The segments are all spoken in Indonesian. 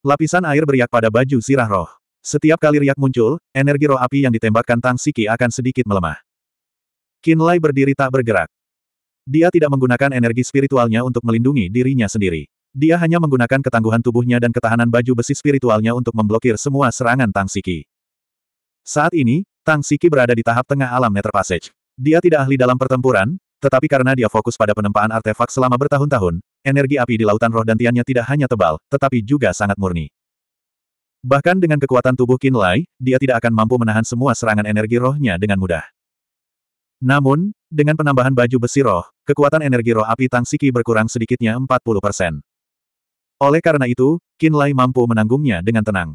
Lapisan air beriak pada baju sirah roh. Setiap kali riak muncul, energi roh api yang ditembakkan Tang Siki akan sedikit melemah. Lai berdiri tak bergerak. Dia tidak menggunakan energi spiritualnya untuk melindungi dirinya sendiri. Dia hanya menggunakan ketangguhan tubuhnya dan ketahanan baju besi spiritualnya untuk memblokir semua serangan Tang Siki. Saat ini, Tang Siki berada di tahap tengah alam Nether Passage. Dia tidak ahli dalam pertempuran, tetapi karena dia fokus pada penempaan artefak selama bertahun-tahun, energi api di lautan roh dan tiannya tidak hanya tebal, tetapi juga sangat murni. Bahkan dengan kekuatan tubuh Qin dia tidak akan mampu menahan semua serangan energi rohnya dengan mudah. Namun, dengan penambahan baju besi roh, kekuatan energi roh api Tang Siki berkurang sedikitnya 40%. Oleh karena itu, Qin mampu menanggungnya dengan tenang.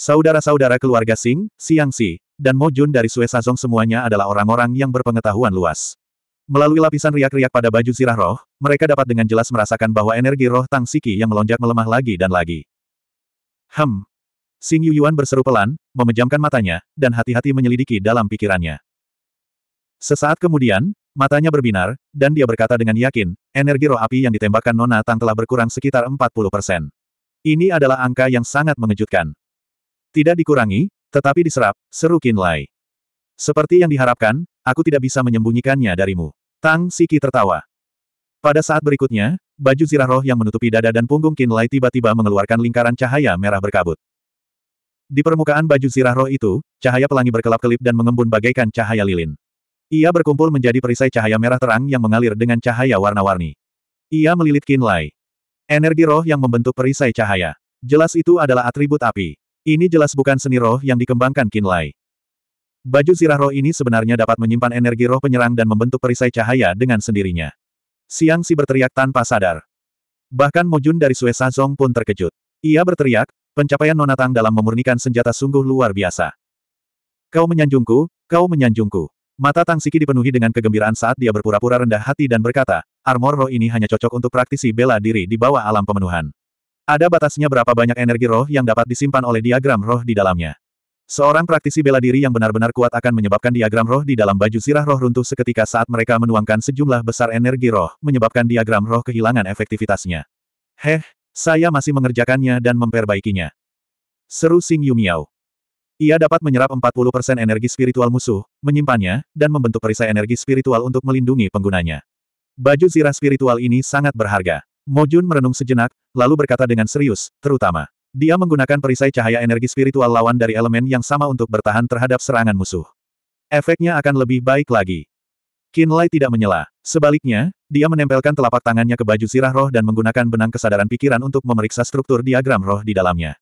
Saudara-saudara keluarga Sing, Siang Si, dan Mo Jun dari Sue Sazong semuanya adalah orang-orang yang berpengetahuan luas. Melalui lapisan riak-riak pada baju sirah roh, mereka dapat dengan jelas merasakan bahwa energi roh Tang Siki yang melonjak melemah lagi dan lagi. Hem. Xing Yuyuan berseru pelan, memejamkan matanya, dan hati-hati menyelidiki dalam pikirannya. Sesaat kemudian, matanya berbinar, dan dia berkata dengan yakin, energi roh api yang ditembakkan Nona Tang telah berkurang sekitar 40%. Ini adalah angka yang sangat mengejutkan. Tidak dikurangi, tetapi diserap, seru Qin Lai. Seperti yang diharapkan, aku tidak bisa menyembunyikannya darimu. Tang Siki tertawa. Pada saat berikutnya, baju zirah roh yang menutupi dada dan punggung Lai tiba-tiba mengeluarkan lingkaran cahaya merah berkabut. Di permukaan baju zirah roh itu, cahaya pelangi berkelap-kelip dan mengembun bagaikan cahaya lilin. Ia berkumpul menjadi perisai cahaya merah terang yang mengalir dengan cahaya warna-warni. Ia melilit Lai. Energi roh yang membentuk perisai cahaya. Jelas itu adalah atribut api. Ini jelas bukan seni roh yang dikembangkan Lai. Baju sirah roh ini sebenarnya dapat menyimpan energi roh penyerang dan membentuk perisai cahaya dengan sendirinya. Siang Si berteriak tanpa sadar. Bahkan Mojun dari Sue Sazong pun terkejut. Ia berteriak, pencapaian Nonatang dalam memurnikan senjata sungguh luar biasa. Kau menyanjungku, kau menyanjungku. Mata Tang Siki dipenuhi dengan kegembiraan saat dia berpura-pura rendah hati dan berkata, armor roh ini hanya cocok untuk praktisi bela diri di bawah alam pemenuhan. Ada batasnya berapa banyak energi roh yang dapat disimpan oleh diagram roh di dalamnya. Seorang praktisi bela diri yang benar-benar kuat akan menyebabkan diagram roh di dalam baju sirah roh runtuh seketika saat mereka menuangkan sejumlah besar energi roh, menyebabkan diagram roh kehilangan efektivitasnya. Heh, saya masih mengerjakannya dan memperbaikinya. Seru Sing Yumiao. Ia dapat menyerap 40% energi spiritual musuh, menyimpannya, dan membentuk perisai energi spiritual untuk melindungi penggunanya. Baju sirah spiritual ini sangat berharga. Mojun merenung sejenak, lalu berkata dengan serius, terutama. Dia menggunakan perisai cahaya energi spiritual lawan dari elemen yang sama untuk bertahan terhadap serangan musuh. Efeknya akan lebih baik lagi. Kinlay tidak menyela. Sebaliknya, dia menempelkan telapak tangannya ke baju sirah roh dan menggunakan benang kesadaran pikiran untuk memeriksa struktur diagram roh di dalamnya.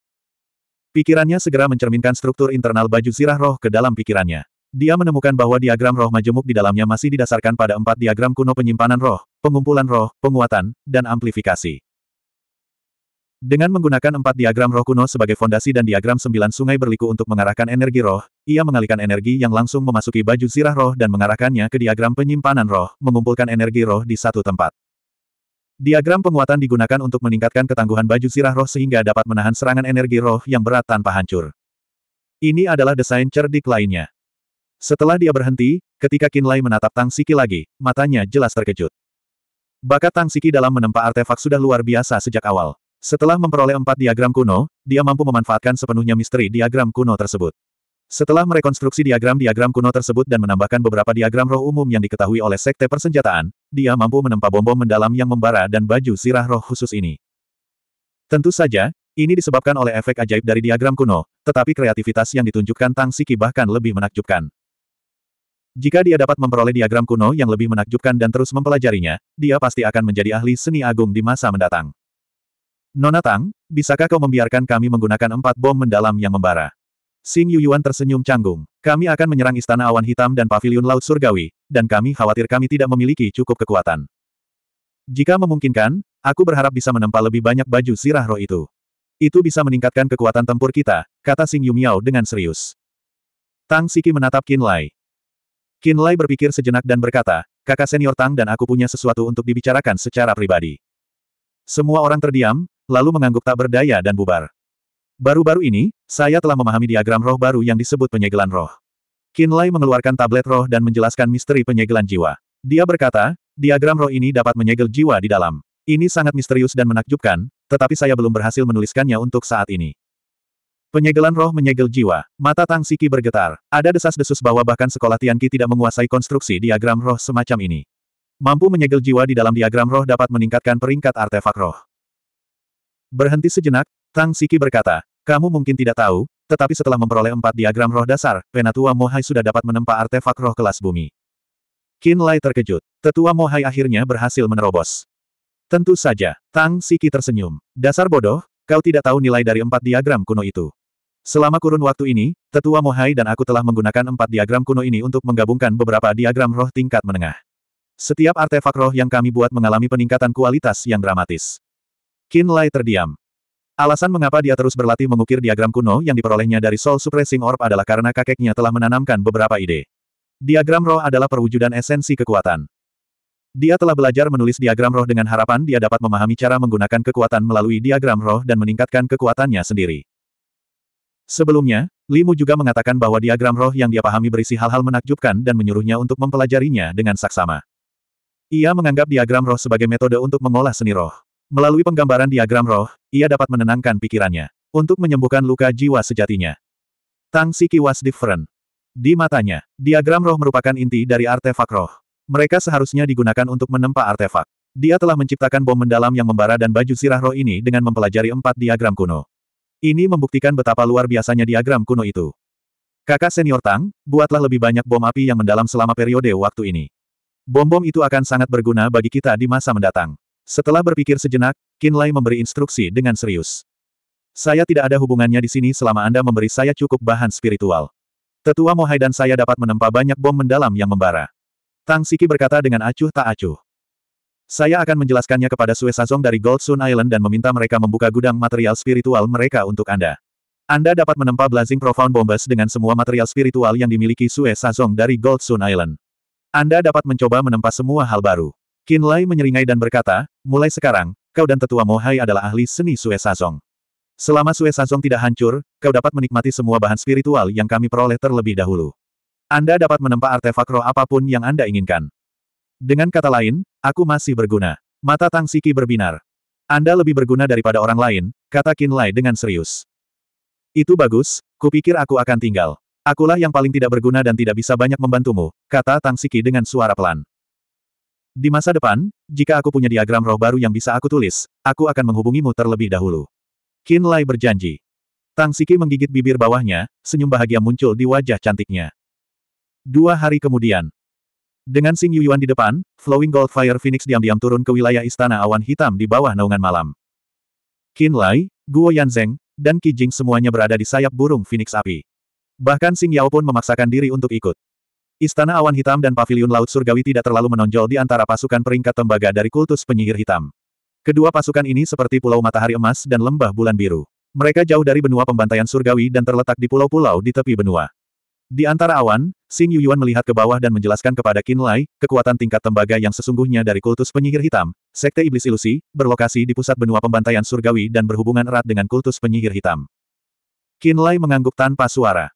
Pikirannya segera mencerminkan struktur internal baju sirah roh ke dalam pikirannya. Dia menemukan bahwa diagram roh majemuk di dalamnya masih didasarkan pada empat diagram kuno penyimpanan roh, pengumpulan roh, penguatan, dan amplifikasi. Dengan menggunakan empat diagram roh kuno sebagai fondasi dan diagram sembilan sungai berliku untuk mengarahkan energi roh, ia mengalihkan energi yang langsung memasuki baju zirah roh dan mengarahkannya ke diagram penyimpanan roh, mengumpulkan energi roh di satu tempat. Diagram penguatan digunakan untuk meningkatkan ketangguhan baju zirah roh sehingga dapat menahan serangan energi roh yang berat tanpa hancur. Ini adalah desain cerdik lainnya. Setelah dia berhenti, ketika Kinlay menatap Tang Siki lagi, matanya jelas terkejut. Bakat Tang Siki dalam menempa artefak sudah luar biasa sejak awal. Setelah memperoleh empat diagram kuno, dia mampu memanfaatkan sepenuhnya misteri diagram kuno tersebut. Setelah merekonstruksi diagram-diagram kuno tersebut dan menambahkan beberapa diagram roh umum yang diketahui oleh sekte persenjataan, dia mampu menempa bom-bom mendalam yang membara dan baju sirah roh khusus ini. Tentu saja, ini disebabkan oleh efek ajaib dari diagram kuno, tetapi kreativitas yang ditunjukkan Tang Siki bahkan lebih menakjubkan. Jika dia dapat memperoleh diagram kuno yang lebih menakjubkan dan terus mempelajarinya, dia pasti akan menjadi ahli seni agung di masa mendatang. Nona Tang, bisakah kau membiarkan kami menggunakan empat bom mendalam yang membara? Sing Yuan tersenyum canggung. Kami akan menyerang Istana Awan Hitam dan Paviliun Laut Surgawi, dan kami khawatir kami tidak memiliki cukup kekuatan. Jika memungkinkan, aku berharap bisa menempa lebih banyak baju sirah roh itu. Itu bisa meningkatkan kekuatan tempur kita, kata Sing Miao dengan serius. Tang Siki menatap Qin Lai. Qin Lai berpikir sejenak dan berkata, kakak senior Tang dan aku punya sesuatu untuk dibicarakan secara pribadi. Semua orang terdiam, lalu mengangguk tak berdaya dan bubar. Baru-baru ini, saya telah memahami diagram roh baru yang disebut penyegelan roh. Kinlay mengeluarkan tablet roh dan menjelaskan misteri penyegelan jiwa. Dia berkata, diagram roh ini dapat menyegel jiwa di dalam. Ini sangat misterius dan menakjubkan, tetapi saya belum berhasil menuliskannya untuk saat ini. Penyegelan roh menyegel jiwa, mata Tang Siki bergetar. Ada desas-desus bahwa bahkan sekolah Tianqi tidak menguasai konstruksi diagram roh semacam ini. Mampu menyegel jiwa di dalam diagram roh dapat meningkatkan peringkat artefak roh. Berhenti sejenak, Tang Siki berkata, kamu mungkin tidak tahu, tetapi setelah memperoleh empat diagram roh dasar, Penatua Mohai sudah dapat menempa artefak roh kelas bumi. Qin Lai terkejut. Tetua Mohai akhirnya berhasil menerobos. Tentu saja, Tang Siki tersenyum. Dasar bodoh, kau tidak tahu nilai dari empat diagram kuno itu. Selama kurun waktu ini, Tetua Mohai dan aku telah menggunakan empat diagram kuno ini untuk menggabungkan beberapa diagram roh tingkat menengah. Setiap artefak roh yang kami buat mengalami peningkatan kualitas yang dramatis. Qin Lai terdiam. Alasan mengapa dia terus berlatih mengukir diagram kuno yang diperolehnya dari Soul Suppressing Orb adalah karena kakeknya telah menanamkan beberapa ide. Diagram roh adalah perwujudan esensi kekuatan. Dia telah belajar menulis diagram roh dengan harapan dia dapat memahami cara menggunakan kekuatan melalui diagram roh dan meningkatkan kekuatannya sendiri. Sebelumnya, Limu juga mengatakan bahwa diagram roh yang dia pahami berisi hal-hal menakjubkan dan menyuruhnya untuk mempelajarinya dengan saksama. Ia menganggap diagram roh sebagai metode untuk mengolah seni roh. Melalui penggambaran diagram roh, ia dapat menenangkan pikirannya. Untuk menyembuhkan luka jiwa sejatinya. Tang Siki was different. Di matanya, diagram roh merupakan inti dari artefak roh. Mereka seharusnya digunakan untuk menempa artefak. Dia telah menciptakan bom mendalam yang membara dan baju sirah roh ini dengan mempelajari empat diagram kuno. Ini membuktikan betapa luar biasanya diagram kuno itu. Kakak senior Tang, buatlah lebih banyak bom api yang mendalam selama periode waktu ini. Bom-bom itu akan sangat berguna bagi kita di masa mendatang. Setelah berpikir sejenak, Kinlay memberi instruksi dengan serius. Saya tidak ada hubungannya di sini selama Anda memberi saya cukup bahan spiritual. Tetua Mohai dan saya dapat menempa banyak bom mendalam yang membara. Tang Siki berkata dengan acuh tak acuh. Saya akan menjelaskannya kepada Sue Sazong dari Gold Sun Island dan meminta mereka membuka gudang material spiritual mereka untuk Anda. Anda dapat menempa Blazing Profound Bombas dengan semua material spiritual yang dimiliki Sue Sazong dari Gold Sun Island. Anda dapat mencoba menempa semua hal baru. Kinlay menyeringai dan berkata, Mulai sekarang, kau dan tetua Mohai adalah ahli seni Sue Sazong. Selama Sue Sazong tidak hancur, kau dapat menikmati semua bahan spiritual yang kami peroleh terlebih dahulu. Anda dapat menempa artefak roh apapun yang Anda inginkan. Dengan kata lain, aku masih berguna. Mata Tang Siki berbinar. Anda lebih berguna daripada orang lain, kata Qin Lai dengan serius. Itu bagus, kupikir aku akan tinggal. Akulah yang paling tidak berguna dan tidak bisa banyak membantumu, kata Tang Siki dengan suara pelan. Di masa depan, jika aku punya diagram roh baru yang bisa aku tulis, aku akan menghubungimu terlebih dahulu. Qin Lai berjanji. Tang Siki menggigit bibir bawahnya, senyum bahagia muncul di wajah cantiknya. Dua hari kemudian. Dengan Sing Yuyuan di depan, Flowing Gold Fire Phoenix diam-diam turun ke wilayah Istana Awan Hitam di bawah naungan malam. Qin Lai, Guo Yanzeng, dan Qi Jing semuanya berada di sayap burung Phoenix Api. Bahkan Sing Yao pun memaksakan diri untuk ikut. Istana Awan Hitam dan Paviliun Laut Surgawi tidak terlalu menonjol di antara pasukan peringkat tembaga dari kultus penyihir hitam. Kedua pasukan ini seperti Pulau Matahari Emas dan Lembah Bulan Biru. Mereka jauh dari benua pembantaian surgawi dan terletak di pulau-pulau di tepi benua. Di antara awan, Xing Yuyuan melihat ke bawah dan menjelaskan kepada Qin Lai, kekuatan tingkat tembaga yang sesungguhnya dari kultus penyihir hitam, sekte iblis ilusi, berlokasi di pusat benua pembantaian surgawi dan berhubungan erat dengan kultus penyihir hitam. Qin Lai mengangguk tanpa suara.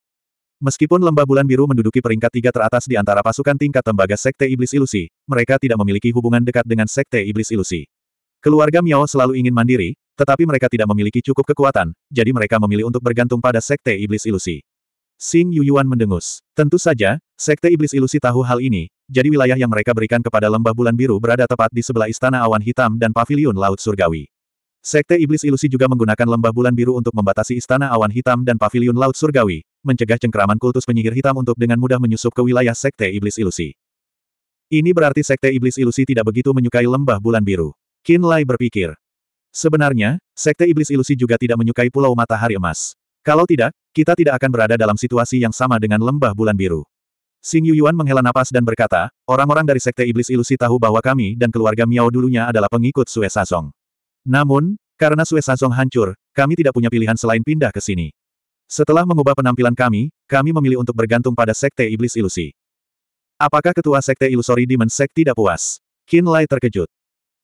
Meskipun lembah bulan biru menduduki peringkat tiga teratas di antara pasukan tingkat tembaga Sekte Iblis Ilusi, mereka tidak memiliki hubungan dekat dengan Sekte Iblis Ilusi. Keluarga Miao selalu ingin mandiri, tetapi mereka tidak memiliki cukup kekuatan, jadi mereka memilih untuk bergantung pada Sekte Iblis Ilusi. Xing Yuyuan mendengus. Tentu saja, Sekte Iblis Ilusi tahu hal ini, jadi wilayah yang mereka berikan kepada lembah bulan biru berada tepat di sebelah Istana Awan Hitam dan Paviliun Laut Surgawi. Sekte Iblis Ilusi juga menggunakan lembah bulan biru untuk membatasi Istana Awan Hitam dan Paviliun Laut Surgawi, mencegah cengkeraman kultus penyihir hitam untuk dengan mudah menyusup ke wilayah Sekte Iblis Ilusi. Ini berarti Sekte Iblis Ilusi tidak begitu menyukai lembah bulan biru. Qin Lai berpikir. Sebenarnya, Sekte Iblis Ilusi juga tidak menyukai Pulau Matahari Emas. Kalau tidak, kita tidak akan berada dalam situasi yang sama dengan lembah bulan biru. Xing Yuyuan menghela napas dan berkata, orang-orang dari Sekte Iblis Ilusi tahu bahwa kami dan keluarga Miao dulunya adalah pengikut Sue Sazong. Namun, karena Sue Sazong hancur, kami tidak punya pilihan selain pindah ke sini. Setelah mengubah penampilan kami, kami memilih untuk bergantung pada Sekte Iblis Ilusi. Apakah ketua Sekte Ilusori Demon Sect tidak puas? Qin Lai terkejut.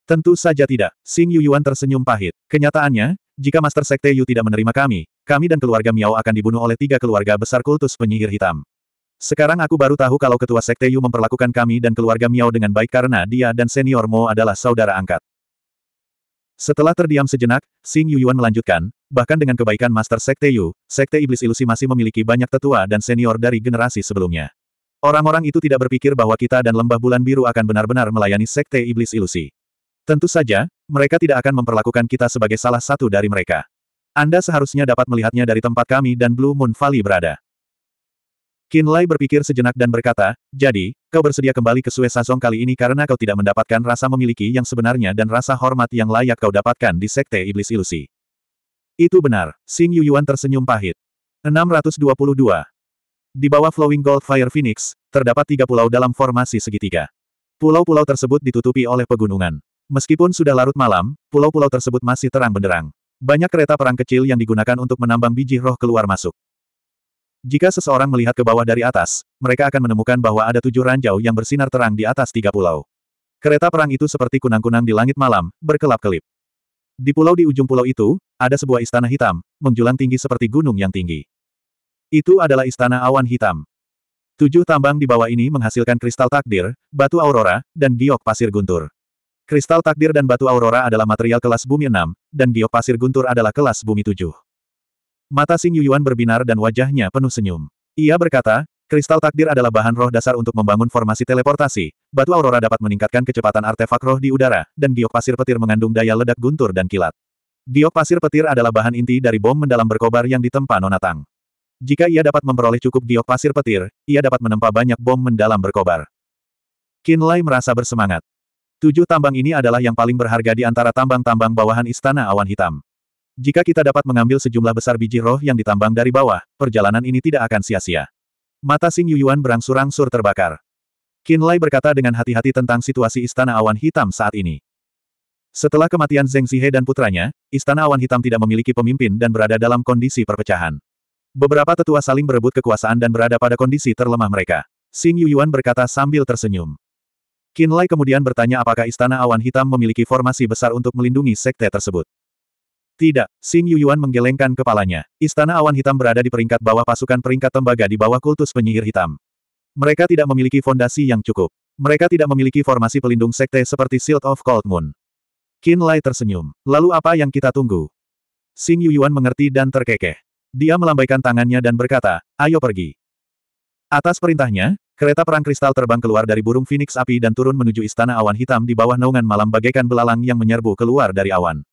Tentu saja tidak, Xing Yuan tersenyum pahit. Kenyataannya, jika Master Sekte Yu tidak menerima kami, kami dan keluarga Miao akan dibunuh oleh tiga keluarga besar kultus penyihir hitam. Sekarang aku baru tahu kalau ketua Sekte Yu memperlakukan kami dan keluarga Miao dengan baik karena dia dan senior Mo adalah saudara angkat. Setelah terdiam sejenak, Xing Yuan melanjutkan, Bahkan dengan kebaikan Master Sekte Yu, Sekte Iblis Ilusi masih memiliki banyak tetua dan senior dari generasi sebelumnya. Orang-orang itu tidak berpikir bahwa kita dan Lembah Bulan Biru akan benar-benar melayani Sekte Iblis Ilusi. Tentu saja, mereka tidak akan memperlakukan kita sebagai salah satu dari mereka. Anda seharusnya dapat melihatnya dari tempat kami dan Blue Moon Valley berada. Lai berpikir sejenak dan berkata, jadi, kau bersedia kembali ke Sue Sazong kali ini karena kau tidak mendapatkan rasa memiliki yang sebenarnya dan rasa hormat yang layak kau dapatkan di Sekte Iblis Ilusi. Itu benar, Xing Yuyuan tersenyum pahit. 622. Di bawah Flowing Gold Fire Phoenix, terdapat tiga pulau dalam formasi segitiga. Pulau-pulau tersebut ditutupi oleh pegunungan. Meskipun sudah larut malam, pulau-pulau tersebut masih terang benderang. Banyak kereta perang kecil yang digunakan untuk menambang biji roh keluar masuk. Jika seseorang melihat ke bawah dari atas, mereka akan menemukan bahwa ada tujuh ranjau yang bersinar terang di atas tiga pulau. Kereta perang itu seperti kunang-kunang di langit malam, berkelap-kelip. Di pulau di ujung pulau itu, ada sebuah istana hitam, menjulang tinggi seperti gunung yang tinggi. Itu adalah istana awan hitam. Tujuh tambang di bawah ini menghasilkan kristal takdir, batu aurora, dan giok pasir guntur. Kristal takdir dan batu aurora adalah material kelas bumi enam, dan giok pasir guntur adalah kelas bumi tujuh. Mata Sing Yuyuan berbinar dan wajahnya penuh senyum. Ia berkata, Kristal takdir adalah bahan roh dasar untuk membangun formasi teleportasi. Batu aurora dapat meningkatkan kecepatan artefak roh di udara, dan giok pasir petir mengandung daya ledak guntur dan kilat. Giok pasir petir adalah bahan inti dari bom mendalam berkobar yang ditempa Nonatang. Jika ia dapat memperoleh cukup giok pasir petir, ia dapat menempa banyak bom mendalam berkobar. Kinlay merasa bersemangat. Tujuh tambang ini adalah yang paling berharga di antara tambang-tambang bawahan Istana Awan Hitam. Jika kita dapat mengambil sejumlah besar biji roh yang ditambang dari bawah, perjalanan ini tidak akan sia-sia. Mata Xing Yuyuan berangsur-angsur terbakar. Qin Lai berkata dengan hati-hati tentang situasi Istana Awan Hitam saat ini. Setelah kematian Zheng Zihe dan putranya, Istana Awan Hitam tidak memiliki pemimpin dan berada dalam kondisi perpecahan. Beberapa tetua saling berebut kekuasaan dan berada pada kondisi terlemah mereka. Xing Yuyuan berkata sambil tersenyum. Qin Lai kemudian bertanya apakah Istana Awan Hitam memiliki formasi besar untuk melindungi sekte tersebut. Tidak, Xing Yuan menggelengkan kepalanya. Istana awan hitam berada di peringkat bawah pasukan peringkat tembaga di bawah kultus penyihir hitam. Mereka tidak memiliki fondasi yang cukup. Mereka tidak memiliki formasi pelindung sekte seperti Shield of Cold Moon. Qin Lai tersenyum. Lalu apa yang kita tunggu? Xing Yuan mengerti dan terkekeh. Dia melambaikan tangannya dan berkata, ayo pergi. Atas perintahnya, kereta perang kristal terbang keluar dari burung phoenix api dan turun menuju istana awan hitam di bawah naungan malam bagaikan belalang yang menyerbu keluar dari awan.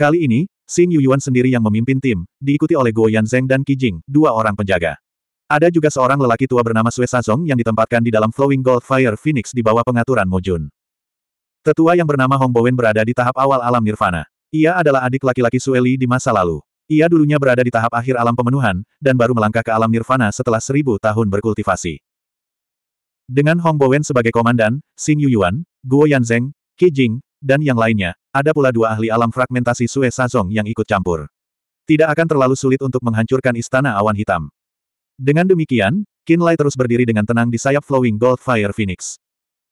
Kali ini, Xing Yuyuan sendiri yang memimpin tim, diikuti oleh Guo Yanzeng dan Qi Jing, dua orang penjaga. Ada juga seorang lelaki tua bernama Sue Sazong yang ditempatkan di dalam Flowing Gold Fire Phoenix di bawah pengaturan Mojun. Tetua yang bernama Hong Bowen berada di tahap awal alam nirvana. Ia adalah adik laki-laki Sue Li di masa lalu. Ia dulunya berada di tahap akhir alam pemenuhan, dan baru melangkah ke alam nirvana setelah seribu tahun berkultivasi. Dengan Hong Bowen sebagai komandan, Xing Yuyuan, Guo Yanzeng, Qi Jing, dan yang lainnya, ada pula dua ahli alam fragmentasi Sue Sazong yang ikut campur. Tidak akan terlalu sulit untuk menghancurkan istana awan hitam. Dengan demikian, Lai terus berdiri dengan tenang di sayap Flowing Gold Fire Phoenix.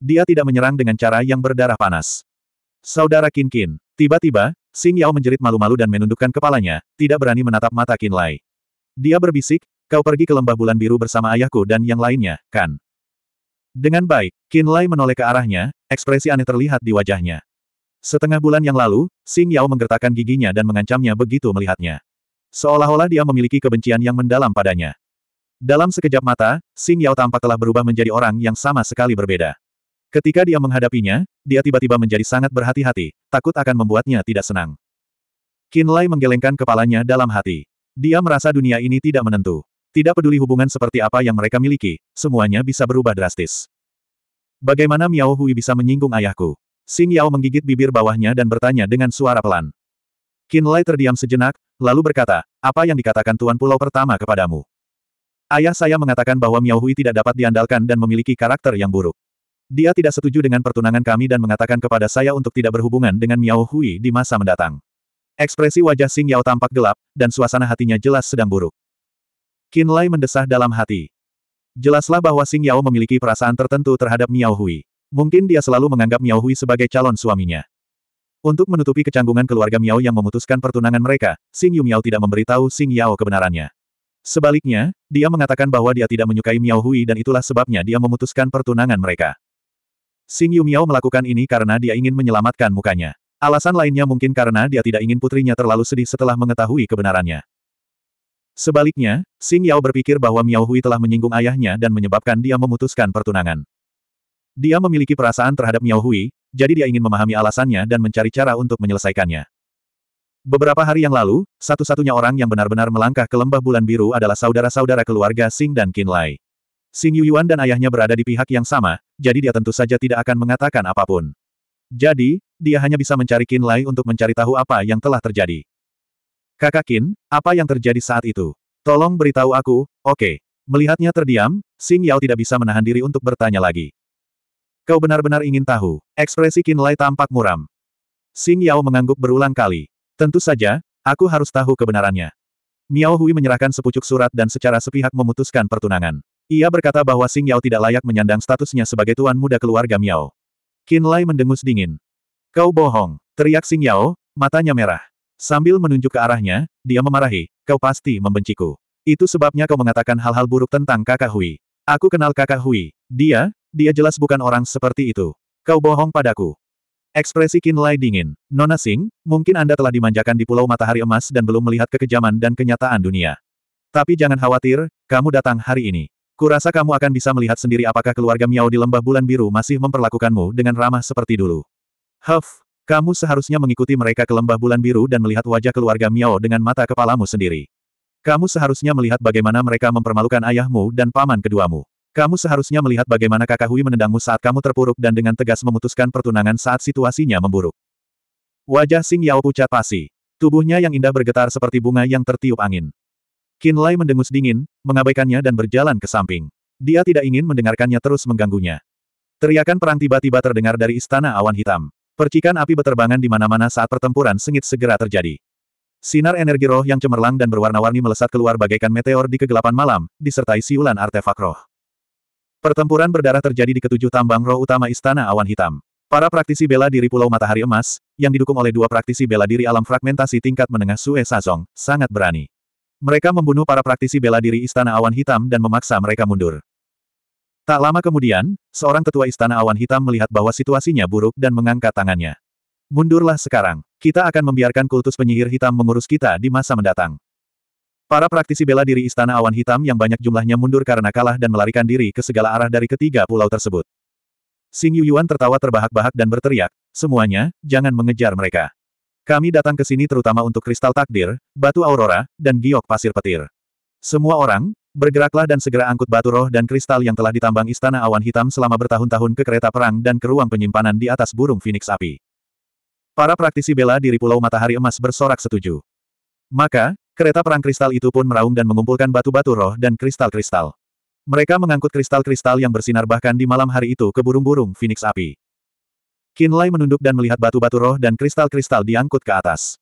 Dia tidak menyerang dengan cara yang berdarah panas. Saudara Kin Kin, tiba-tiba, Xing Yao menjerit malu-malu dan menundukkan kepalanya, tidak berani menatap mata Lai. Dia berbisik, kau pergi ke lembah bulan biru bersama ayahku dan yang lainnya, kan? Dengan baik, Lai menoleh ke arahnya, ekspresi aneh terlihat di wajahnya. Setengah bulan yang lalu, Xing Yao menggertakkan giginya dan mengancamnya begitu melihatnya. Seolah-olah dia memiliki kebencian yang mendalam padanya. Dalam sekejap mata, Xing Yao tampak telah berubah menjadi orang yang sama sekali berbeda. Ketika dia menghadapinya, dia tiba-tiba menjadi sangat berhati-hati, takut akan membuatnya tidak senang. Lai menggelengkan kepalanya dalam hati. Dia merasa dunia ini tidak menentu. Tidak peduli hubungan seperti apa yang mereka miliki, semuanya bisa berubah drastis. Bagaimana Miao Hui bisa menyinggung ayahku? Xing Yao menggigit bibir bawahnya dan bertanya dengan suara pelan. Qin Lai terdiam sejenak, lalu berkata, apa yang dikatakan Tuan Pulau pertama kepadamu? Ayah saya mengatakan bahwa Miao Hui tidak dapat diandalkan dan memiliki karakter yang buruk. Dia tidak setuju dengan pertunangan kami dan mengatakan kepada saya untuk tidak berhubungan dengan Miao Hui di masa mendatang. Ekspresi wajah Xing Yao tampak gelap, dan suasana hatinya jelas sedang buruk. Qin Lai mendesah dalam hati. Jelaslah bahwa Xing Yao memiliki perasaan tertentu terhadap Miao Hui. Mungkin dia selalu menganggap Miao Hui sebagai calon suaminya. Untuk menutupi kecanggungan keluarga Miao yang memutuskan pertunangan mereka, Xing Yu Miao tidak memberitahu Xing Yao kebenarannya. Sebaliknya, dia mengatakan bahwa dia tidak menyukai Miao Hui dan itulah sebabnya dia memutuskan pertunangan mereka. Xing Yu Miao melakukan ini karena dia ingin menyelamatkan mukanya. Alasan lainnya mungkin karena dia tidak ingin putrinya terlalu sedih setelah mengetahui kebenarannya. Sebaliknya, Xing Yao berpikir bahwa Miao Hui telah menyinggung ayahnya dan menyebabkan dia memutuskan pertunangan. Dia memiliki perasaan terhadap Miao Hui, jadi dia ingin memahami alasannya dan mencari cara untuk menyelesaikannya. Beberapa hari yang lalu, satu-satunya orang yang benar-benar melangkah ke lembah bulan biru adalah saudara-saudara keluarga Sing dan Qin Lai. Sing Yuan dan ayahnya berada di pihak yang sama, jadi dia tentu saja tidak akan mengatakan apapun. Jadi, dia hanya bisa mencari Qin Lai untuk mencari tahu apa yang telah terjadi. Kakak Qin, apa yang terjadi saat itu? Tolong beritahu aku, oke. Okay. Melihatnya terdiam, Sing Yao tidak bisa menahan diri untuk bertanya lagi. Kau benar-benar ingin tahu, ekspresi Qin Lai tampak muram. Xing Yao mengangguk berulang kali. Tentu saja, aku harus tahu kebenarannya. Miao Hui menyerahkan sepucuk surat dan secara sepihak memutuskan pertunangan. Ia berkata bahwa Xing Yao tidak layak menyandang statusnya sebagai tuan muda keluarga Miao. Qin Lai mendengus dingin. Kau bohong, teriak Xing Yao, matanya merah. Sambil menunjuk ke arahnya, dia memarahi, kau pasti membenciku. Itu sebabnya kau mengatakan hal-hal buruk tentang kakak Hui. Aku kenal kakak Hui. Dia, dia jelas bukan orang seperti itu. Kau bohong padaku. Ekspresi Kinlay dingin. Nona Sing, mungkin Anda telah dimanjakan di Pulau Matahari Emas dan belum melihat kekejaman dan kenyataan dunia. Tapi jangan khawatir, kamu datang hari ini. Kurasa kamu akan bisa melihat sendiri apakah keluarga Miao di Lembah Bulan Biru masih memperlakukanmu dengan ramah seperti dulu. Huff, kamu seharusnya mengikuti mereka ke Lembah Bulan Biru dan melihat wajah keluarga Miao dengan mata kepalamu sendiri. Kamu seharusnya melihat bagaimana mereka mempermalukan ayahmu dan paman keduamu. Kamu seharusnya melihat bagaimana kakak Hui menendangmu saat kamu terpuruk dan dengan tegas memutuskan pertunangan saat situasinya memburuk. Wajah Sing Yao pucat pasi. Tubuhnya yang indah bergetar seperti bunga yang tertiup angin. Qin Lai mendengus dingin, mengabaikannya dan berjalan ke samping. Dia tidak ingin mendengarkannya terus mengganggunya. Teriakan perang tiba-tiba terdengar dari istana awan hitam. Percikan api beterbangan di mana-mana saat pertempuran sengit segera terjadi. Sinar energi roh yang cemerlang dan berwarna-warni melesat keluar bagaikan meteor di kegelapan malam, disertai siulan artefak roh. Pertempuran berdarah terjadi di ketujuh tambang roh utama Istana Awan Hitam. Para praktisi bela diri Pulau Matahari Emas, yang didukung oleh dua praktisi bela diri alam fragmentasi tingkat menengah Sue Sazong, sangat berani. Mereka membunuh para praktisi bela diri Istana Awan Hitam dan memaksa mereka mundur. Tak lama kemudian, seorang tetua Istana Awan Hitam melihat bahwa situasinya buruk dan mengangkat tangannya. Mundurlah sekarang. Kita akan membiarkan kultus penyihir hitam mengurus kita di masa mendatang. Para praktisi bela diri Istana Awan Hitam yang banyak jumlahnya mundur karena kalah dan melarikan diri ke segala arah dari ketiga pulau tersebut. Xing Yuan tertawa terbahak-bahak dan berteriak, semuanya, jangan mengejar mereka. Kami datang ke sini terutama untuk kristal takdir, batu aurora, dan giok pasir petir. Semua orang, bergeraklah dan segera angkut batu roh dan kristal yang telah ditambang Istana Awan Hitam selama bertahun-tahun ke kereta perang dan ke ruang penyimpanan di atas burung Phoenix api. Para praktisi bela diri Pulau Matahari Emas bersorak setuju. Maka, Kereta perang kristal itu pun meraung dan mengumpulkan batu-batu roh dan kristal-kristal. Mereka mengangkut kristal-kristal yang bersinar bahkan di malam hari itu ke burung-burung Phoenix api. Lai menunduk dan melihat batu-batu roh dan kristal-kristal diangkut ke atas.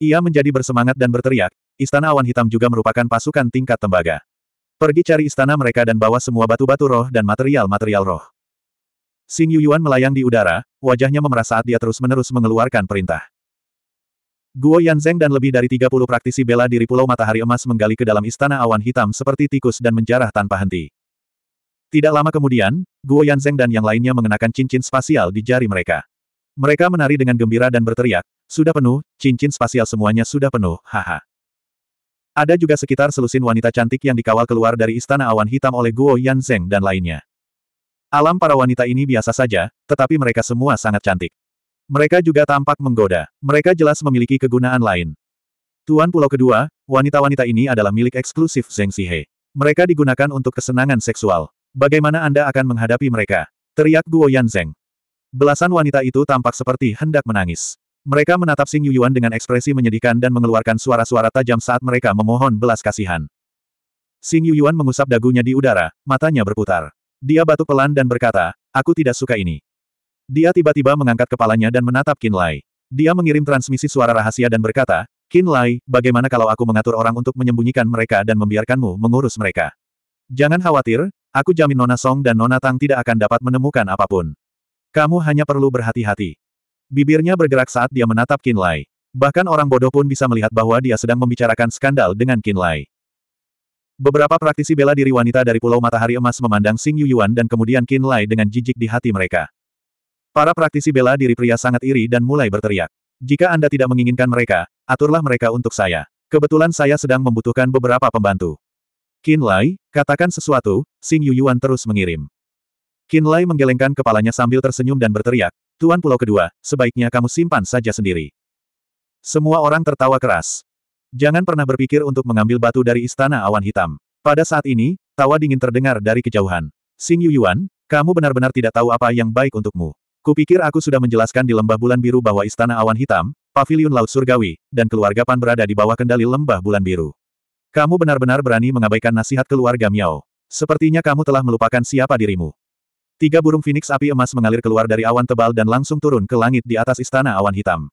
Ia menjadi bersemangat dan berteriak, Istana Awan Hitam juga merupakan pasukan tingkat tembaga. Pergi cari istana mereka dan bawa semua batu-batu roh dan material-material roh. Sing Yuyuan melayang di udara, wajahnya memerah saat dia terus-menerus mengeluarkan perintah. Guo Yanzeng dan lebih dari 30 praktisi bela diri Pulau Matahari Emas menggali ke dalam istana awan hitam seperti tikus dan menjarah tanpa henti. Tidak lama kemudian, Guo Yanzeng dan yang lainnya mengenakan cincin spasial di jari mereka. Mereka menari dengan gembira dan berteriak, sudah penuh, cincin spasial semuanya sudah penuh, haha. Ada juga sekitar selusin wanita cantik yang dikawal keluar dari istana awan hitam oleh Guo Yanzeng dan lainnya. Alam para wanita ini biasa saja, tetapi mereka semua sangat cantik. Mereka juga tampak menggoda. Mereka jelas memiliki kegunaan lain. Tuan Pulau Kedua, wanita-wanita ini adalah milik eksklusif Zheng Sihe. Mereka digunakan untuk kesenangan seksual. Bagaimana Anda akan menghadapi mereka? Teriak Guo Yan Zeng. Belasan wanita itu tampak seperti hendak menangis. Mereka menatap Xing Yuan dengan ekspresi menyedihkan dan mengeluarkan suara-suara tajam saat mereka memohon belas kasihan. Xing Yuan mengusap dagunya di udara, matanya berputar. Dia batuk pelan dan berkata, aku tidak suka ini. Dia tiba-tiba mengangkat kepalanya dan menatap Qin Lai. Dia mengirim transmisi suara rahasia dan berkata, Qin Lai, bagaimana kalau aku mengatur orang untuk menyembunyikan mereka dan membiarkanmu mengurus mereka? Jangan khawatir, aku jamin Nona Song dan Nona Tang tidak akan dapat menemukan apapun. Kamu hanya perlu berhati-hati. Bibirnya bergerak saat dia menatap Qin Lai. Bahkan orang bodoh pun bisa melihat bahwa dia sedang membicarakan skandal dengan Qin Lai. Beberapa praktisi bela diri wanita dari Pulau Matahari Emas memandang Xing Yuan dan kemudian Qin Lai dengan jijik di hati mereka. Para praktisi bela diri pria sangat iri dan mulai berteriak. Jika Anda tidak menginginkan mereka, aturlah mereka untuk saya. Kebetulan saya sedang membutuhkan beberapa pembantu. Qin Lai, katakan sesuatu, Xing Yuyuan terus mengirim. Qin Lai menggelengkan kepalanya sambil tersenyum dan berteriak, Tuan Pulau Kedua, sebaiknya kamu simpan saja sendiri. Semua orang tertawa keras. Jangan pernah berpikir untuk mengambil batu dari Istana Awan Hitam. Pada saat ini, tawa dingin terdengar dari kejauhan. Xing Yuyuan, kamu benar-benar tidak tahu apa yang baik untukmu. Kupikir aku sudah menjelaskan di lembah bulan biru bahwa istana awan hitam, pavilion laut surgawi, dan keluarga Pan berada di bawah kendali lembah bulan biru. Kamu benar-benar berani mengabaikan nasihat keluarga Miao. Sepertinya kamu telah melupakan siapa dirimu. Tiga burung phoenix api emas mengalir keluar dari awan tebal dan langsung turun ke langit di atas istana awan hitam.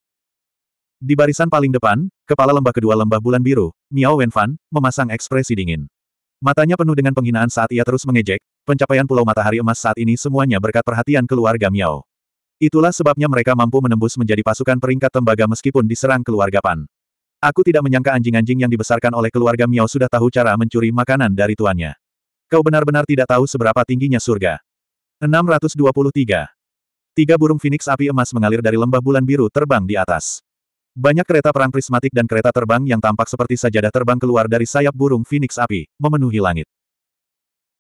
Di barisan paling depan, kepala lembah kedua lembah bulan biru, Miao Wenfan, memasang ekspresi dingin. Matanya penuh dengan penghinaan saat ia terus mengejek, pencapaian Pulau Matahari Emas saat ini semuanya berkat perhatian keluarga Miao. Itulah sebabnya mereka mampu menembus menjadi pasukan peringkat tembaga meskipun diserang keluarga Pan. Aku tidak menyangka anjing-anjing yang dibesarkan oleh keluarga Miao sudah tahu cara mencuri makanan dari tuannya. Kau benar-benar tidak tahu seberapa tingginya surga. 623. Tiga burung Phoenix api emas mengalir dari lembah bulan biru terbang di atas. Banyak kereta perang prismatik dan kereta terbang yang tampak seperti sajadah terbang keluar dari sayap burung Phoenix api, memenuhi langit.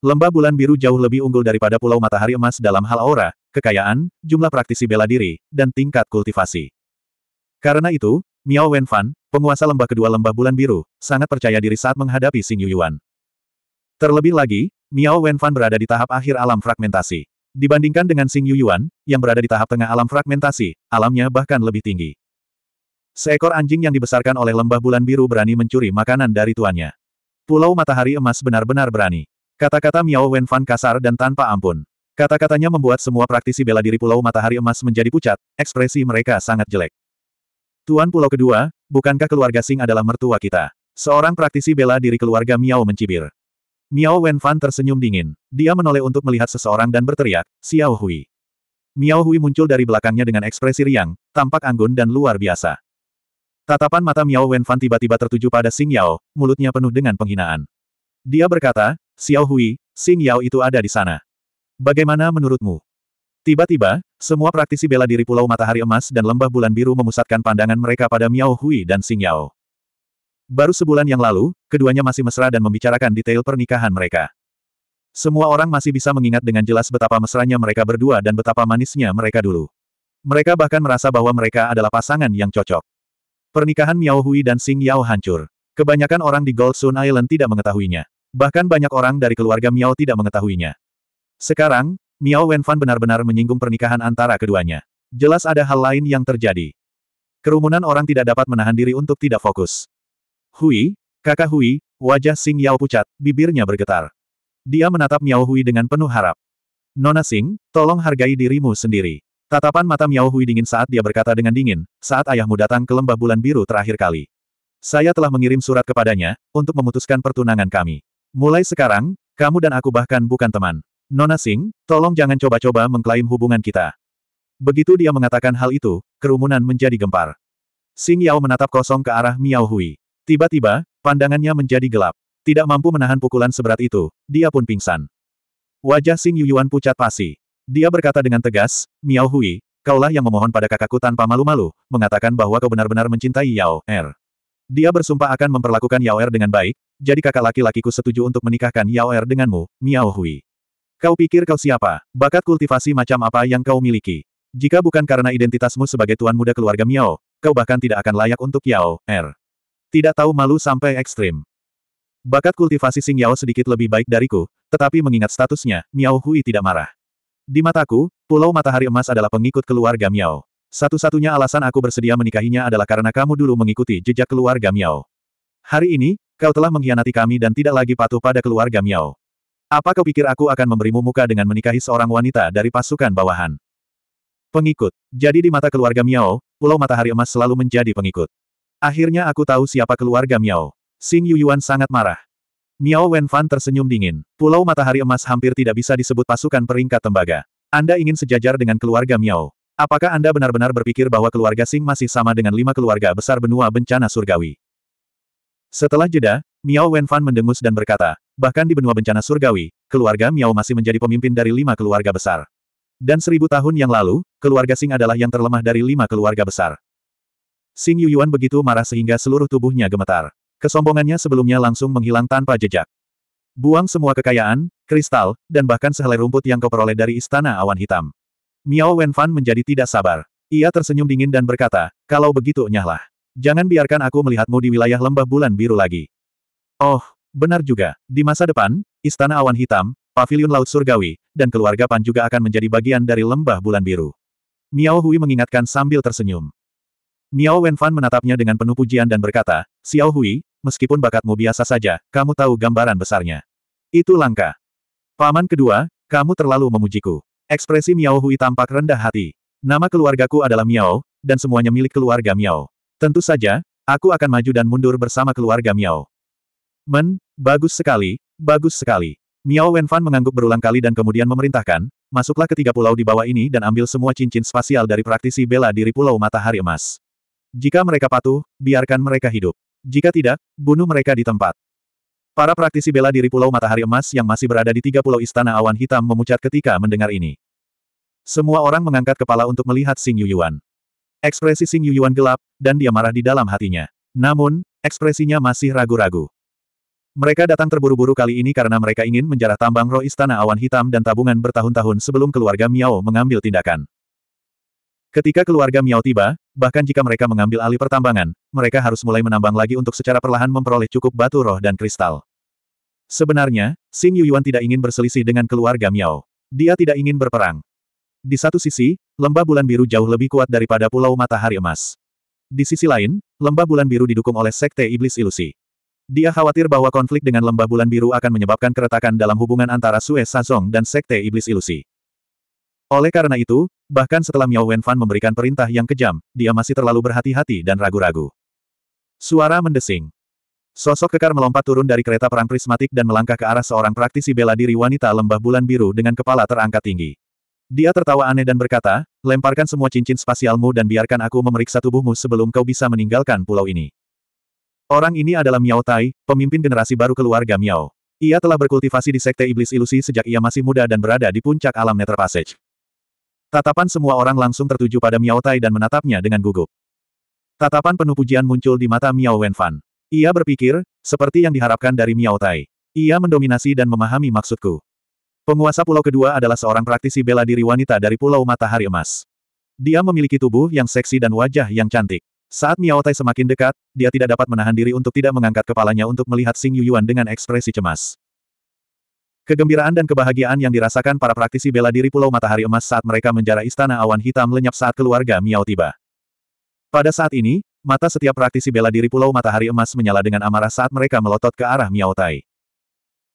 Lembah bulan biru jauh lebih unggul daripada pulau matahari emas dalam hal aura, kekayaan, jumlah praktisi bela diri, dan tingkat kultivasi. Karena itu, Miao Wenfan, penguasa lembah kedua lembah bulan biru, sangat percaya diri saat menghadapi Xing Yuyuan. Terlebih lagi, Miao Wenfan berada di tahap akhir alam fragmentasi. Dibandingkan dengan Xing Yuyuan, yang berada di tahap tengah alam fragmentasi, alamnya bahkan lebih tinggi. Seekor anjing yang dibesarkan oleh lembah bulan biru berani mencuri makanan dari tuannya. Pulau Matahari Emas benar-benar berani. Kata-kata Miao Wenfan kasar dan tanpa ampun. Kata-katanya membuat semua praktisi bela diri Pulau Matahari Emas menjadi pucat, ekspresi mereka sangat jelek. Tuan Pulau Kedua, bukankah keluarga Sing adalah mertua kita? Seorang praktisi bela diri keluarga Miao mencibir. Miao Wenfan tersenyum dingin. Dia menoleh untuk melihat seseorang dan berteriak, Xiao Hui. Miao Hui muncul dari belakangnya dengan ekspresi riang, tampak anggun dan luar biasa. Tatapan mata Miao Wenfan tiba-tiba tertuju pada Sing Yao, mulutnya penuh dengan penghinaan. Dia berkata, Xiao Hui, Sing Yao itu ada di sana. Bagaimana menurutmu? Tiba-tiba, semua praktisi bela diri Pulau Matahari Emas dan Lembah Bulan Biru memusatkan pandangan mereka pada Miao Hui dan Xing Yao. Baru sebulan yang lalu, keduanya masih mesra dan membicarakan detail pernikahan mereka. Semua orang masih bisa mengingat dengan jelas betapa mesranya mereka berdua dan betapa manisnya mereka dulu. Mereka bahkan merasa bahwa mereka adalah pasangan yang cocok. Pernikahan Miao Hui dan Xing Yao hancur. Kebanyakan orang di Gold Sun Island tidak mengetahuinya. Bahkan banyak orang dari keluarga Miao tidak mengetahuinya. Sekarang, Miao Wenfan benar-benar menyinggung pernikahan antara keduanya. Jelas ada hal lain yang terjadi. Kerumunan orang tidak dapat menahan diri untuk tidak fokus. Hui, kakak Hui, wajah Sing Yao pucat, bibirnya bergetar. Dia menatap Miao Hui dengan penuh harap. Nona Sing, tolong hargai dirimu sendiri. Tatapan mata Miao Hui dingin saat dia berkata dengan dingin, saat ayahmu datang ke lembah bulan biru terakhir kali. Saya telah mengirim surat kepadanya, untuk memutuskan pertunangan kami. Mulai sekarang, kamu dan aku bahkan bukan teman. Nona Sing, tolong jangan coba-coba mengklaim hubungan kita. Begitu dia mengatakan hal itu, kerumunan menjadi gempar. Sing Yao menatap kosong ke arah Miao Hui. Tiba-tiba, pandangannya menjadi gelap. Tidak mampu menahan pukulan seberat itu, dia pun pingsan. Wajah Sing Yuyuan pucat pasi. Dia berkata dengan tegas, Miao Hui, kaulah yang memohon pada kakakku tanpa malu-malu, mengatakan bahwa kau benar-benar mencintai Yao Er. Dia bersumpah akan memperlakukan Yao Er dengan baik, jadi kakak laki-lakiku setuju untuk menikahkan Yao Er denganmu, Miao Hui. Kau pikir kau siapa? Bakat kultivasi macam apa yang kau miliki? Jika bukan karena identitasmu sebagai tuan muda keluarga Miao, kau bahkan tidak akan layak untuk Yao, Er. Tidak tahu malu sampai ekstrim. Bakat kultivasi Sing Yao sedikit lebih baik dariku, tetapi mengingat statusnya, Miao Hui tidak marah. Di mataku, Pulau Matahari Emas adalah pengikut keluarga Miao. Satu-satunya alasan aku bersedia menikahinya adalah karena kamu dulu mengikuti jejak keluarga Miao. Hari ini, kau telah mengkhianati kami dan tidak lagi patuh pada keluarga Miao. Apa kau pikir aku akan memberimu muka dengan menikahi seorang wanita dari pasukan bawahan? Pengikut. Jadi di mata keluarga Miao, Pulau Matahari Emas selalu menjadi pengikut. Akhirnya aku tahu siapa keluarga Miao. Xing Yuyuan sangat marah. Miao Wenfan tersenyum dingin. Pulau Matahari Emas hampir tidak bisa disebut pasukan peringkat tembaga. Anda ingin sejajar dengan keluarga Miao. Apakah Anda benar-benar berpikir bahwa keluarga Xing masih sama dengan lima keluarga besar benua bencana surgawi? Setelah jeda, Miao Wenfan mendengus dan berkata, Bahkan di benua bencana surgawi, keluarga Miao masih menjadi pemimpin dari lima keluarga besar. Dan seribu tahun yang lalu, keluarga Sing adalah yang terlemah dari lima keluarga besar. Sing Yuyuan begitu marah sehingga seluruh tubuhnya gemetar. Kesombongannya sebelumnya langsung menghilang tanpa jejak. Buang semua kekayaan, kristal, dan bahkan sehelai rumput yang kau peroleh dari Istana Awan Hitam. Miao Wenfan menjadi tidak sabar. Ia tersenyum dingin dan berkata, kalau begitu nyahlah. Jangan biarkan aku melihatmu di wilayah lembah bulan biru lagi. Oh, Benar juga, di masa depan, Istana Awan Hitam, Paviliun Laut Surgawi, dan keluarga Pan juga akan menjadi bagian dari lembah bulan biru. Miao Hui mengingatkan sambil tersenyum. Miao Wenfan menatapnya dengan penuh pujian dan berkata, Xiao Hui, meskipun bakatmu biasa saja, kamu tahu gambaran besarnya. Itu langka. Paman kedua, kamu terlalu memujiku. Ekspresi Miao Hui tampak rendah hati. Nama keluargaku adalah Miao, dan semuanya milik keluarga Miao. Tentu saja, aku akan maju dan mundur bersama keluarga Miao. Men, bagus sekali, bagus sekali. Miao Wenfan mengangguk berulang kali dan kemudian memerintahkan, masuklah ke tiga pulau di bawah ini dan ambil semua cincin spasial dari praktisi bela diri Pulau Matahari Emas. Jika mereka patuh, biarkan mereka hidup. Jika tidak, bunuh mereka di tempat. Para praktisi bela diri Pulau Matahari Emas yang masih berada di tiga pulau Istana Awan Hitam memucat ketika mendengar ini. Semua orang mengangkat kepala untuk melihat Sing Yuyuan. Ekspresi Sing Yuyuan gelap, dan dia marah di dalam hatinya. Namun, ekspresinya masih ragu-ragu. Mereka datang terburu-buru kali ini karena mereka ingin menjarah tambang roh Istana Awan Hitam dan tabungan bertahun-tahun sebelum keluarga Miao mengambil tindakan. Ketika keluarga Miao tiba, bahkan jika mereka mengambil alih pertambangan, mereka harus mulai menambang lagi untuk secara perlahan memperoleh cukup batu roh dan kristal. Sebenarnya, Xing Yuyuan tidak ingin berselisih dengan keluarga Miao. Dia tidak ingin berperang. Di satu sisi, lembah bulan biru jauh lebih kuat daripada pulau matahari emas. Di sisi lain, lembah bulan biru didukung oleh sekte iblis ilusi. Dia khawatir bahwa konflik dengan lembah bulan biru akan menyebabkan keretakan dalam hubungan antara Sue Sazong dan Sekte Iblis Ilusi. Oleh karena itu, bahkan setelah Miao Wenfan memberikan perintah yang kejam, dia masih terlalu berhati-hati dan ragu-ragu. Suara mendesing. Sosok kekar melompat turun dari kereta perang prismatik dan melangkah ke arah seorang praktisi bela diri wanita lembah bulan biru dengan kepala terangkat tinggi. Dia tertawa aneh dan berkata, lemparkan semua cincin spasialmu dan biarkan aku memeriksa tubuhmu sebelum kau bisa meninggalkan pulau ini. Orang ini adalah Miao Tai, pemimpin generasi baru keluarga Miao. Ia telah berkultivasi di Sekte Iblis Ilusi sejak ia masih muda dan berada di puncak alam Nether Passage. Tatapan semua orang langsung tertuju pada Miao Tai dan menatapnya dengan gugup. Tatapan penuh pujian muncul di mata Miao Wenfan. Ia berpikir, seperti yang diharapkan dari Miao Tai. Ia mendominasi dan memahami maksudku. Penguasa pulau kedua adalah seorang praktisi bela diri wanita dari Pulau Matahari Emas. Dia memiliki tubuh yang seksi dan wajah yang cantik. Saat Miao Tai semakin dekat, dia tidak dapat menahan diri untuk tidak mengangkat kepalanya untuk melihat Xing Yuyuan dengan ekspresi cemas. Kegembiraan dan kebahagiaan yang dirasakan para praktisi bela diri Pulau Matahari Emas saat mereka menjara Istana Awan Hitam lenyap saat keluarga Miao tiba. Pada saat ini, mata setiap praktisi bela diri Pulau Matahari Emas menyala dengan amarah saat mereka melotot ke arah Miao Tai.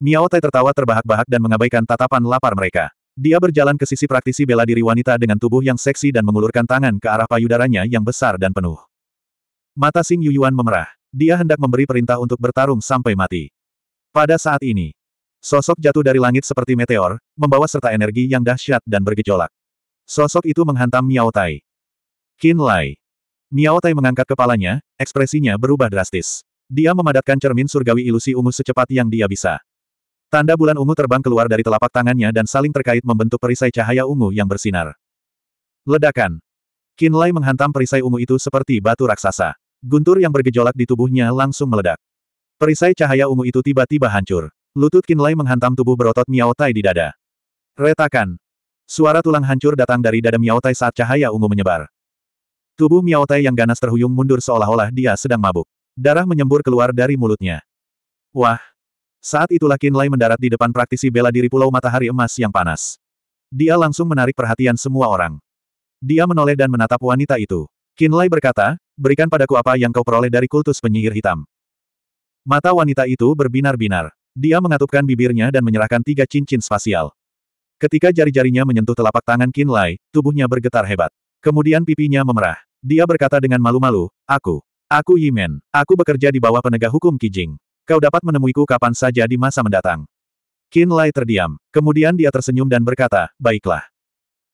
Miao Tai tertawa terbahak-bahak dan mengabaikan tatapan lapar mereka. Dia berjalan ke sisi praktisi bela diri wanita dengan tubuh yang seksi dan mengulurkan tangan ke arah payudaranya yang besar dan penuh. Mata Yu Yuan memerah. Dia hendak memberi perintah untuk bertarung sampai mati. Pada saat ini, sosok jatuh dari langit seperti meteor, membawa serta energi yang dahsyat dan bergejolak. Sosok itu menghantam Miao Tai. Qin Lai. Miao Tai mengangkat kepalanya, ekspresinya berubah drastis. Dia memadatkan cermin surgawi ilusi ungu secepat yang dia bisa. Tanda bulan ungu terbang keluar dari telapak tangannya dan saling terkait membentuk perisai cahaya ungu yang bersinar. Ledakan. Qin Lai menghantam perisai ungu itu seperti batu raksasa. Guntur yang bergejolak di tubuhnya langsung meledak. Perisai cahaya ungu itu tiba-tiba hancur. Lutut Kinlay menghantam tubuh berotot Miao Tai di dada. Retakan. Suara tulang hancur datang dari dada Miao Tai saat cahaya ungu menyebar. Tubuh Miao Tai yang ganas terhuyung mundur seolah-olah dia sedang mabuk. Darah menyembur keluar dari mulutnya. Wah! Saat itulah Kinlay mendarat di depan praktisi bela diri Pulau Matahari Emas yang panas. Dia langsung menarik perhatian semua orang. Dia menoleh dan menatap wanita itu. Kinlay berkata, berikan padaku apa yang kau peroleh dari kultus penyihir hitam. Mata wanita itu berbinar-binar. Dia mengatupkan bibirnya dan menyerahkan tiga cincin spasial. Ketika jari-jarinya menyentuh telapak tangan Qin Lai, tubuhnya bergetar hebat. Kemudian pipinya memerah. Dia berkata dengan malu-malu, Aku, aku Yimen, aku bekerja di bawah penegak hukum Kijing. Kau dapat menemuiku kapan saja di masa mendatang. Qin Lai terdiam. Kemudian dia tersenyum dan berkata, Baiklah.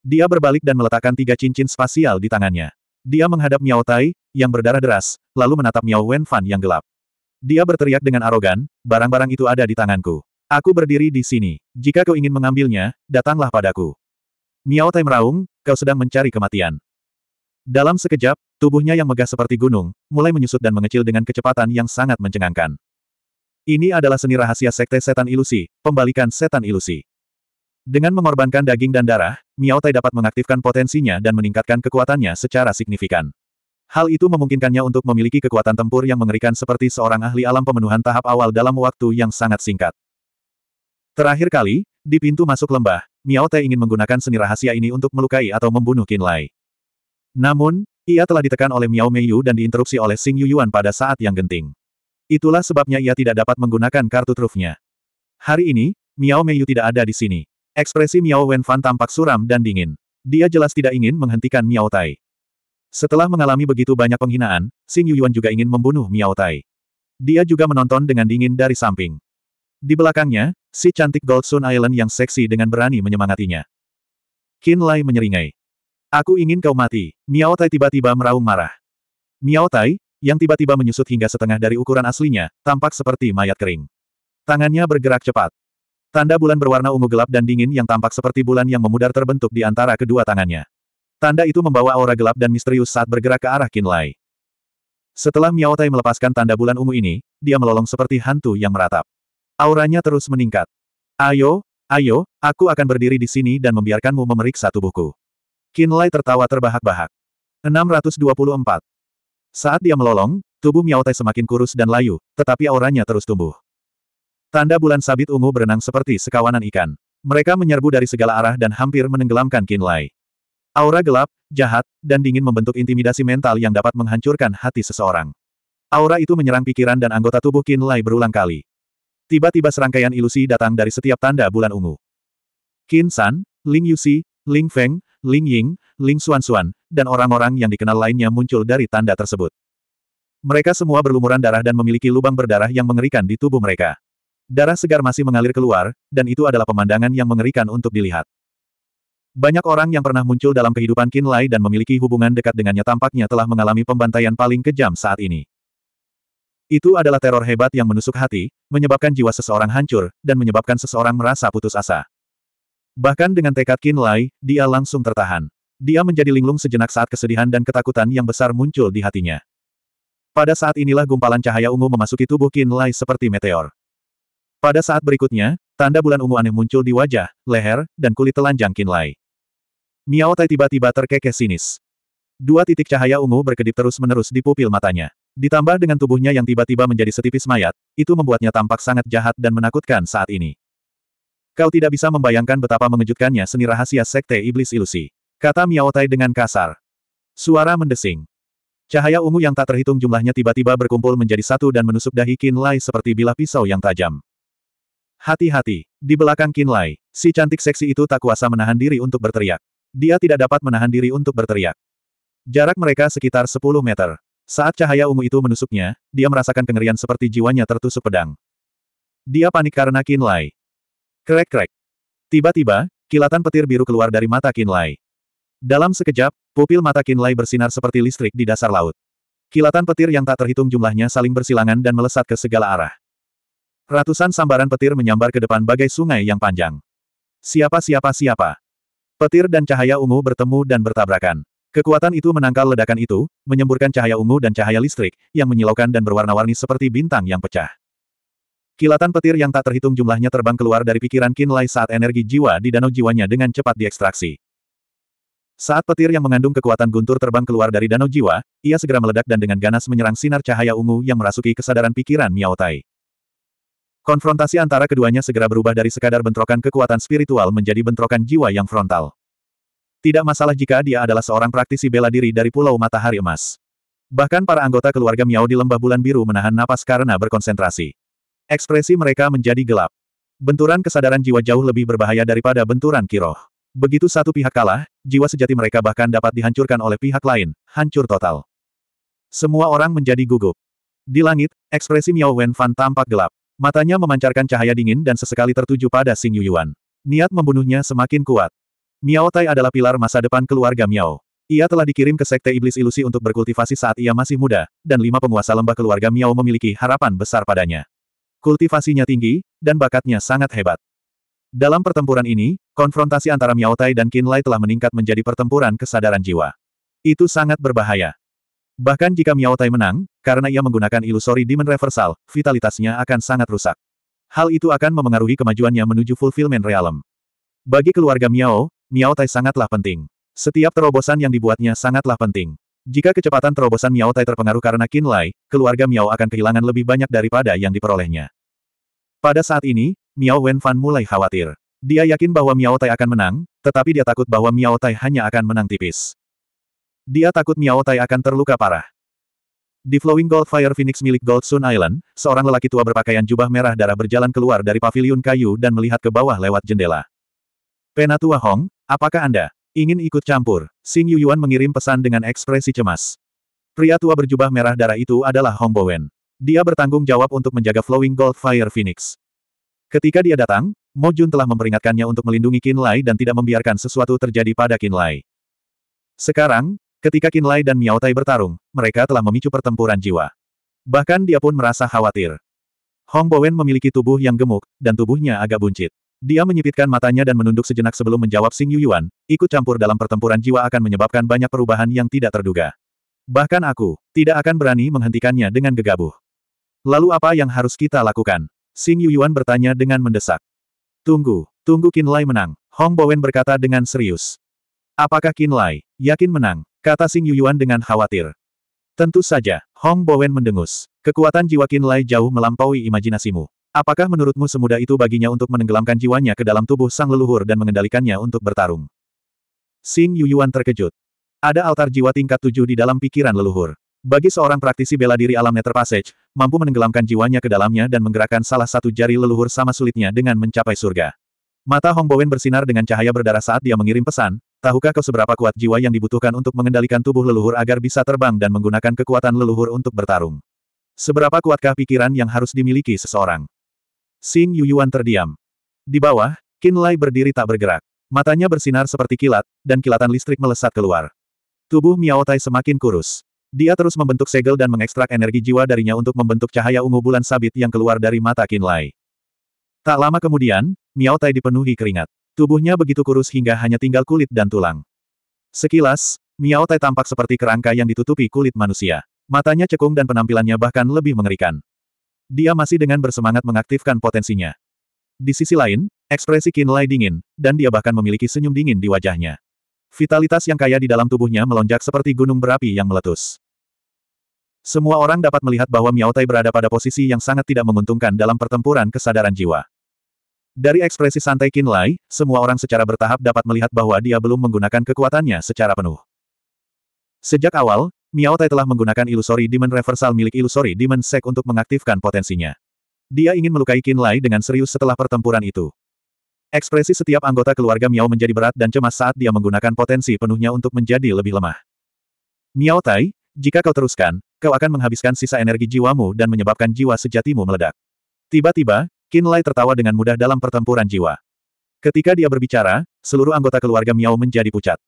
Dia berbalik dan meletakkan tiga cincin spasial di tangannya. Dia menghadap Miao Tai, yang berdarah deras, lalu menatap Miao Wen Fan yang gelap. Dia berteriak dengan arogan, barang-barang itu ada di tanganku. Aku berdiri di sini. Jika kau ingin mengambilnya, datanglah padaku. Miao Tai meraung, kau sedang mencari kematian. Dalam sekejap, tubuhnya yang megah seperti gunung, mulai menyusut dan mengecil dengan kecepatan yang sangat mencengangkan. Ini adalah seni rahasia sekte setan ilusi, pembalikan setan ilusi. Dengan mengorbankan daging dan darah, Miao Tai dapat mengaktifkan potensinya dan meningkatkan kekuatannya secara signifikan. Hal itu memungkinkannya untuk memiliki kekuatan tempur yang mengerikan seperti seorang ahli alam pemenuhan tahap awal dalam waktu yang sangat singkat. Terakhir kali, di pintu masuk lembah, Miao Te ingin menggunakan seni rahasia ini untuk melukai atau membunuh Qin Lai. Namun, ia telah ditekan oleh Miao Meiyu dan diinterupsi oleh Xing Yuyuan pada saat yang genting. Itulah sebabnya ia tidak dapat menggunakan kartu trufnya. Hari ini, Miao Meiyu tidak ada di sini. Ekspresi Miao Wenfan tampak suram dan dingin. Dia jelas tidak ingin menghentikan Miao Tai. Setelah mengalami begitu banyak penghinaan, Xing Yuyuan juga ingin membunuh Miao Tai. Dia juga menonton dengan dingin dari samping. Di belakangnya, si cantik Gold Sun Island yang seksi dengan berani menyemangatinya. Qin Lai menyeringai. Aku ingin kau mati. Miao Tai tiba-tiba meraung marah. Miao Tai, yang tiba-tiba menyusut hingga setengah dari ukuran aslinya, tampak seperti mayat kering. Tangannya bergerak cepat. Tanda bulan berwarna ungu gelap dan dingin yang tampak seperti bulan yang memudar terbentuk di antara kedua tangannya. Tanda itu membawa aura gelap dan misterius saat bergerak ke arah Kinlai. Setelah Miao melepaskan tanda bulan ungu ini, dia melolong seperti hantu yang meratap. Auranya terus meningkat. Ayo, ayo, aku akan berdiri di sini dan membiarkanmu memeriksa tubuhku. Kinlai tertawa terbahak-bahak. 624. Saat dia melolong, tubuh Miao semakin kurus dan layu, tetapi auranya terus tumbuh. Tanda bulan sabit ungu berenang seperti sekawanan ikan. Mereka menyerbu dari segala arah dan hampir menenggelamkan Kinlai. Aura gelap, jahat, dan dingin membentuk intimidasi mental yang dapat menghancurkan hati seseorang. Aura itu menyerang pikiran dan anggota tubuh Qin Lai berulang kali. Tiba-tiba serangkaian ilusi datang dari setiap tanda bulan ungu. Qin San, Ling Yuxi, Ling Feng, Ling Ying, Ling Xuan Xuan, dan orang-orang yang dikenal lainnya muncul dari tanda tersebut. Mereka semua berlumuran darah dan memiliki lubang berdarah yang mengerikan di tubuh mereka. Darah segar masih mengalir keluar, dan itu adalah pemandangan yang mengerikan untuk dilihat. Banyak orang yang pernah muncul dalam kehidupan Lai dan memiliki hubungan dekat dengannya tampaknya telah mengalami pembantaian paling kejam saat ini. Itu adalah teror hebat yang menusuk hati, menyebabkan jiwa seseorang hancur, dan menyebabkan seseorang merasa putus asa. Bahkan dengan tekad Lai, dia langsung tertahan. Dia menjadi linglung sejenak saat kesedihan dan ketakutan yang besar muncul di hatinya. Pada saat inilah gumpalan cahaya ungu memasuki tubuh Lai seperti meteor. Pada saat berikutnya, tanda bulan ungu aneh muncul di wajah, leher, dan kulit telanjang Lai. Miao Tai tiba-tiba terkekeh sinis. Dua titik cahaya ungu berkedip terus-menerus di pupil matanya. Ditambah dengan tubuhnya yang tiba-tiba menjadi setipis mayat, itu membuatnya tampak sangat jahat dan menakutkan saat ini. Kau tidak bisa membayangkan betapa mengejutkannya seni rahasia Sekte Iblis Ilusi. Kata Miao Tai dengan kasar. Suara mendesing. Cahaya ungu yang tak terhitung jumlahnya tiba-tiba berkumpul menjadi satu dan menusuk dahi Qin Lai seperti bilah pisau yang tajam. Hati-hati, di belakang Qin Lai, si cantik seksi itu tak kuasa menahan diri untuk berteriak. Dia tidak dapat menahan diri untuk berteriak. Jarak mereka sekitar 10 meter. Saat cahaya ungu itu menusuknya, dia merasakan kengerian seperti jiwanya tertusuk pedang. Dia panik karena Kinlay. Krek-krek. Tiba-tiba, kilatan petir biru keluar dari mata Kinlay. Dalam sekejap, pupil mata Kinlay bersinar seperti listrik di dasar laut. Kilatan petir yang tak terhitung jumlahnya saling bersilangan dan melesat ke segala arah. Ratusan sambaran petir menyambar ke depan bagai sungai yang panjang. Siapa siapa siapa. Petir dan cahaya ungu bertemu dan bertabrakan. Kekuatan itu menangkal ledakan itu, menyemburkan cahaya ungu dan cahaya listrik, yang menyilaukan dan berwarna-warni seperti bintang yang pecah. Kilatan petir yang tak terhitung jumlahnya terbang keluar dari pikiran Qin Lai saat energi jiwa di danau jiwanya dengan cepat diekstraksi. Saat petir yang mengandung kekuatan guntur terbang keluar dari danau jiwa, ia segera meledak dan dengan ganas menyerang sinar cahaya ungu yang merasuki kesadaran pikiran Miao Tai. Konfrontasi antara keduanya segera berubah dari sekadar bentrokan kekuatan spiritual menjadi bentrokan jiwa yang frontal. Tidak masalah jika dia adalah seorang praktisi bela diri dari Pulau Matahari Emas. Bahkan para anggota keluarga Miao di Lembah Bulan Biru menahan napas karena berkonsentrasi. Ekspresi mereka menjadi gelap. Benturan kesadaran jiwa jauh lebih berbahaya daripada benturan kiroh. Begitu satu pihak kalah, jiwa sejati mereka bahkan dapat dihancurkan oleh pihak lain, hancur total. Semua orang menjadi gugup. Di langit, ekspresi Miao Wen Fan tampak gelap. Matanya memancarkan cahaya dingin dan sesekali tertuju pada Xing Yuyuan. Niat membunuhnya semakin kuat. Miao Tai adalah pilar masa depan keluarga Miao. Ia telah dikirim ke Sekte Iblis Ilusi untuk berkultivasi saat ia masih muda, dan lima penguasa lembah keluarga Miao memiliki harapan besar padanya. Kultivasinya tinggi, dan bakatnya sangat hebat. Dalam pertempuran ini, konfrontasi antara Miao Tai dan Qin Lai telah meningkat menjadi pertempuran kesadaran jiwa. Itu sangat berbahaya. Bahkan jika Miao Tai menang, karena ia menggunakan ilusori Demon Reversal, vitalitasnya akan sangat rusak. Hal itu akan memengaruhi kemajuannya menuju Fulfillment Realm. Bagi keluarga Miao, Miao Tai sangatlah penting. Setiap terobosan yang dibuatnya sangatlah penting. Jika kecepatan terobosan Miao Tai terpengaruh karena Qin Lai, keluarga Miao akan kehilangan lebih banyak daripada yang diperolehnya. Pada saat ini, Miao Wen Fan mulai khawatir. Dia yakin bahwa Miao Tai akan menang, tetapi dia takut bahwa Miao Tai hanya akan menang tipis. Dia takut Miao Tai akan terluka parah. Di Flowing Gold Fire Phoenix milik Gold Sun Island, seorang lelaki tua berpakaian jubah merah darah berjalan keluar dari paviliun kayu dan melihat ke bawah lewat jendela. Penatua Hong, apakah Anda ingin ikut campur? Xing Yuan mengirim pesan dengan ekspresi cemas. Pria tua berjubah merah darah itu adalah Hong Bowen. Dia bertanggung jawab untuk menjaga Flowing Gold Fire Phoenix. Ketika dia datang, Mo Jun telah memperingatkannya untuk melindungi Qin Lai dan tidak membiarkan sesuatu terjadi pada Qin Lai. Sekarang, Ketika Lai dan Miao Tai bertarung, mereka telah memicu pertempuran jiwa. Bahkan dia pun merasa khawatir. Hong Bowen memiliki tubuh yang gemuk, dan tubuhnya agak buncit. Dia menyipitkan matanya dan menunduk sejenak sebelum menjawab Xing Yuan. ikut campur dalam pertempuran jiwa akan menyebabkan banyak perubahan yang tidak terduga. Bahkan aku, tidak akan berani menghentikannya dengan gegabah. Lalu apa yang harus kita lakukan? Xing Yuan bertanya dengan mendesak. Tunggu, tunggu Qin Lai menang. Hong Bowen berkata dengan serius. Apakah Qin Lai, yakin menang? Kata Xing Yuyuan dengan khawatir. Tentu saja, Hong Bowen mendengus. Kekuatan jiwa Qin Lai jauh melampaui imajinasimu. Apakah menurutmu semudah itu baginya untuk menenggelamkan jiwanya ke dalam tubuh sang leluhur dan mengendalikannya untuk bertarung? Xing Yuyuan terkejut. Ada altar jiwa tingkat tujuh di dalam pikiran leluhur. Bagi seorang praktisi bela diri alam Nether Passage, mampu menenggelamkan jiwanya ke dalamnya dan menggerakkan salah satu jari leluhur sama sulitnya dengan mencapai surga. Mata Hong Bowen bersinar dengan cahaya berdarah saat dia mengirim pesan, Tahukah kau seberapa kuat jiwa yang dibutuhkan untuk mengendalikan tubuh leluhur agar bisa terbang dan menggunakan kekuatan leluhur untuk bertarung? Seberapa kuatkah pikiran yang harus dimiliki seseorang? Xing Yuyuan terdiam. Di bawah, Qin Lai berdiri tak bergerak. Matanya bersinar seperti kilat, dan kilatan listrik melesat keluar. Tubuh Miao Tai semakin kurus. Dia terus membentuk segel dan mengekstrak energi jiwa darinya untuk membentuk cahaya ungu bulan sabit yang keluar dari mata Qin Lai. Tak lama kemudian, Miao Tai dipenuhi keringat. Tubuhnya begitu kurus hingga hanya tinggal kulit dan tulang. Sekilas, Miao Tai tampak seperti kerangka yang ditutupi kulit manusia. Matanya cekung dan penampilannya bahkan lebih mengerikan. Dia masih dengan bersemangat mengaktifkan potensinya. Di sisi lain, ekspresi Qin Lai dingin, dan dia bahkan memiliki senyum dingin di wajahnya. Vitalitas yang kaya di dalam tubuhnya melonjak seperti gunung berapi yang meletus. Semua orang dapat melihat bahwa Miao Tai berada pada posisi yang sangat tidak menguntungkan dalam pertempuran kesadaran jiwa. Dari ekspresi santai Lai, semua orang secara bertahap dapat melihat bahwa dia belum menggunakan kekuatannya secara penuh. Sejak awal, Miao Tai telah menggunakan ilusori Demon Reversal milik ilusori Demon Sek untuk mengaktifkan potensinya. Dia ingin melukai Lai dengan serius setelah pertempuran itu. Ekspresi setiap anggota keluarga Miao menjadi berat dan cemas saat dia menggunakan potensi penuhnya untuk menjadi lebih lemah. Miao Tai, jika kau teruskan, kau akan menghabiskan sisa energi jiwamu dan menyebabkan jiwa sejatimu meledak. Tiba-tiba, Lai tertawa dengan mudah dalam pertempuran jiwa. Ketika dia berbicara, seluruh anggota keluarga Miao menjadi pucat.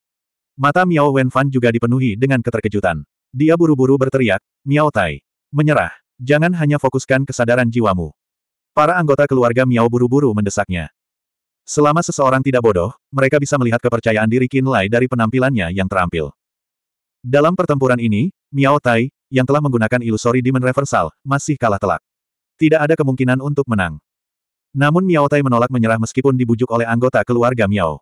Mata Miao Wenfan juga dipenuhi dengan keterkejutan. Dia buru-buru berteriak, Miao Tai, menyerah, jangan hanya fokuskan kesadaran jiwamu. Para anggota keluarga Miao buru-buru mendesaknya. Selama seseorang tidak bodoh, mereka bisa melihat kepercayaan diri Lai dari penampilannya yang terampil. Dalam pertempuran ini, Miao Tai, yang telah menggunakan ilusori Demon Reversal, masih kalah telak. Tidak ada kemungkinan untuk menang. Namun Miao Tai menolak menyerah meskipun dibujuk oleh anggota keluarga Miao.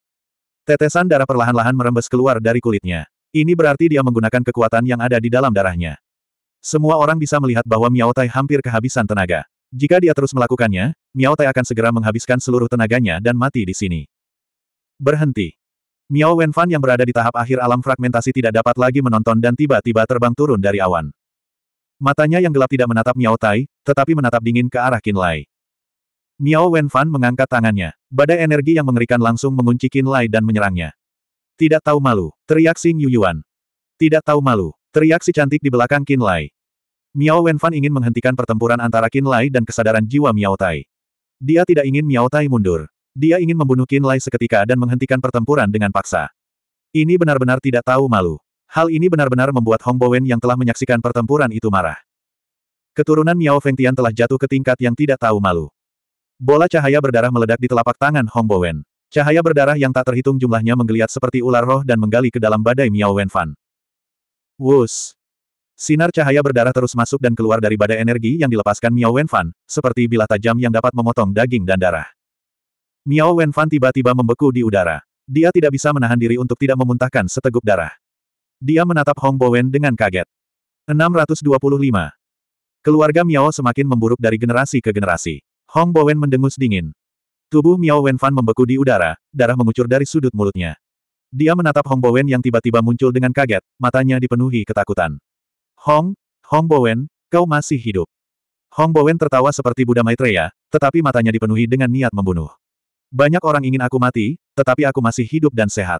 Tetesan darah perlahan-lahan merembes keluar dari kulitnya. Ini berarti dia menggunakan kekuatan yang ada di dalam darahnya. Semua orang bisa melihat bahwa Miao Tai hampir kehabisan tenaga. Jika dia terus melakukannya, Miao Tai akan segera menghabiskan seluruh tenaganya dan mati di sini. Berhenti. Miao Wenfan yang berada di tahap akhir alam fragmentasi tidak dapat lagi menonton dan tiba-tiba terbang turun dari awan. Matanya yang gelap tidak menatap Miao Tai, tetapi menatap dingin ke arah Qin Lai. Miao Wenfan mengangkat tangannya. Badai energi yang mengerikan langsung mengunci Qin Lai dan menyerangnya. Tidak tahu malu, teriak Xing Yuyuan. Tidak tahu malu, teriak si cantik di belakang Qin Lai. Miao Wenfan ingin menghentikan pertempuran antara Qin Lai dan kesadaran jiwa Miao Tai. Dia tidak ingin Miao Tai mundur. Dia ingin membunuh Qin Lai seketika dan menghentikan pertempuran dengan paksa. Ini benar-benar tidak tahu malu. Hal ini benar-benar membuat Hong Bowen yang telah menyaksikan pertempuran itu marah. Keturunan Miao Feng Tian telah jatuh ke tingkat yang tidak tahu malu. Bola cahaya berdarah meledak di telapak tangan Hong Bowen. Cahaya berdarah yang tak terhitung jumlahnya menggeliat seperti ular roh dan menggali ke dalam badai Miao Wenfan. Wus! Sinar cahaya berdarah terus masuk dan keluar dari badai energi yang dilepaskan Miao Wenfan, seperti bilah tajam yang dapat memotong daging dan darah. Miao Wenfan tiba-tiba membeku di udara. Dia tidak bisa menahan diri untuk tidak memuntahkan seteguk darah. Dia menatap Hong Bowen dengan kaget. 625. Keluarga Miao semakin memburuk dari generasi ke generasi. Hong Bowen mendengus dingin. Tubuh Miao Wenfan membeku di udara, darah mengucur dari sudut mulutnya. Dia menatap Hong Bowen yang tiba-tiba muncul dengan kaget, matanya dipenuhi ketakutan. Hong, Hong Bowen, kau masih hidup. Hong Bowen tertawa seperti Buddha Maitreya, tetapi matanya dipenuhi dengan niat membunuh. Banyak orang ingin aku mati, tetapi aku masih hidup dan sehat.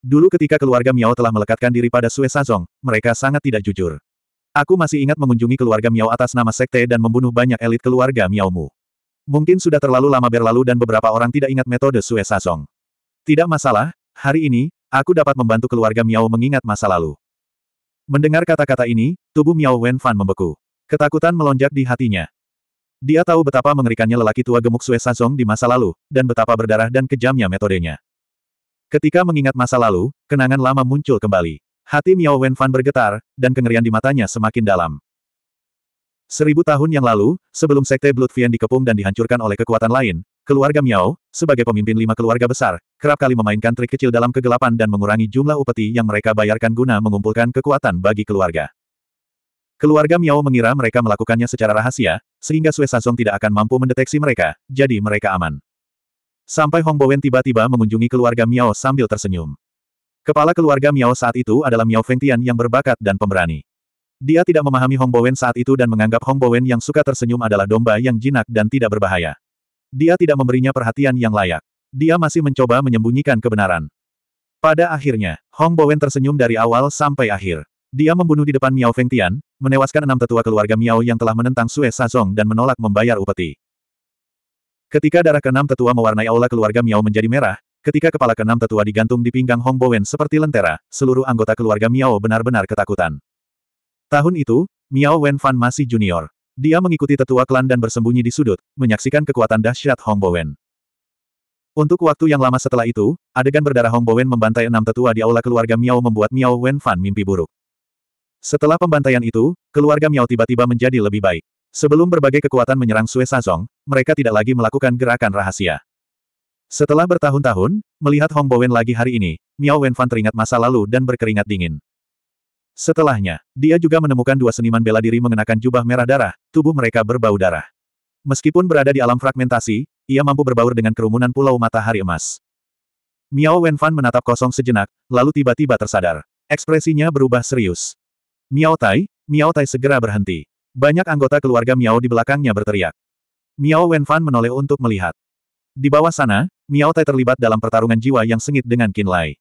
Dulu ketika keluarga Miao telah melekatkan diri pada Sue Sazong, mereka sangat tidak jujur. Aku masih ingat mengunjungi keluarga Miao atas nama sekte dan membunuh banyak elit keluarga Miao Mu. Mungkin sudah terlalu lama berlalu dan beberapa orang tidak ingat metode Sue Sazong. Tidak masalah, hari ini, aku dapat membantu keluarga Miao mengingat masa lalu. Mendengar kata-kata ini, tubuh Miao Wen Fan membeku. Ketakutan melonjak di hatinya. Dia tahu betapa mengerikannya lelaki tua gemuk Sue Sazong di masa lalu, dan betapa berdarah dan kejamnya metodenya. Ketika mengingat masa lalu, kenangan lama muncul kembali. Hati Miao Wen Fan bergetar, dan kengerian di matanya semakin dalam. Seribu tahun yang lalu, sebelum Sekte Bloodvian dikepung dan dihancurkan oleh kekuatan lain, keluarga Miao, sebagai pemimpin lima keluarga besar, kerap kali memainkan trik kecil dalam kegelapan dan mengurangi jumlah upeti yang mereka bayarkan guna mengumpulkan kekuatan bagi keluarga. Keluarga Miao mengira mereka melakukannya secara rahasia, sehingga Sue Song tidak akan mampu mendeteksi mereka, jadi mereka aman. Sampai Hong Bowen tiba-tiba mengunjungi keluarga Miao sambil tersenyum. Kepala keluarga Miao saat itu adalah Miao Fengtian yang berbakat dan pemberani. Dia tidak memahami Hong Bowen saat itu dan menganggap Hong Bowen yang suka tersenyum adalah domba yang jinak dan tidak berbahaya. Dia tidak memberinya perhatian yang layak. Dia masih mencoba menyembunyikan kebenaran. Pada akhirnya, Hong Bowen tersenyum dari awal sampai akhir. Dia membunuh di depan Miao Fengtian, menewaskan enam tetua keluarga Miao yang telah menentang Sue Sazong dan menolak membayar upeti. Ketika darah keenam tetua mewarnai aula keluarga Miao menjadi merah, ketika kepala keenam tetua digantung di pinggang Hong Bowen seperti lentera, seluruh anggota keluarga Miao benar-benar ketakutan. Tahun itu, Miao Wenfan masih junior. Dia mengikuti tetua klan dan bersembunyi di sudut, menyaksikan kekuatan dahsyat Hong Bowen. Untuk waktu yang lama setelah itu, adegan berdarah Hong Bowen membantai enam tetua di aula keluarga Miao membuat Miao Wenfan mimpi buruk. Setelah pembantaian itu, keluarga Miao tiba-tiba menjadi lebih baik. Sebelum berbagai kekuatan menyerang Sue Sazong, mereka tidak lagi melakukan gerakan rahasia. Setelah bertahun-tahun, melihat Hong Bowen lagi hari ini, Miao Wenfan teringat masa lalu dan berkeringat dingin. Setelahnya, dia juga menemukan dua seniman bela diri mengenakan jubah merah darah, tubuh mereka berbau darah. Meskipun berada di alam fragmentasi, ia mampu berbaur dengan kerumunan pulau matahari emas. Miao Wenfan menatap kosong sejenak, lalu tiba-tiba tersadar. Ekspresinya berubah serius. Miao Tai, Miao Tai segera berhenti. Banyak anggota keluarga Miao di belakangnya berteriak. Miao Wenfan menoleh untuk melihat. Di bawah sana, Miao Tai terlibat dalam pertarungan jiwa yang sengit dengan Qin Lai.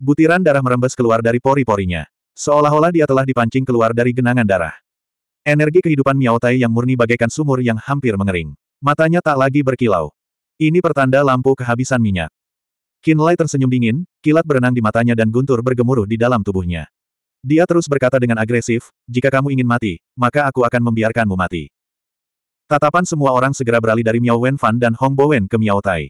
Butiran darah merembes keluar dari pori-porinya. Seolah-olah dia telah dipancing keluar dari genangan darah. Energi kehidupan Miao Tai yang murni bagaikan sumur yang hampir mengering. Matanya tak lagi berkilau. Ini pertanda lampu kehabisan minyak. Kinlay tersenyum dingin, kilat berenang di matanya dan guntur bergemuruh di dalam tubuhnya. Dia terus berkata dengan agresif, jika kamu ingin mati, maka aku akan membiarkanmu mati. Tatapan semua orang segera beralih dari Miao Wenfan dan Hong Bowen ke Miao Tai.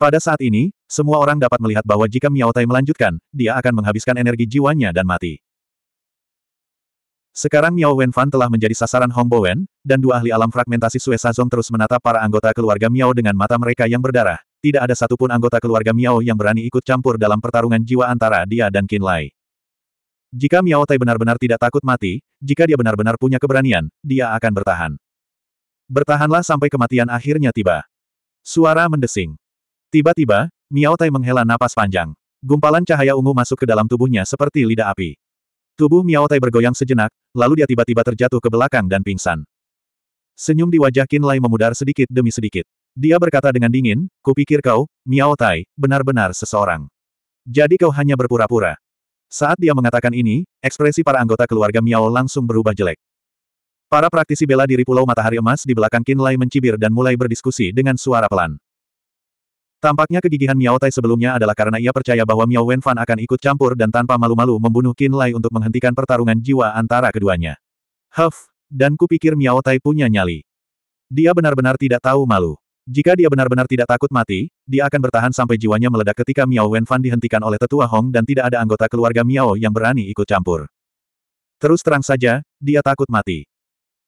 Pada saat ini, semua orang dapat melihat bahwa jika Miao Tai melanjutkan, dia akan menghabiskan energi jiwanya dan mati. Sekarang Miao Wenfan telah menjadi sasaran Hong Bowen, dan dua ahli alam fragmentasi Sue Sazong terus menatap para anggota keluarga Miao dengan mata mereka yang berdarah. Tidak ada satupun anggota keluarga Miao yang berani ikut campur dalam pertarungan jiwa antara dia dan Qin Lai. Jika Miao Tai benar-benar tidak takut mati, jika dia benar-benar punya keberanian, dia akan bertahan. Bertahanlah sampai kematian akhirnya tiba. Suara mendesing. Tiba-tiba, Miao Tai menghela napas panjang. Gumpalan cahaya ungu masuk ke dalam tubuhnya seperti lidah api. Tubuh Miao Tai bergoyang sejenak, lalu dia tiba-tiba terjatuh ke belakang dan pingsan. Senyum di wajah Qin Lai memudar sedikit demi sedikit. Dia berkata dengan dingin, kupikir kau, Miao Tai, benar-benar seseorang. Jadi kau hanya berpura-pura. Saat dia mengatakan ini, ekspresi para anggota keluarga Miao langsung berubah jelek. Para praktisi bela diri Pulau Matahari Emas di belakang Qin Lai mencibir dan mulai berdiskusi dengan suara pelan. Tampaknya kegigihan Miao Tai sebelumnya adalah karena ia percaya bahwa Miao Wenfan akan ikut campur dan tanpa malu-malu membunuh Qin Lai untuk menghentikan pertarungan jiwa antara keduanya. Huff, dan kupikir Miao Tai punya nyali. Dia benar-benar tidak tahu malu. Jika dia benar-benar tidak takut mati, dia akan bertahan sampai jiwanya meledak ketika Miao Wenfan dihentikan oleh tetua Hong dan tidak ada anggota keluarga Miao yang berani ikut campur. Terus terang saja, dia takut mati.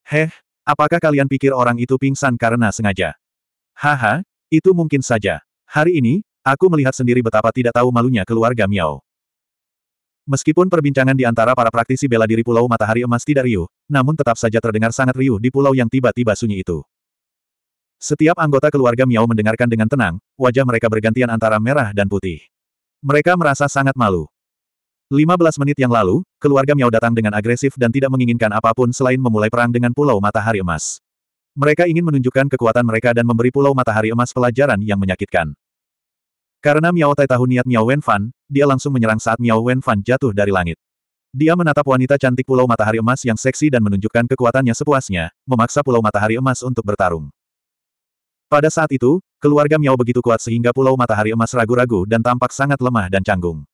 Heh, apakah kalian pikir orang itu pingsan karena sengaja? Haha, itu mungkin saja. Hari ini, aku melihat sendiri betapa tidak tahu malunya keluarga Miao. Meskipun perbincangan di antara para praktisi bela diri Pulau Matahari Emas tidak riuh, namun tetap saja terdengar sangat riuh di pulau yang tiba-tiba sunyi itu. Setiap anggota keluarga Miao mendengarkan dengan tenang, wajah mereka bergantian antara merah dan putih. Mereka merasa sangat malu. 15 menit yang lalu, keluarga Miao datang dengan agresif dan tidak menginginkan apapun selain memulai perang dengan Pulau Matahari Emas. Mereka ingin menunjukkan kekuatan mereka dan memberi Pulau Matahari Emas pelajaran yang menyakitkan. Karena Miao Tai tahu niat Miao Wenfan, dia langsung menyerang saat Miao Wenfan jatuh dari langit. Dia menatap wanita cantik Pulau Matahari Emas yang seksi dan menunjukkan kekuatannya sepuasnya, memaksa Pulau Matahari Emas untuk bertarung. Pada saat itu, keluarga Miao begitu kuat sehingga Pulau Matahari Emas ragu-ragu dan tampak sangat lemah dan canggung.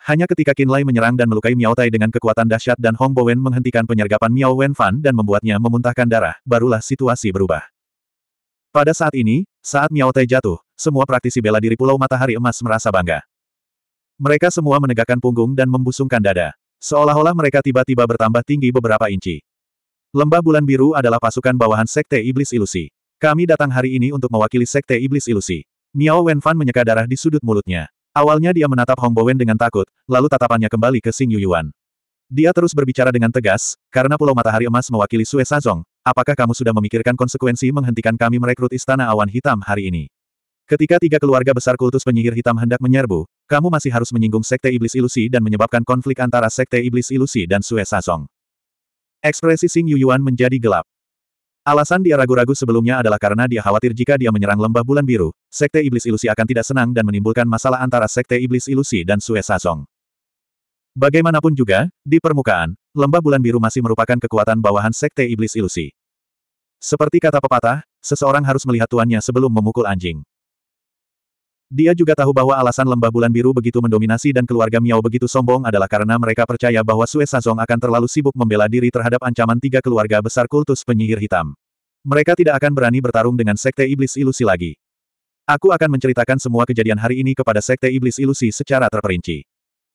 Hanya ketika Qin Lai menyerang dan melukai Miao Tai dengan kekuatan dahsyat dan Hong Bowen menghentikan penyergapan Miao Wen Fan dan membuatnya memuntahkan darah, barulah situasi berubah. Pada saat ini, saat Miao Tai jatuh, semua praktisi bela diri Pulau Matahari Emas merasa bangga. Mereka semua menegakkan punggung dan membusungkan dada. Seolah-olah mereka tiba-tiba bertambah tinggi beberapa inci. Lembah Bulan Biru adalah pasukan bawahan Sekte Iblis Ilusi. Kami datang hari ini untuk mewakili Sekte Iblis Ilusi. Miao Wenfan menyeka darah di sudut mulutnya. Awalnya dia menatap Hong Bowen dengan takut, lalu tatapannya kembali ke Xing Yuyuan. Dia terus berbicara dengan tegas, karena Pulau Matahari Emas mewakili Sue Sazong, apakah kamu sudah memikirkan konsekuensi menghentikan kami merekrut Istana Awan Hitam hari ini? Ketika tiga keluarga besar kultus penyihir hitam hendak menyerbu, kamu masih harus menyinggung Sekte Iblis Ilusi dan menyebabkan konflik antara Sekte Iblis Ilusi dan Sue Sazong. Ekspresi Xing Yuyuan menjadi gelap. Alasan dia ragu-ragu sebelumnya adalah karena dia khawatir jika dia menyerang lembah bulan biru, Sekte Iblis Ilusi akan tidak senang dan menimbulkan masalah antara Sekte Iblis Ilusi dan Sue Sazong. Bagaimanapun juga, di permukaan, lembah bulan biru masih merupakan kekuatan bawahan Sekte Iblis Ilusi. Seperti kata pepatah, seseorang harus melihat tuannya sebelum memukul anjing. Dia juga tahu bahwa alasan lembah bulan biru begitu mendominasi dan keluarga Miao begitu sombong adalah karena mereka percaya bahwa Sue Sazong akan terlalu sibuk membela diri terhadap ancaman tiga keluarga besar kultus penyihir hitam. Mereka tidak akan berani bertarung dengan Sekte Iblis Ilusi lagi. Aku akan menceritakan semua kejadian hari ini kepada Sekte Iblis Ilusi secara terperinci.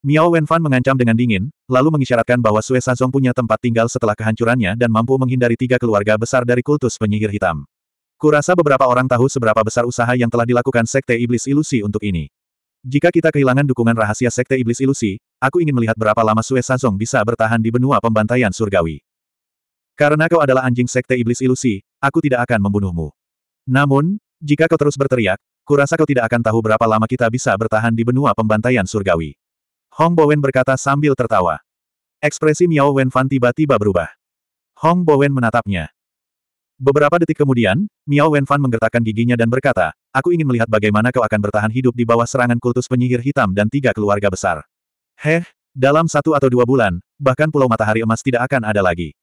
Miao Wenfan mengancam dengan dingin, lalu mengisyaratkan bahwa Sue Sazong punya tempat tinggal setelah kehancurannya dan mampu menghindari tiga keluarga besar dari kultus penyihir hitam. Kurasa beberapa orang tahu seberapa besar usaha yang telah dilakukan Sekte Iblis Ilusi untuk ini. Jika kita kehilangan dukungan rahasia Sekte Iblis Ilusi, aku ingin melihat berapa lama Sue Sazong bisa bertahan di benua pembantaian surgawi. Karena kau adalah anjing Sekte Iblis Ilusi, aku tidak akan membunuhmu. Namun, jika kau terus berteriak, kurasa kau tidak akan tahu berapa lama kita bisa bertahan di benua pembantaian surgawi. Hong Bowen berkata sambil tertawa. Ekspresi Miao Wenfan tiba-tiba berubah. Hong Bowen menatapnya. Beberapa detik kemudian, Miao Wenfan menggertakkan giginya dan berkata, aku ingin melihat bagaimana kau akan bertahan hidup di bawah serangan kultus penyihir hitam dan tiga keluarga besar. Heh, dalam satu atau dua bulan, bahkan Pulau Matahari Emas tidak akan ada lagi.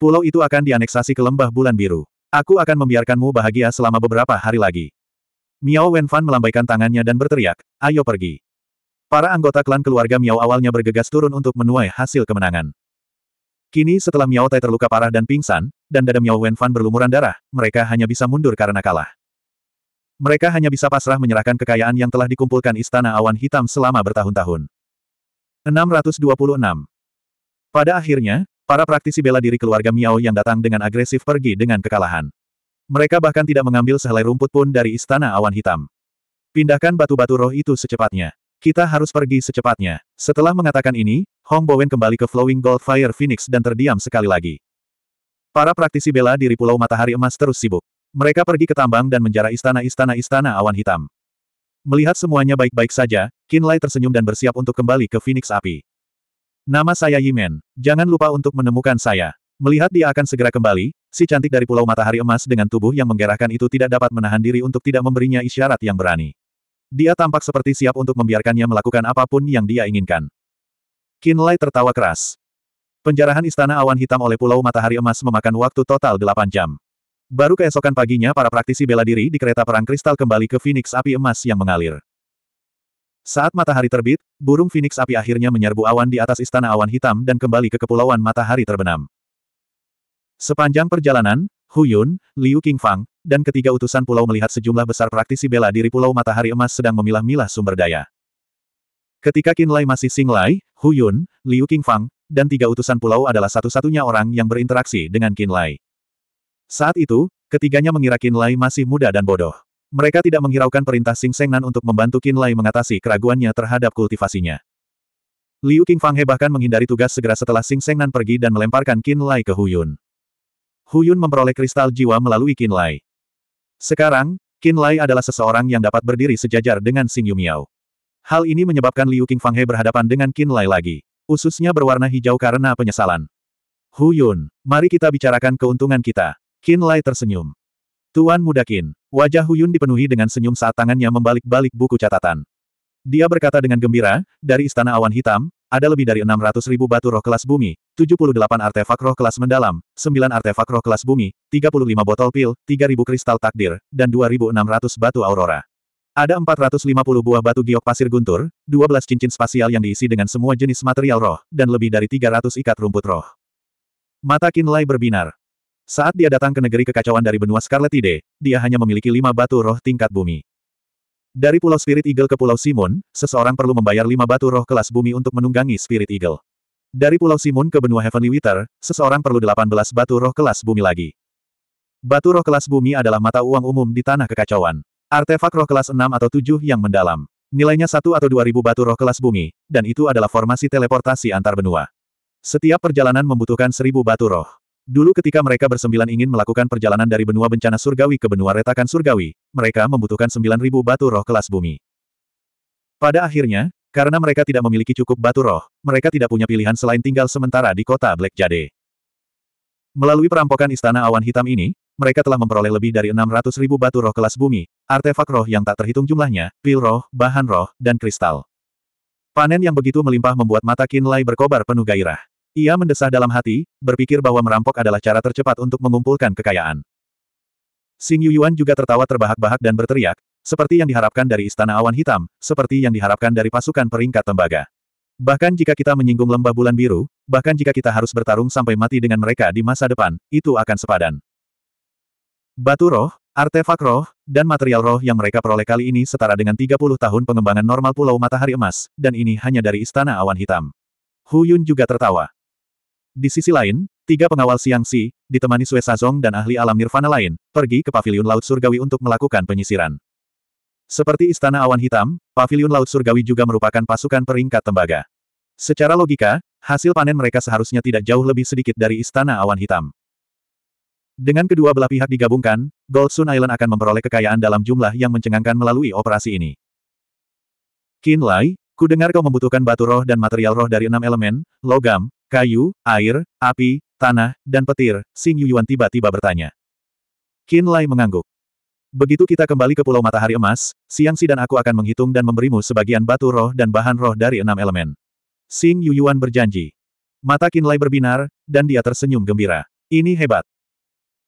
Pulau itu akan dianeksasi ke lembah bulan biru. Aku akan membiarkanmu bahagia selama beberapa hari lagi. Miao Wenfan melambaikan tangannya dan berteriak, ayo pergi. Para anggota klan keluarga Miao awalnya bergegas turun untuk menuai hasil kemenangan. Kini setelah Miao Tai terluka parah dan pingsan, dan dada Miao Wenfan berlumuran darah, mereka hanya bisa mundur karena kalah. Mereka hanya bisa pasrah menyerahkan kekayaan yang telah dikumpulkan Istana Awan Hitam selama bertahun-tahun. 626. Pada akhirnya, para praktisi bela diri keluarga Miao yang datang dengan agresif pergi dengan kekalahan. Mereka bahkan tidak mengambil sehelai rumput pun dari Istana Awan Hitam. Pindahkan batu-batu roh itu secepatnya. Kita harus pergi secepatnya. Setelah mengatakan ini, Hong Bowen kembali ke Flowing Gold Fire Phoenix dan terdiam sekali lagi. Para praktisi bela diri Pulau Matahari Emas terus sibuk. Mereka pergi ke tambang dan menjara istana-istana-istana awan hitam. Melihat semuanya baik-baik saja, Lai tersenyum dan bersiap untuk kembali ke Phoenix Api. Nama saya Yimen, jangan lupa untuk menemukan saya. Melihat dia akan segera kembali, si cantik dari Pulau Matahari Emas dengan tubuh yang menggerahkan itu tidak dapat menahan diri untuk tidak memberinya isyarat yang berani. Dia tampak seperti siap untuk membiarkannya melakukan apapun yang dia inginkan. Kinlay tertawa keras. Penjarahan Istana Awan Hitam oleh Pulau Matahari Emas memakan waktu total 8 jam. Baru keesokan paginya para praktisi bela diri di kereta perang kristal kembali ke Phoenix Api Emas yang mengalir. Saat matahari terbit, burung Phoenix Api akhirnya menyerbu awan di atas Istana Awan Hitam dan kembali ke Kepulauan Matahari Terbenam. Sepanjang perjalanan, Huyun, Liu Qingfang, dan ketiga utusan pulau melihat sejumlah besar praktisi bela diri Pulau Matahari Emas sedang memilah-milah sumber daya. Ketika Qin Lai masih Sing Lai, Hu Yun, Liu Qingfang, dan tiga utusan pulau adalah satu-satunya orang yang berinteraksi dengan Qin Lai. Saat itu, ketiganya mengira Qin Lai masih muda dan bodoh. Mereka tidak menghiraukan perintah Sing Sengnan untuk membantu Qin Lai mengatasi keraguannya terhadap kultivasinya. Liu Qingfang bahkan menghindari tugas segera setelah Sing Sengnan pergi dan melemparkan Qin Lai ke Hu Yun. Hu Yun memperoleh kristal jiwa melalui Qin Lai. Sekarang, Qin Lai adalah seseorang yang dapat berdiri sejajar dengan Xing Yu Hal ini menyebabkan Liu Qingfanghe berhadapan dengan Qin Lai lagi. Ususnya berwarna hijau karena penyesalan. Hu Yun, mari kita bicarakan keuntungan kita. Qin Lai tersenyum. Tuan muda Qin, wajah Hu Yun dipenuhi dengan senyum saat tangannya membalik-balik buku catatan. Dia berkata dengan gembira, dari Istana Awan Hitam, ada lebih dari 600 ribu batu roh kelas bumi, 78 artefak roh kelas mendalam, 9 artefak roh kelas bumi, 35 botol pil, 3000 kristal takdir, dan 2600 batu aurora. Ada 450 buah batu giok pasir guntur, 12 cincin spasial yang diisi dengan semua jenis material roh, dan lebih dari 300 ikat rumput roh. Mata Kinlay berbinar. Saat dia datang ke negeri kekacauan dari benua Scarlet Scarletide, dia hanya memiliki 5 batu roh tingkat bumi. Dari Pulau Spirit Eagle ke Pulau Simon, seseorang perlu membayar lima batu roh kelas bumi untuk menunggangi Spirit Eagle. Dari Pulau Simon ke benua Heavenly Wither, seseorang perlu 18 batu roh kelas bumi lagi. Batu roh kelas bumi adalah mata uang umum di tanah kekacauan. Artefak roh kelas 6 atau 7 yang mendalam. Nilainya satu atau dua ribu batu roh kelas bumi, dan itu adalah formasi teleportasi antar benua. Setiap perjalanan membutuhkan seribu batu roh. Dulu ketika mereka bersembilan ingin melakukan perjalanan dari benua bencana surgawi ke benua retakan surgawi, mereka membutuhkan sembilan ribu batu roh kelas bumi. Pada akhirnya, karena mereka tidak memiliki cukup batu roh, mereka tidak punya pilihan selain tinggal sementara di kota Black Jade. Melalui perampokan istana awan hitam ini, mereka telah memperoleh lebih dari enam ratus ribu batu roh kelas bumi, artefak roh yang tak terhitung jumlahnya, pil roh, bahan roh, dan kristal. Panen yang begitu melimpah membuat mata Kinlay berkobar penuh gairah. Ia mendesah dalam hati, berpikir bahwa merampok adalah cara tercepat untuk mengumpulkan kekayaan. Xing Yuan juga tertawa terbahak-bahak dan berteriak, seperti yang diharapkan dari Istana Awan Hitam, seperti yang diharapkan dari pasukan peringkat tembaga. Bahkan jika kita menyinggung lembah bulan biru, bahkan jika kita harus bertarung sampai mati dengan mereka di masa depan, itu akan sepadan. Batu roh, artefak roh, dan material roh yang mereka peroleh kali ini setara dengan 30 tahun pengembangan normal Pulau Matahari Emas, dan ini hanya dari Istana Awan Hitam. Hu Yun juga tertawa. Di sisi lain, tiga pengawal Siang Si, ditemani Sue Sazong dan ahli alam nirvana lain, pergi ke paviliun Laut Surgawi untuk melakukan penyisiran. Seperti Istana Awan Hitam, Paviliun Laut Surgawi juga merupakan pasukan peringkat tembaga. Secara logika, hasil panen mereka seharusnya tidak jauh lebih sedikit dari Istana Awan Hitam. Dengan kedua belah pihak digabungkan, Gold Sun Island akan memperoleh kekayaan dalam jumlah yang mencengangkan melalui operasi ini. Kin Lai, ku dengar kau membutuhkan batu roh dan material roh dari enam elemen, logam, kayu, air, api, tanah, dan petir, Xing Yuyuan tiba-tiba bertanya. Qin Lai mengangguk. Begitu kita kembali ke Pulau Matahari Emas, Siang Si dan aku akan menghitung dan memberimu sebagian batu roh dan bahan roh dari enam elemen. Xing Yuyuan berjanji. Mata Qin Lai berbinar, dan dia tersenyum gembira. Ini hebat.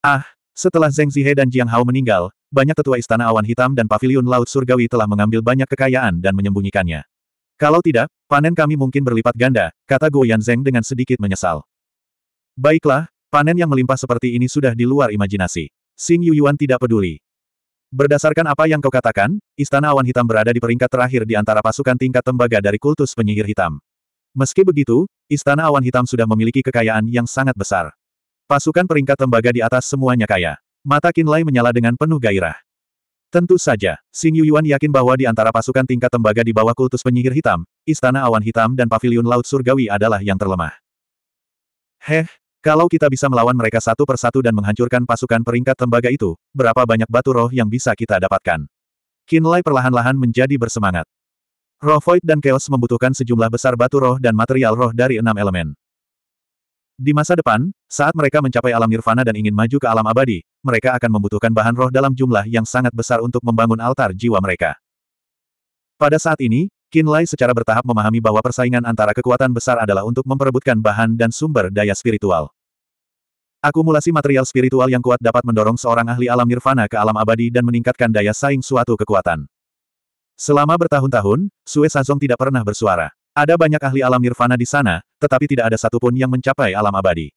Ah, setelah Zheng Zihe dan Jiang Hao meninggal, banyak tetua istana awan hitam dan paviliun laut surgawi telah mengambil banyak kekayaan dan menyembunyikannya. Kalau tidak, panen kami mungkin berlipat ganda, kata Guo Yanzeng dengan sedikit menyesal. Baiklah, panen yang melimpah seperti ini sudah di luar imajinasi. Xing Yuyuan tidak peduli. Berdasarkan apa yang kau katakan, Istana Awan Hitam berada di peringkat terakhir di antara pasukan tingkat tembaga dari kultus penyihir hitam. Meski begitu, Istana Awan Hitam sudah memiliki kekayaan yang sangat besar. Pasukan peringkat tembaga di atas semuanya kaya. Mata Kinlay menyala dengan penuh gairah. Tentu saja, Xing Yuyuan yakin bahwa di antara pasukan tingkat tembaga di bawah kultus penyihir hitam, Istana Awan Hitam dan Paviliun Laut Surgawi adalah yang terlemah. Heh, kalau kita bisa melawan mereka satu persatu dan menghancurkan pasukan peringkat tembaga itu, berapa banyak batu roh yang bisa kita dapatkan? Lai perlahan-lahan menjadi bersemangat. Roh Void dan Chaos membutuhkan sejumlah besar batu roh dan material roh dari enam elemen. Di masa depan, saat mereka mencapai alam nirvana dan ingin maju ke alam abadi, mereka akan membutuhkan bahan roh dalam jumlah yang sangat besar untuk membangun altar jiwa mereka. Pada saat ini, Lai secara bertahap memahami bahwa persaingan antara kekuatan besar adalah untuk memperebutkan bahan dan sumber daya spiritual. Akumulasi material spiritual yang kuat dapat mendorong seorang ahli alam nirvana ke alam abadi dan meningkatkan daya saing suatu kekuatan. Selama bertahun-tahun, Sue Sazong tidak pernah bersuara. Ada banyak ahli alam nirvana di sana, tetapi tidak ada satupun yang mencapai alam abadi.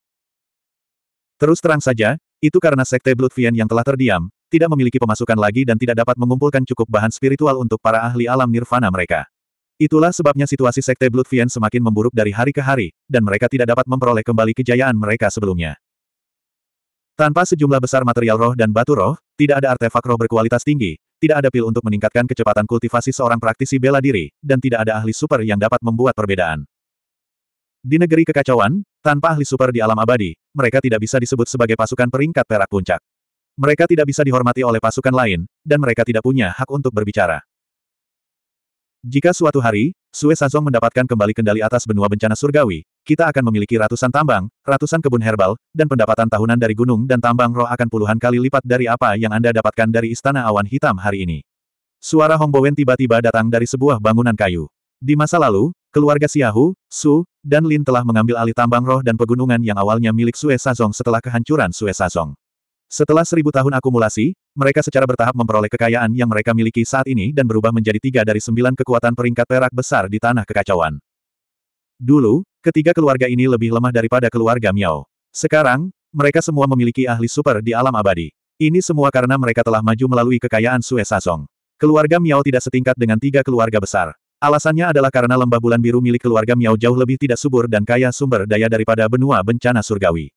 Terus terang saja, itu karena sekte Bloodfien yang telah terdiam, tidak memiliki pemasukan lagi dan tidak dapat mengumpulkan cukup bahan spiritual untuk para ahli alam nirvana mereka. Itulah sebabnya situasi sekte Bloodfien semakin memburuk dari hari ke hari, dan mereka tidak dapat memperoleh kembali kejayaan mereka sebelumnya. Tanpa sejumlah besar material roh dan batu roh, tidak ada artefak roh berkualitas tinggi, tidak ada pil untuk meningkatkan kecepatan kultivasi seorang praktisi bela diri, dan tidak ada ahli super yang dapat membuat perbedaan. Di negeri kekacauan, tanpa ahli super di alam abadi, mereka tidak bisa disebut sebagai pasukan peringkat perak puncak. Mereka tidak bisa dihormati oleh pasukan lain, dan mereka tidak punya hak untuk berbicara. Jika suatu hari, Sue Sazong mendapatkan kembali kendali atas benua bencana surgawi, kita akan memiliki ratusan tambang, ratusan kebun herbal, dan pendapatan tahunan dari gunung dan tambang roh akan puluhan kali lipat dari apa yang Anda dapatkan dari Istana Awan Hitam hari ini. Suara Hongbowen tiba-tiba datang dari sebuah bangunan kayu. Di masa lalu, keluarga Siahu, Su, dan Lin telah mengambil alih tambang roh dan pegunungan yang awalnya milik Sue Sazong setelah kehancuran Sue Sazong. Setelah seribu tahun akumulasi, mereka secara bertahap memperoleh kekayaan yang mereka miliki saat ini dan berubah menjadi tiga dari sembilan kekuatan peringkat perak besar di tanah kekacauan. Dulu, ketiga keluarga ini lebih lemah daripada keluarga Miao. Sekarang, mereka semua memiliki ahli super di alam abadi. Ini semua karena mereka telah maju melalui kekayaan Sue Sasong. Keluarga Miao tidak setingkat dengan tiga keluarga besar. Alasannya adalah karena lembah bulan biru milik keluarga Miao jauh lebih tidak subur dan kaya sumber daya daripada benua bencana surgawi.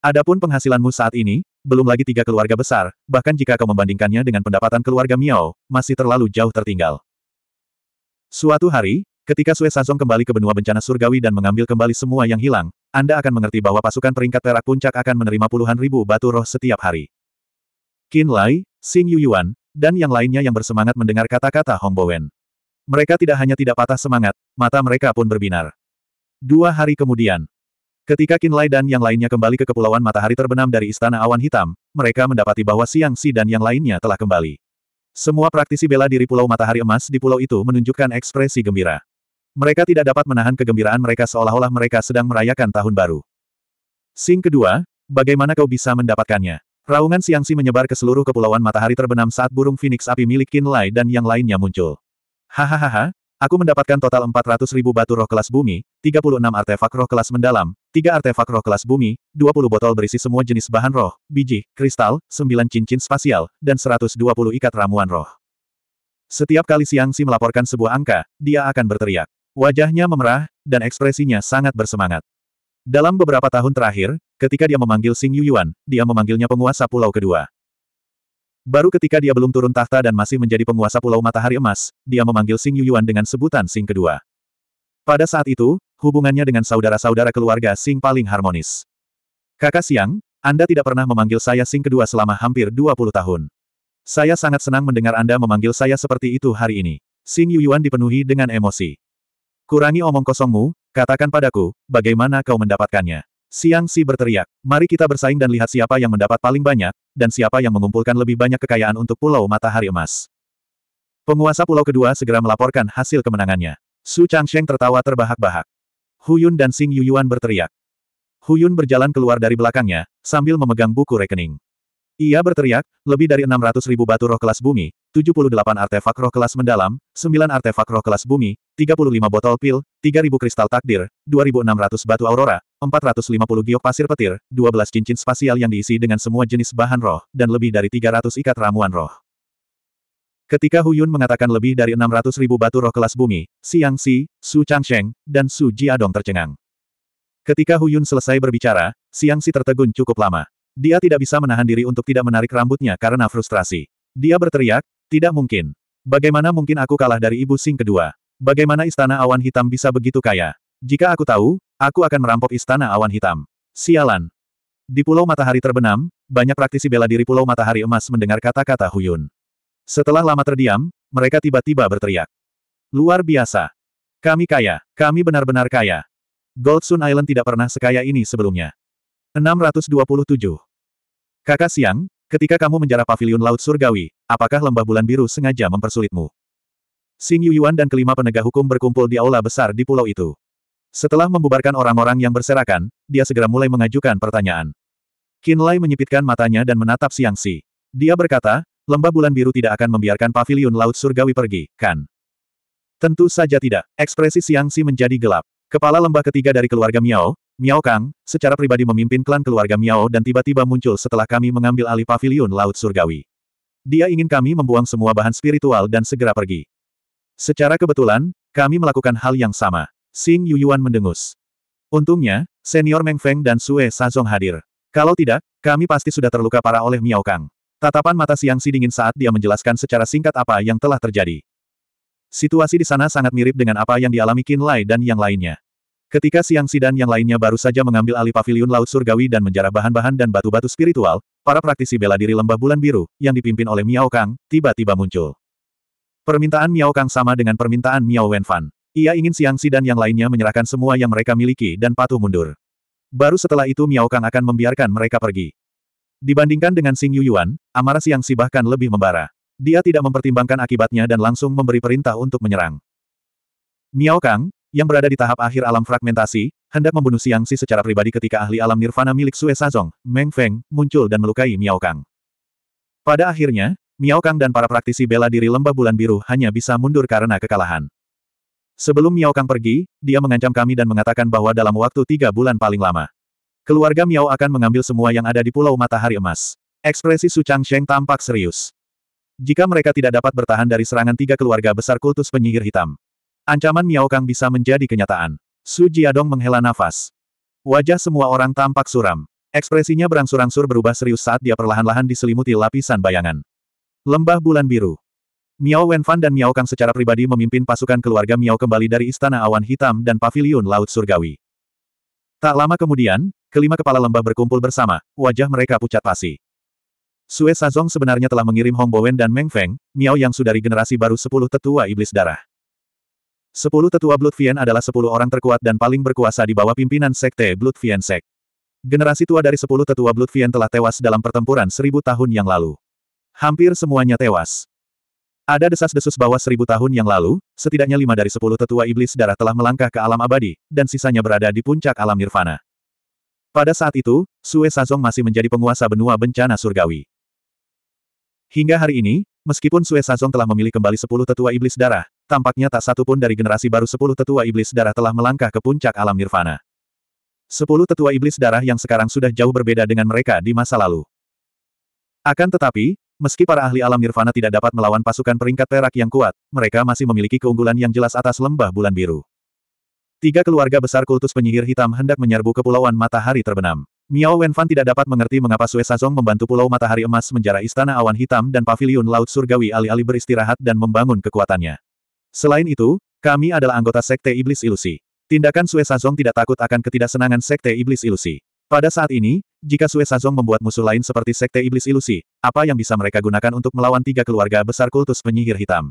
Adapun penghasilanmu saat ini, belum lagi tiga keluarga besar, bahkan jika kau membandingkannya dengan pendapatan keluarga Miao, masih terlalu jauh tertinggal. Suatu hari, ketika Sue Sazong kembali ke benua bencana surgawi dan mengambil kembali semua yang hilang, Anda akan mengerti bahwa pasukan peringkat perak puncak akan menerima puluhan ribu batu roh setiap hari. Qin Lai, Xing Yuan, dan yang lainnya yang bersemangat mendengar kata-kata Hong Bowen. Mereka tidak hanya tidak patah semangat, mata mereka pun berbinar. Dua hari kemudian, Ketika Kinlai dan yang lainnya kembali ke Kepulauan Matahari Terbenam dari Istana Awan Hitam, mereka mendapati bahwa Siang Si dan yang lainnya telah kembali. Semua praktisi bela diri Pulau Matahari Emas di pulau itu menunjukkan ekspresi gembira. Mereka tidak dapat menahan kegembiraan mereka seolah-olah mereka sedang merayakan tahun baru. Sing kedua, bagaimana kau bisa mendapatkannya? Raungan Siang Si menyebar ke seluruh kepulauan matahari terbenam saat burung Phoenix api milik Qin dan yang lainnya muncul. Hahaha, Aku mendapatkan total 400 ribu batu roh kelas bumi, 36 artefak roh kelas mendalam, 3 artefak roh kelas bumi, 20 botol berisi semua jenis bahan roh, biji, kristal, 9 cincin spasial, dan 120 ikat ramuan roh. Setiap kali Siang Si melaporkan sebuah angka, dia akan berteriak. Wajahnya memerah, dan ekspresinya sangat bersemangat. Dalam beberapa tahun terakhir, ketika dia memanggil Sing Yuyuan, dia memanggilnya penguasa pulau kedua. Baru ketika dia belum turun tahta dan masih menjadi penguasa Pulau Matahari Emas, dia memanggil Xing Yuan dengan sebutan Sing kedua. Pada saat itu, hubungannya dengan saudara-saudara keluarga Sing paling harmonis. Kakak Siang, Anda tidak pernah memanggil saya Sing kedua selama hampir 20 tahun. Saya sangat senang mendengar Anda memanggil saya seperti itu hari ini. Xing Yuan dipenuhi dengan emosi. Kurangi omong kosongmu, katakan padaku, bagaimana kau mendapatkannya. Siang Si berteriak, mari kita bersaing dan lihat siapa yang mendapat paling banyak, dan siapa yang mengumpulkan lebih banyak kekayaan untuk Pulau Matahari Emas. Penguasa pulau kedua segera melaporkan hasil kemenangannya. Su Changsheng tertawa terbahak-bahak. Huyun dan Xing Yuyuan berteriak. Huyun berjalan keluar dari belakangnya, sambil memegang buku rekening. Ia berteriak, lebih dari 600 ribu batu roh kelas bumi, 78 artefak roh kelas mendalam, 9 artefak roh kelas bumi, 35 botol pil, 3000 kristal takdir, 2600 batu aurora, 450 giok pasir petir, 12 cincin spasial yang diisi dengan semua jenis bahan roh, dan lebih dari 300 ikat ramuan roh. Ketika Hu Yun mengatakan lebih dari 600 ribu batu roh kelas bumi, Siang Si, Su Changsheng, dan Su Jiadong tercengang. Ketika Hu Yun selesai berbicara, Siang Si tertegun cukup lama. Dia tidak bisa menahan diri untuk tidak menarik rambutnya karena frustrasi. Dia berteriak, tidak mungkin. Bagaimana mungkin aku kalah dari ibu Sing kedua? Bagaimana istana awan hitam bisa begitu kaya? Jika aku tahu, Aku akan merampok istana awan hitam. Sialan. Di Pulau Matahari Terbenam, banyak praktisi bela diri Pulau Matahari Emas mendengar kata-kata Huyun. Setelah lama terdiam, mereka tiba-tiba berteriak. Luar biasa. Kami kaya, kami benar-benar kaya. Gold Sun Island tidak pernah sekaya ini sebelumnya. 627. Kakak siang, ketika kamu menjarah Paviliun Laut Surgawi, apakah lembah bulan biru sengaja mempersulitmu? Xing Yuyuan dan kelima penegak hukum berkumpul di aula besar di pulau itu. Setelah membubarkan orang-orang yang berserakan, dia segera mulai mengajukan pertanyaan. Lai menyipitkan matanya dan menatap Siang Si. Dia berkata, lembah bulan biru tidak akan membiarkan pavilion laut surgawi pergi, kan? Tentu saja tidak. Ekspresi Siang Si menjadi gelap. Kepala lembah ketiga dari keluarga Miao, Miao Kang, secara pribadi memimpin klan keluarga Miao dan tiba-tiba muncul setelah kami mengambil alih pavilion laut surgawi. Dia ingin kami membuang semua bahan spiritual dan segera pergi. Secara kebetulan, kami melakukan hal yang sama. Xing Yuyuan mendengus. Untungnya, senior Meng Feng dan Sue Sazong hadir. Kalau tidak, kami pasti sudah terluka parah oleh Miao Kang. Tatapan mata Siang Si dingin saat dia menjelaskan secara singkat apa yang telah terjadi. Situasi di sana sangat mirip dengan apa yang dialami Qin Lai dan yang lainnya. Ketika Siang Si dan yang lainnya baru saja mengambil alih pavilion Laut Surgawi dan menjarah bahan-bahan dan batu-batu spiritual, para praktisi bela diri lembah bulan biru, yang dipimpin oleh Miao Kang, tiba-tiba muncul. Permintaan Miao Kang sama dengan permintaan Miao Wenfan. Ia ingin Xiangxi dan yang lainnya menyerahkan semua yang mereka miliki dan patuh mundur. Baru setelah itu Miao Kang akan membiarkan mereka pergi. Dibandingkan dengan Xing Yuan, amarah Xiangxi bahkan lebih membara. Dia tidak mempertimbangkan akibatnya dan langsung memberi perintah untuk menyerang. Miao Kang, yang berada di tahap akhir alam fragmentasi, hendak membunuh Xiangxi secara pribadi ketika ahli alam nirvana milik Sue Sazong, Meng Feng, muncul dan melukai Miao Kang. Pada akhirnya, Miao Kang dan para praktisi bela diri lembah bulan biru hanya bisa mundur karena kekalahan. Sebelum Miao Kang pergi, dia mengancam kami dan mengatakan bahwa dalam waktu tiga bulan paling lama, keluarga Miao akan mengambil semua yang ada di Pulau Matahari Emas. Ekspresi Su Sheng tampak serius. Jika mereka tidak dapat bertahan dari serangan tiga keluarga besar kultus penyihir hitam, ancaman Miao Kang bisa menjadi kenyataan. Su Jiadong menghela nafas. Wajah semua orang tampak suram. Ekspresinya berangsur-angsur berubah serius saat dia perlahan-lahan diselimuti lapisan bayangan. Lembah bulan biru. Miao Wenfan dan Miao Kang secara pribadi memimpin pasukan keluarga Miao kembali dari Istana Awan Hitam dan Paviliun Laut Surgawi. Tak lama kemudian, kelima kepala lembah berkumpul bersama, wajah mereka pucat pasi. Sue Sazong sebenarnya telah mengirim Hong Bowen dan Meng Feng, Miao yang sudah generasi baru sepuluh tetua iblis darah. Sepuluh tetua Blood adalah sepuluh orang terkuat dan paling berkuasa di bawah pimpinan Sekte Blood Sek. Generasi tua dari sepuluh tetua Blood telah tewas dalam pertempuran seribu tahun yang lalu. Hampir semuanya tewas. Ada desas-desus bahwa seribu tahun yang lalu, setidaknya lima dari sepuluh tetua iblis darah telah melangkah ke alam abadi, dan sisanya berada di puncak alam nirvana. Pada saat itu, Sue Sazong masih menjadi penguasa benua bencana surgawi. Hingga hari ini, meskipun Sue Sazong telah memilih kembali sepuluh tetua iblis darah, tampaknya tak satu pun dari generasi baru sepuluh tetua iblis darah telah melangkah ke puncak alam nirvana. Sepuluh tetua iblis darah yang sekarang sudah jauh berbeda dengan mereka di masa lalu. Akan tetapi, Meski para ahli alam nirvana tidak dapat melawan pasukan peringkat perak yang kuat, mereka masih memiliki keunggulan yang jelas atas lembah bulan biru. Tiga keluarga besar kultus penyihir hitam hendak menyerbu kepulauan matahari terbenam. Miao Wenfan tidak dapat mengerti mengapa Sue Sazong membantu Pulau Matahari Emas menjara Istana Awan Hitam dan Paviliun Laut Surgawi alih-alih beristirahat dan membangun kekuatannya. Selain itu, kami adalah anggota Sekte Iblis Ilusi. Tindakan Sue Sazong tidak takut akan ketidaksenangan Sekte Iblis Ilusi. Pada saat ini, jika Sue Sazong membuat musuh lain seperti Sekte Iblis Ilusi, apa yang bisa mereka gunakan untuk melawan tiga keluarga besar kultus penyihir hitam?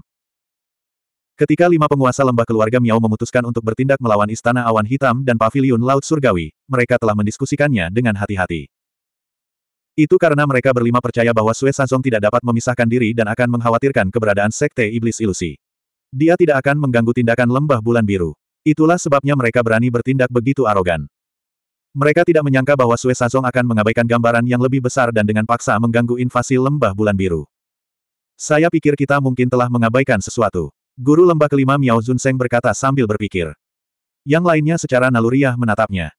Ketika lima penguasa lembah keluarga Miao memutuskan untuk bertindak melawan Istana Awan Hitam dan Paviliun Laut Surgawi, mereka telah mendiskusikannya dengan hati-hati. Itu karena mereka berlima percaya bahwa Sue Sazong tidak dapat memisahkan diri dan akan mengkhawatirkan keberadaan Sekte Iblis Ilusi. Dia tidak akan mengganggu tindakan lembah bulan biru. Itulah sebabnya mereka berani bertindak begitu arogan. Mereka tidak menyangka bahwa Sue Sazong akan mengabaikan gambaran yang lebih besar dan dengan paksa mengganggu invasi lembah bulan biru. Saya pikir kita mungkin telah mengabaikan sesuatu. Guru lembah kelima Miao Zunseng berkata sambil berpikir. Yang lainnya secara naluriah menatapnya.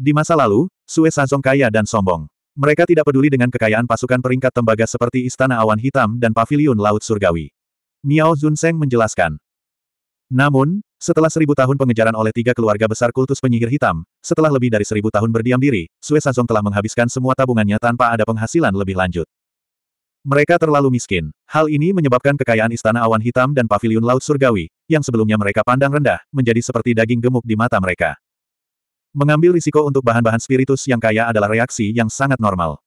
Di masa lalu, Sue Sazong kaya dan sombong. Mereka tidak peduli dengan kekayaan pasukan peringkat tembaga seperti Istana Awan Hitam dan Paviliun Laut Surgawi. Miao Zunseng menjelaskan. Namun, setelah seribu tahun pengejaran oleh tiga keluarga besar kultus penyihir hitam, setelah lebih dari seribu tahun berdiam diri, Sue Sazong telah menghabiskan semua tabungannya tanpa ada penghasilan lebih lanjut. Mereka terlalu miskin. Hal ini menyebabkan kekayaan Istana Awan Hitam dan Paviliun Laut Surgawi, yang sebelumnya mereka pandang rendah, menjadi seperti daging gemuk di mata mereka. Mengambil risiko untuk bahan-bahan spiritus yang kaya adalah reaksi yang sangat normal.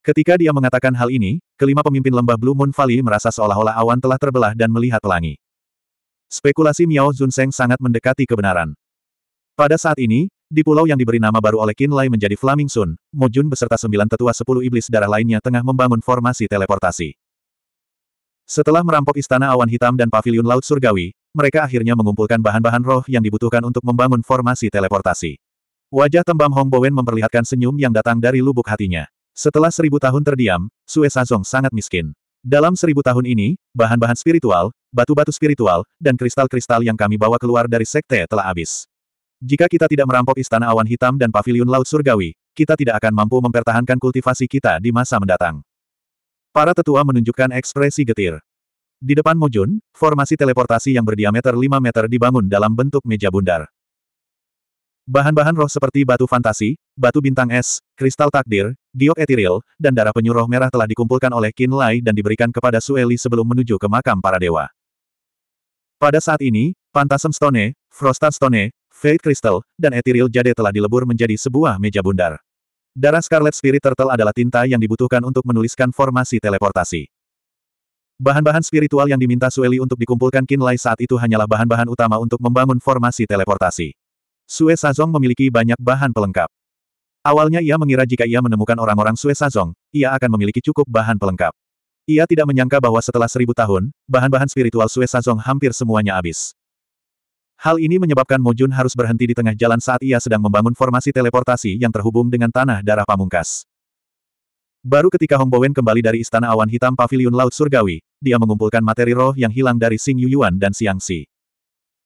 Ketika dia mengatakan hal ini, kelima pemimpin lembah Blue Moon Valley merasa seolah-olah awan telah terbelah dan melihat pelangi. Spekulasi Miao Junseng sangat mendekati kebenaran. Pada saat ini, di pulau yang diberi nama baru oleh Qin Lai menjadi Flaming Sun, Mo Jun beserta sembilan tetua sepuluh iblis darah lainnya tengah membangun formasi teleportasi. Setelah merampok Istana Awan Hitam dan Paviliun Laut Surgawi, mereka akhirnya mengumpulkan bahan-bahan roh yang dibutuhkan untuk membangun formasi teleportasi. Wajah tembam Hong Bowen memperlihatkan senyum yang datang dari lubuk hatinya. Setelah seribu tahun terdiam, Sue Sazong sangat miskin. Dalam seribu tahun ini, bahan-bahan spiritual, batu-batu spiritual, dan kristal-kristal yang kami bawa keluar dari sekte telah habis. Jika kita tidak merampok Istana Awan Hitam dan Paviliun Laut Surgawi, kita tidak akan mampu mempertahankan kultivasi kita di masa mendatang. Para tetua menunjukkan ekspresi getir. Di depan Mojun, formasi teleportasi yang berdiameter 5 meter dibangun dalam bentuk meja bundar. Bahan-bahan roh seperti batu fantasi, batu bintang es, kristal takdir, giok etiril, dan darah penyu merah telah dikumpulkan oleh Qin Lai dan diberikan kepada Sueli sebelum menuju ke makam para dewa. Pada saat ini, Phantasm Stone, Frostan Stone, Fate Crystal, dan Ethereal Jade telah dilebur menjadi sebuah meja bundar. Darah Scarlet Spirit Turtle adalah tinta yang dibutuhkan untuk menuliskan formasi teleportasi. Bahan-bahan spiritual yang diminta Sueli untuk dikumpulkan Qin Lai saat itu hanyalah bahan-bahan utama untuk membangun formasi teleportasi. Sue Sazong memiliki banyak bahan pelengkap. Awalnya ia mengira jika ia menemukan orang-orang Sue Sazong, ia akan memiliki cukup bahan pelengkap. Ia tidak menyangka bahwa setelah seribu tahun, bahan-bahan spiritual Sue Sazong hampir semuanya habis. Hal ini menyebabkan Mojun harus berhenti di tengah jalan saat ia sedang membangun formasi teleportasi yang terhubung dengan tanah darah pamungkas. Baru ketika Hong Bowen kembali dari Istana Awan Hitam Paviliun Laut Surgawi, dia mengumpulkan materi roh yang hilang dari Sing Yuyuan dan Siang Si.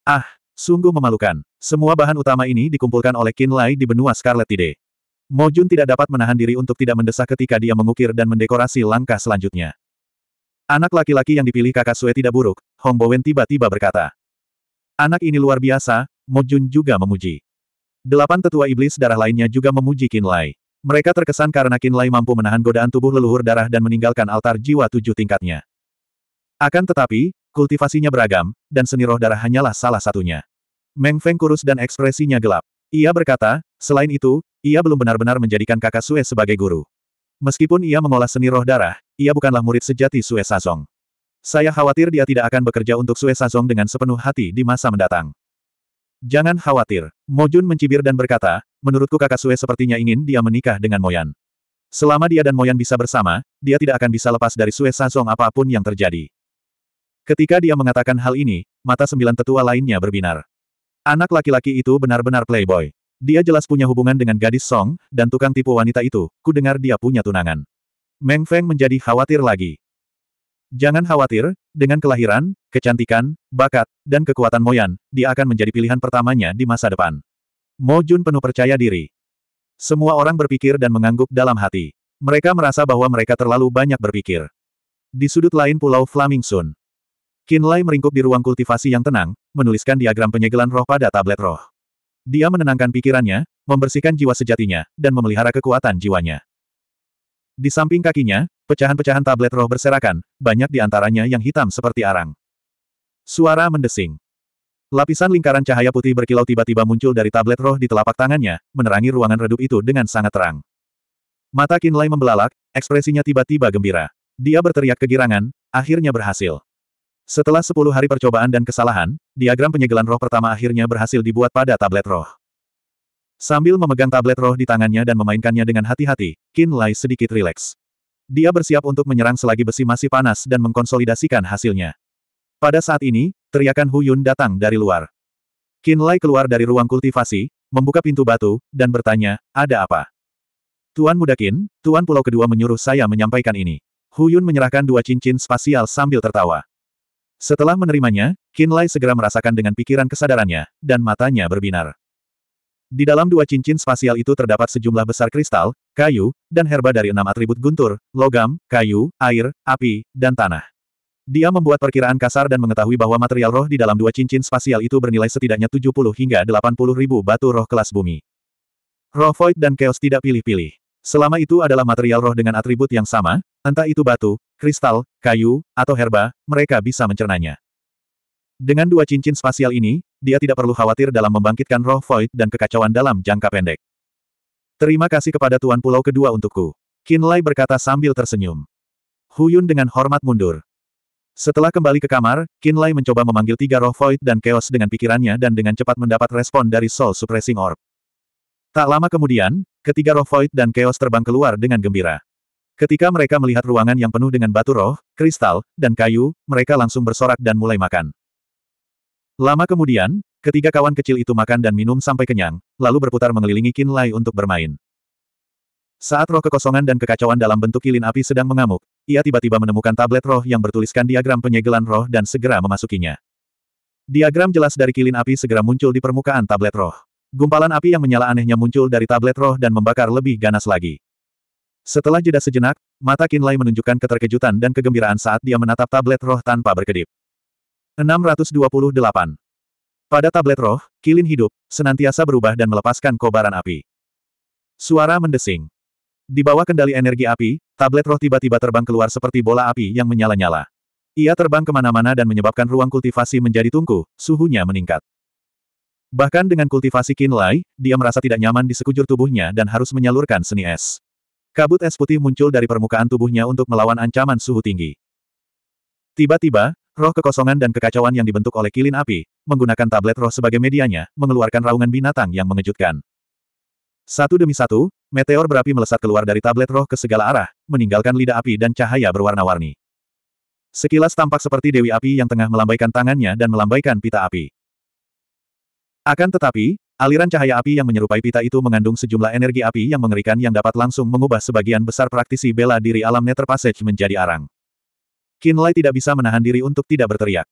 Ah, sungguh memalukan. Semua bahan utama ini dikumpulkan oleh Qin Lai di benua Scarlet Tide. Mo Jun tidak dapat menahan diri untuk tidak mendesak ketika dia mengukir dan mendekorasi langkah selanjutnya. Anak laki-laki yang dipilih kakak Sue tidak buruk, Hong Bowen tiba-tiba berkata. Anak ini luar biasa, Mo Jun juga memuji. Delapan tetua iblis darah lainnya juga memuji Kin Lai. Mereka terkesan karena Kin Lai mampu menahan godaan tubuh leluhur darah dan meninggalkan altar jiwa tujuh tingkatnya. Akan tetapi, kultivasinya beragam, dan seni roh darah hanyalah salah satunya. Meng Feng kurus dan ekspresinya gelap. Ia berkata, selain itu, ia belum benar-benar menjadikan kakak Sue sebagai guru. Meskipun ia mengolah seni roh darah, ia bukanlah murid sejati Sue Sazong. Saya khawatir dia tidak akan bekerja untuk Sue Sazong dengan sepenuh hati di masa mendatang. Jangan khawatir, Mojun mencibir dan berkata, menurutku kakak Sue sepertinya ingin dia menikah dengan Moyan. Selama dia dan Moyan bisa bersama, dia tidak akan bisa lepas dari Sue Sazong apapun yang terjadi. Ketika dia mengatakan hal ini, mata sembilan tetua lainnya berbinar. Anak laki-laki itu benar-benar playboy. Dia jelas punya hubungan dengan gadis Song, dan tukang tipu wanita itu, ku dengar dia punya tunangan. Meng Feng menjadi khawatir lagi. Jangan khawatir, dengan kelahiran, kecantikan, bakat, dan kekuatan Moyan, dia akan menjadi pilihan pertamanya di masa depan. Mo Jun penuh percaya diri. Semua orang berpikir dan mengangguk dalam hati. Mereka merasa bahwa mereka terlalu banyak berpikir. Di sudut lain Pulau Flaming Sun. Kinlay Lai meringkuk di ruang kultivasi yang tenang, menuliskan diagram penyegelan roh pada tablet roh. Dia menenangkan pikirannya, membersihkan jiwa sejatinya, dan memelihara kekuatan jiwanya. Di samping kakinya, pecahan-pecahan tablet roh berserakan, banyak di antaranya yang hitam seperti arang. Suara mendesing. Lapisan lingkaran cahaya putih berkilau tiba-tiba muncul dari tablet roh di telapak tangannya, menerangi ruangan redup itu dengan sangat terang. Mata Kinlay membelalak, ekspresinya tiba-tiba gembira. Dia berteriak kegirangan, akhirnya berhasil. Setelah sepuluh hari percobaan dan kesalahan, diagram penyegelan roh pertama akhirnya berhasil dibuat pada tablet roh. Sambil memegang tablet roh di tangannya dan memainkannya dengan hati-hati, Qin Lai sedikit rileks. Dia bersiap untuk menyerang selagi besi masih panas dan mengkonsolidasikan hasilnya. Pada saat ini, teriakan Hu Yun datang dari luar. Qin Lai keluar dari ruang kultivasi, membuka pintu batu, dan bertanya, ada apa? Tuan Muda Qin, Tuan Pulau Kedua menyuruh saya menyampaikan ini. Hu Yun menyerahkan dua cincin spasial sambil tertawa. Setelah menerimanya, Kinlay segera merasakan dengan pikiran kesadarannya, dan matanya berbinar. Di dalam dua cincin spasial itu terdapat sejumlah besar kristal, kayu, dan herba dari enam atribut guntur, logam, kayu, air, api, dan tanah. Dia membuat perkiraan kasar dan mengetahui bahwa material roh di dalam dua cincin spasial itu bernilai setidaknya 70 hingga 80 ribu batu roh kelas bumi. Roh void dan chaos tidak pilih-pilih. Selama itu adalah material roh dengan atribut yang sama, entah itu batu, kristal, kayu, atau herba, mereka bisa mencernanya. Dengan dua cincin spasial ini, dia tidak perlu khawatir dalam membangkitkan roh void dan kekacauan dalam jangka pendek. Terima kasih kepada Tuan Pulau Kedua untukku. Lai berkata sambil tersenyum. Huyun dengan hormat mundur. Setelah kembali ke kamar, Lai mencoba memanggil tiga roh void dan chaos dengan pikirannya dan dengan cepat mendapat respon dari Soul Suppressing Orb. Tak lama kemudian, ketiga roh void dan chaos terbang keluar dengan gembira. Ketika mereka melihat ruangan yang penuh dengan batu roh, kristal, dan kayu, mereka langsung bersorak dan mulai makan. Lama kemudian, ketiga kawan kecil itu makan dan minum sampai kenyang, lalu berputar mengelilingi Qin Lai untuk bermain. Saat roh kekosongan dan kekacauan dalam bentuk kilin api sedang mengamuk, ia tiba-tiba menemukan tablet roh yang bertuliskan diagram penyegelan roh dan segera memasukinya. Diagram jelas dari kilin api segera muncul di permukaan tablet roh. Gumpalan api yang menyala anehnya muncul dari tablet roh dan membakar lebih ganas lagi. Setelah jeda sejenak, mata Kinlay menunjukkan keterkejutan dan kegembiraan saat dia menatap tablet roh tanpa berkedip. 628. Pada tablet roh, kilin hidup, senantiasa berubah dan melepaskan kobaran api. Suara mendesing. Di bawah kendali energi api, tablet roh tiba-tiba terbang keluar seperti bola api yang menyala-nyala. Ia terbang kemana-mana dan menyebabkan ruang kultivasi menjadi tungku, suhunya meningkat. Bahkan dengan kultivasi Kinlay, dia merasa tidak nyaman di sekujur tubuhnya dan harus menyalurkan seni es. Kabut es putih muncul dari permukaan tubuhnya untuk melawan ancaman suhu tinggi. Tiba-tiba, roh kekosongan dan kekacauan yang dibentuk oleh kilin api, menggunakan tablet roh sebagai medianya, mengeluarkan raungan binatang yang mengejutkan. Satu demi satu, meteor berapi melesat keluar dari tablet roh ke segala arah, meninggalkan lidah api dan cahaya berwarna-warni. Sekilas tampak seperti Dewi Api yang tengah melambaikan tangannya dan melambaikan pita api. Akan tetapi, Aliran cahaya api yang menyerupai pita itu mengandung sejumlah energi api yang mengerikan yang dapat langsung mengubah sebagian besar praktisi bela diri alam Nether Passage menjadi arang. Kinlay tidak bisa menahan diri untuk tidak berteriak.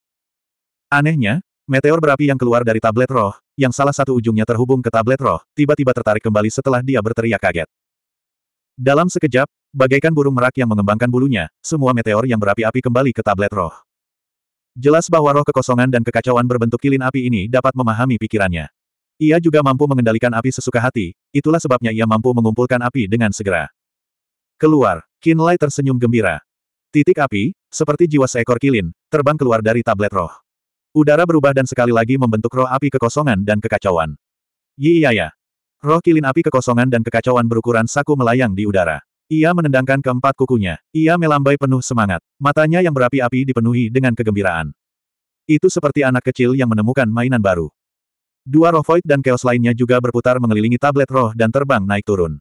Anehnya, meteor berapi yang keluar dari tablet roh, yang salah satu ujungnya terhubung ke tablet roh, tiba-tiba tertarik kembali setelah dia berteriak kaget. Dalam sekejap, bagaikan burung merak yang mengembangkan bulunya, semua meteor yang berapi-api kembali ke tablet roh. Jelas bahwa roh kekosongan dan kekacauan berbentuk kilin api ini dapat memahami pikirannya. Ia juga mampu mengendalikan api sesuka hati, itulah sebabnya ia mampu mengumpulkan api dengan segera. Keluar, Kinlay tersenyum gembira. Titik api, seperti jiwa seekor kilin, terbang keluar dari tablet roh. Udara berubah dan sekali lagi membentuk roh api kekosongan dan kekacauan. Iya ya. Roh kilin api kekosongan dan kekacauan berukuran saku melayang di udara. Ia menendangkan keempat kukunya. Ia melambai penuh semangat. Matanya yang berapi-api dipenuhi dengan kegembiraan. Itu seperti anak kecil yang menemukan mainan baru. Dua roh void dan chaos lainnya juga berputar mengelilingi tablet roh dan terbang naik turun.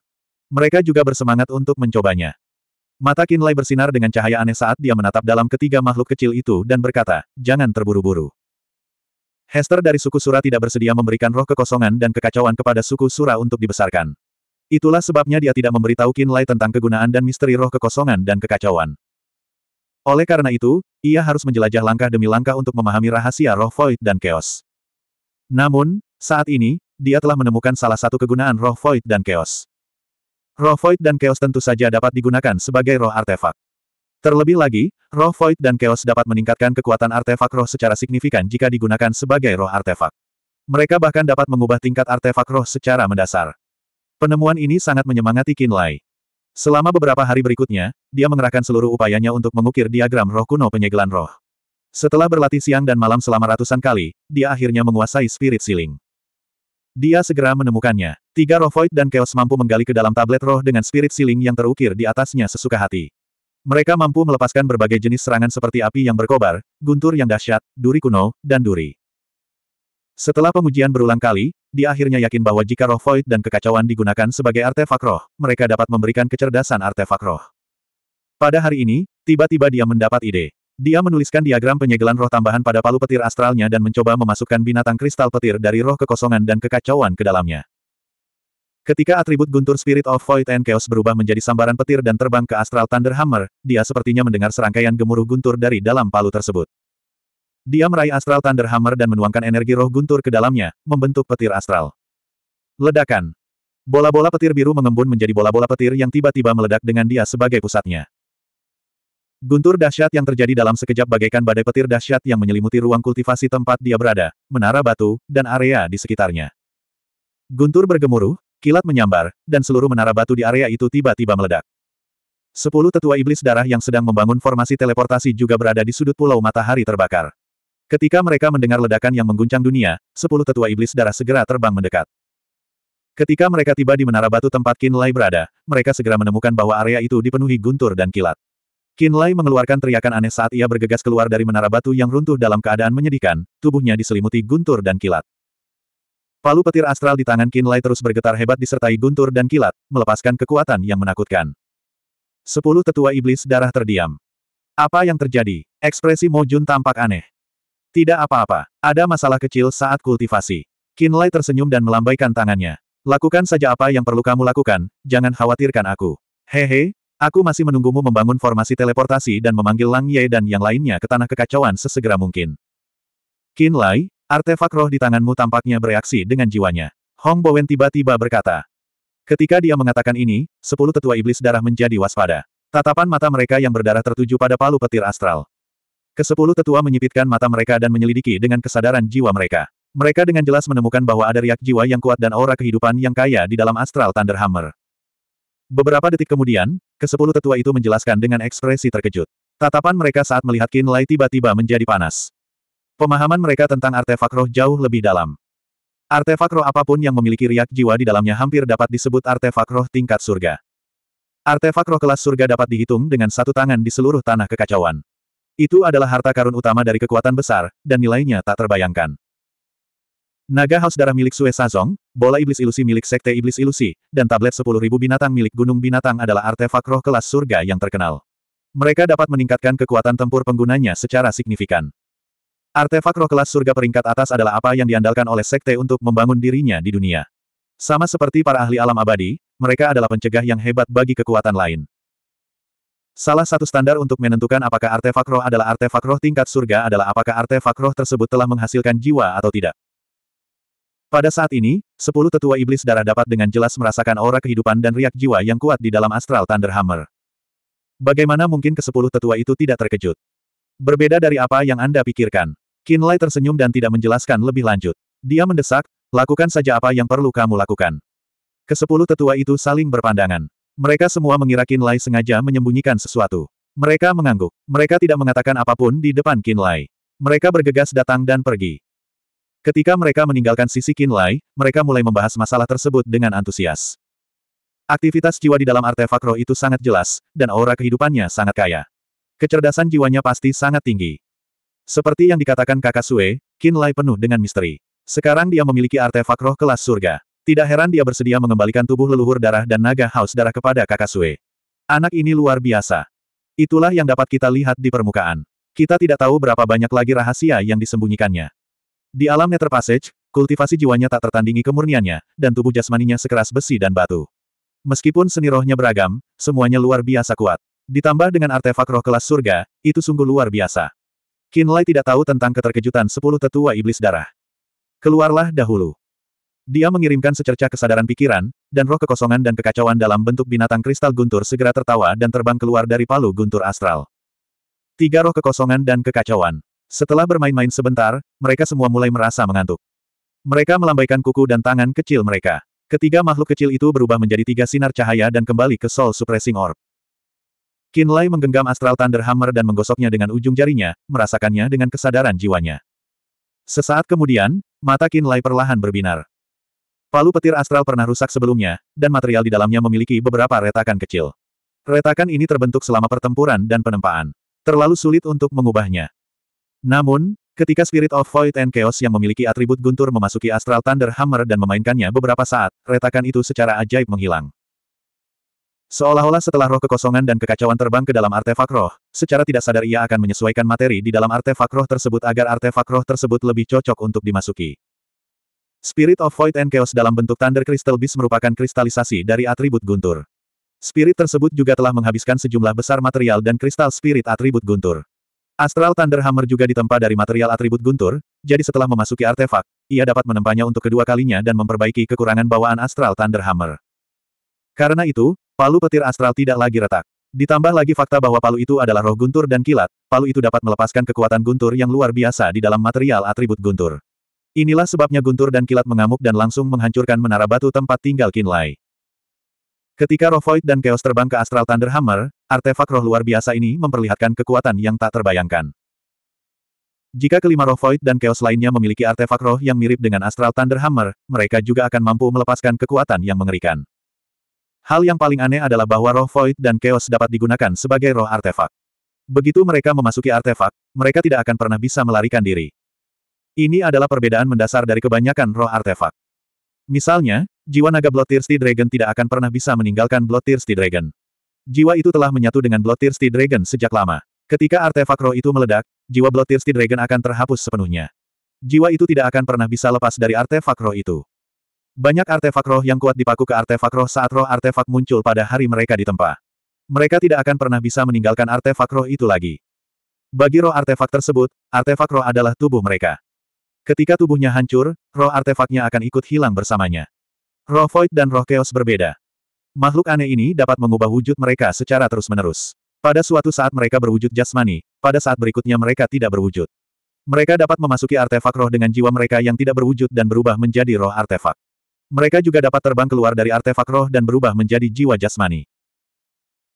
Mereka juga bersemangat untuk mencobanya. Mata Kinlay bersinar dengan cahaya aneh saat dia menatap dalam ketiga makhluk kecil itu dan berkata, jangan terburu-buru. Hester dari suku Sura tidak bersedia memberikan roh kekosongan dan kekacauan kepada suku Sura untuk dibesarkan. Itulah sebabnya dia tidak memberitahu Kinlay tentang kegunaan dan misteri roh kekosongan dan kekacauan. Oleh karena itu, ia harus menjelajah langkah demi langkah untuk memahami rahasia roh void dan chaos. Namun, saat ini, dia telah menemukan salah satu kegunaan roh void dan chaos. Roh void dan chaos tentu saja dapat digunakan sebagai roh artefak. Terlebih lagi, roh void dan chaos dapat meningkatkan kekuatan artefak roh secara signifikan jika digunakan sebagai roh artefak. Mereka bahkan dapat mengubah tingkat artefak roh secara mendasar. Penemuan ini sangat menyemangati Kinlay. Selama beberapa hari berikutnya, dia mengerahkan seluruh upayanya untuk mengukir diagram roh kuno penyegelan roh. Setelah berlatih siang dan malam selama ratusan kali, dia akhirnya menguasai spirit sealing. Dia segera menemukannya. Tiga roh void dan chaos mampu menggali ke dalam tablet roh dengan spirit sealing yang terukir di atasnya sesuka hati. Mereka mampu melepaskan berbagai jenis serangan seperti api yang berkobar, guntur yang dahsyat, duri kuno, dan duri. Setelah pengujian berulang kali, dia akhirnya yakin bahwa jika roh void dan kekacauan digunakan sebagai artefak roh, mereka dapat memberikan kecerdasan artefak roh. Pada hari ini, tiba-tiba dia mendapat ide. Dia menuliskan diagram penyegelan roh tambahan pada palu petir astralnya dan mencoba memasukkan binatang kristal petir dari roh kekosongan dan kekacauan ke dalamnya. Ketika atribut guntur Spirit of Void and Chaos berubah menjadi sambaran petir dan terbang ke Astral Thunder Hammer, dia sepertinya mendengar serangkaian gemuruh guntur dari dalam palu tersebut. Dia meraih Astral Thunder Hammer dan menuangkan energi roh guntur ke dalamnya, membentuk petir astral. Ledakan. Bola-bola petir biru mengembun menjadi bola-bola petir yang tiba-tiba meledak dengan dia sebagai pusatnya. Guntur dahsyat yang terjadi dalam sekejap bagaikan badai petir dahsyat yang menyelimuti ruang kultivasi tempat dia berada, menara batu, dan area di sekitarnya. Guntur bergemuruh, kilat menyambar, dan seluruh menara batu di area itu tiba-tiba meledak. Sepuluh tetua iblis darah yang sedang membangun formasi teleportasi juga berada di sudut pulau matahari terbakar. Ketika mereka mendengar ledakan yang mengguncang dunia, sepuluh tetua iblis darah segera terbang mendekat. Ketika mereka tiba di menara batu tempat Kinlay berada, mereka segera menemukan bahwa area itu dipenuhi guntur dan kilat. Lai mengeluarkan teriakan aneh saat ia bergegas keluar dari menara batu yang runtuh dalam keadaan menyedihkan, tubuhnya diselimuti guntur dan kilat. Palu petir astral di tangan Lai terus bergetar hebat disertai guntur dan kilat, melepaskan kekuatan yang menakutkan. Sepuluh tetua iblis darah terdiam. Apa yang terjadi? Ekspresi Mo Jun tampak aneh. Tidak apa-apa, ada masalah kecil saat kultivasi. Lai tersenyum dan melambaikan tangannya. Lakukan saja apa yang perlu kamu lakukan, jangan khawatirkan aku. Hehe, Aku masih menunggumu membangun formasi teleportasi dan memanggil Lang Ye dan yang lainnya ke tanah kekacauan sesegera mungkin. Qin Lai, artefak roh di tanganmu tampaknya bereaksi dengan jiwanya. Hong Bowen tiba-tiba berkata. Ketika dia mengatakan ini, sepuluh tetua iblis darah menjadi waspada. Tatapan mata mereka yang berdarah tertuju pada palu petir astral. Kesepuluh tetua menyipitkan mata mereka dan menyelidiki dengan kesadaran jiwa mereka. Mereka dengan jelas menemukan bahwa ada riak jiwa yang kuat dan aura kehidupan yang kaya di dalam astral Thunderhammer. Hammer. Beberapa detik kemudian, kesepuluh tetua itu menjelaskan dengan ekspresi terkejut. Tatapan mereka saat melihat Qin Lai tiba-tiba menjadi panas. Pemahaman mereka tentang artefak roh jauh lebih dalam. Artefak roh apapun yang memiliki riak jiwa di dalamnya hampir dapat disebut artefak roh tingkat surga. Artefak roh kelas surga dapat dihitung dengan satu tangan di seluruh tanah kekacauan. Itu adalah harta karun utama dari kekuatan besar, dan nilainya tak terbayangkan. Naga haus darah milik Sue Sazong, bola iblis ilusi milik Sekte Iblis Ilusi, dan tablet 10.000 binatang milik Gunung Binatang adalah artefak roh kelas surga yang terkenal. Mereka dapat meningkatkan kekuatan tempur penggunanya secara signifikan. Artefak roh kelas surga peringkat atas adalah apa yang diandalkan oleh Sekte untuk membangun dirinya di dunia. Sama seperti para ahli alam abadi, mereka adalah pencegah yang hebat bagi kekuatan lain. Salah satu standar untuk menentukan apakah artefak roh adalah artefak roh tingkat surga adalah apakah artefak roh tersebut telah menghasilkan jiwa atau tidak. Pada saat ini, sepuluh tetua iblis darah dapat dengan jelas merasakan aura kehidupan dan riak jiwa yang kuat di dalam astral Thunderhammer. Bagaimana mungkin kesepuluh tetua itu tidak terkejut? Berbeda dari apa yang Anda pikirkan. Kinlay tersenyum dan tidak menjelaskan lebih lanjut. Dia mendesak, lakukan saja apa yang perlu kamu lakukan. Kesepuluh tetua itu saling berpandangan. Mereka semua mengira Kinlay sengaja menyembunyikan sesuatu. Mereka mengangguk. Mereka tidak mengatakan apapun di depan Kinlay. Mereka bergegas datang dan pergi. Ketika mereka meninggalkan sisi Kinlai, mereka mulai membahas masalah tersebut dengan antusias. Aktivitas jiwa di dalam artefak roh itu sangat jelas, dan aura kehidupannya sangat kaya. Kecerdasan jiwanya pasti sangat tinggi. Seperti yang dikatakan kakak Sue, Kinlai penuh dengan misteri. Sekarang dia memiliki artefak roh kelas surga. Tidak heran dia bersedia mengembalikan tubuh leluhur darah dan naga haus darah kepada kakak Sue. Anak ini luar biasa. Itulah yang dapat kita lihat di permukaan. Kita tidak tahu berapa banyak lagi rahasia yang disembunyikannya. Di alam Nether Passage, kultivasi jiwanya tak tertandingi kemurniannya, dan tubuh jasmaninya sekeras besi dan batu. Meskipun seni rohnya beragam, semuanya luar biasa kuat. Ditambah dengan artefak roh kelas surga, itu sungguh luar biasa. Kinlay tidak tahu tentang keterkejutan sepuluh tetua iblis darah. Keluarlah dahulu. Dia mengirimkan secercah kesadaran pikiran, dan roh kekosongan dan kekacauan dalam bentuk binatang kristal guntur segera tertawa dan terbang keluar dari palu guntur astral. Tiga roh kekosongan dan kekacauan. Setelah bermain-main sebentar, mereka semua mulai merasa mengantuk. Mereka melambaikan kuku dan tangan kecil mereka. Ketiga makhluk kecil itu berubah menjadi tiga sinar cahaya dan kembali ke Soul Suppressing Orb. Kinlay menggenggam Astral Thunder Hammer dan menggosoknya dengan ujung jarinya, merasakannya dengan kesadaran jiwanya. Sesaat kemudian, mata Kinlay perlahan berbinar. Palu petir astral pernah rusak sebelumnya, dan material di dalamnya memiliki beberapa retakan kecil. Retakan ini terbentuk selama pertempuran dan penempaan. Terlalu sulit untuk mengubahnya. Namun, ketika Spirit of Void and Chaos yang memiliki atribut guntur memasuki Astral Thunder Hammer dan memainkannya beberapa saat, retakan itu secara ajaib menghilang. Seolah-olah setelah roh kekosongan dan kekacauan terbang ke dalam artefak roh, secara tidak sadar ia akan menyesuaikan materi di dalam artefak roh tersebut agar artefak roh tersebut lebih cocok untuk dimasuki. Spirit of Void and Chaos dalam bentuk Thunder Crystal Beast merupakan kristalisasi dari atribut guntur. Spirit tersebut juga telah menghabiskan sejumlah besar material dan kristal spirit atribut guntur. Astral Thunder Hammer juga ditempa dari material atribut guntur, jadi setelah memasuki artefak, ia dapat menempanya untuk kedua kalinya dan memperbaiki kekurangan bawaan Astral Thunder Hammer. Karena itu, palu petir astral tidak lagi retak. Ditambah lagi fakta bahwa palu itu adalah roh guntur dan kilat, palu itu dapat melepaskan kekuatan guntur yang luar biasa di dalam material atribut guntur. Inilah sebabnya guntur dan kilat mengamuk dan langsung menghancurkan menara batu tempat tinggal Kinlay. Ketika Roh Void dan Chaos terbang ke Astral Thunder Hammer, Artefak roh luar biasa ini memperlihatkan kekuatan yang tak terbayangkan. Jika kelima roh void dan chaos lainnya memiliki artefak roh yang mirip dengan Astral Thunder Hammer, mereka juga akan mampu melepaskan kekuatan yang mengerikan. Hal yang paling aneh adalah bahwa roh void dan chaos dapat digunakan sebagai roh artefak. Begitu mereka memasuki artefak, mereka tidak akan pernah bisa melarikan diri. Ini adalah perbedaan mendasar dari kebanyakan roh artefak. Misalnya, jiwa naga Bloodthirsty Dragon tidak akan pernah bisa meninggalkan Bloodthirsty Dragon. Jiwa itu telah menyatu dengan Bloodthirsty Dragon sejak lama. Ketika artefak roh itu meledak, jiwa Bloodthirsty Dragon akan terhapus sepenuhnya. Jiwa itu tidak akan pernah bisa lepas dari artefak roh itu. Banyak artefak roh yang kuat dipaku ke artefak roh saat roh artefak muncul pada hari mereka ditempa. Mereka tidak akan pernah bisa meninggalkan artefak roh itu lagi. Bagi roh artefak tersebut, artefak roh adalah tubuh mereka. Ketika tubuhnya hancur, roh artefaknya akan ikut hilang bersamanya. Roh Void dan roh Chaos berbeda. Makhluk aneh ini dapat mengubah wujud mereka secara terus-menerus. Pada suatu saat mereka berwujud jasmani, pada saat berikutnya mereka tidak berwujud. Mereka dapat memasuki artefak roh dengan jiwa mereka yang tidak berwujud dan berubah menjadi roh artefak. Mereka juga dapat terbang keluar dari artefak roh dan berubah menjadi jiwa jasmani.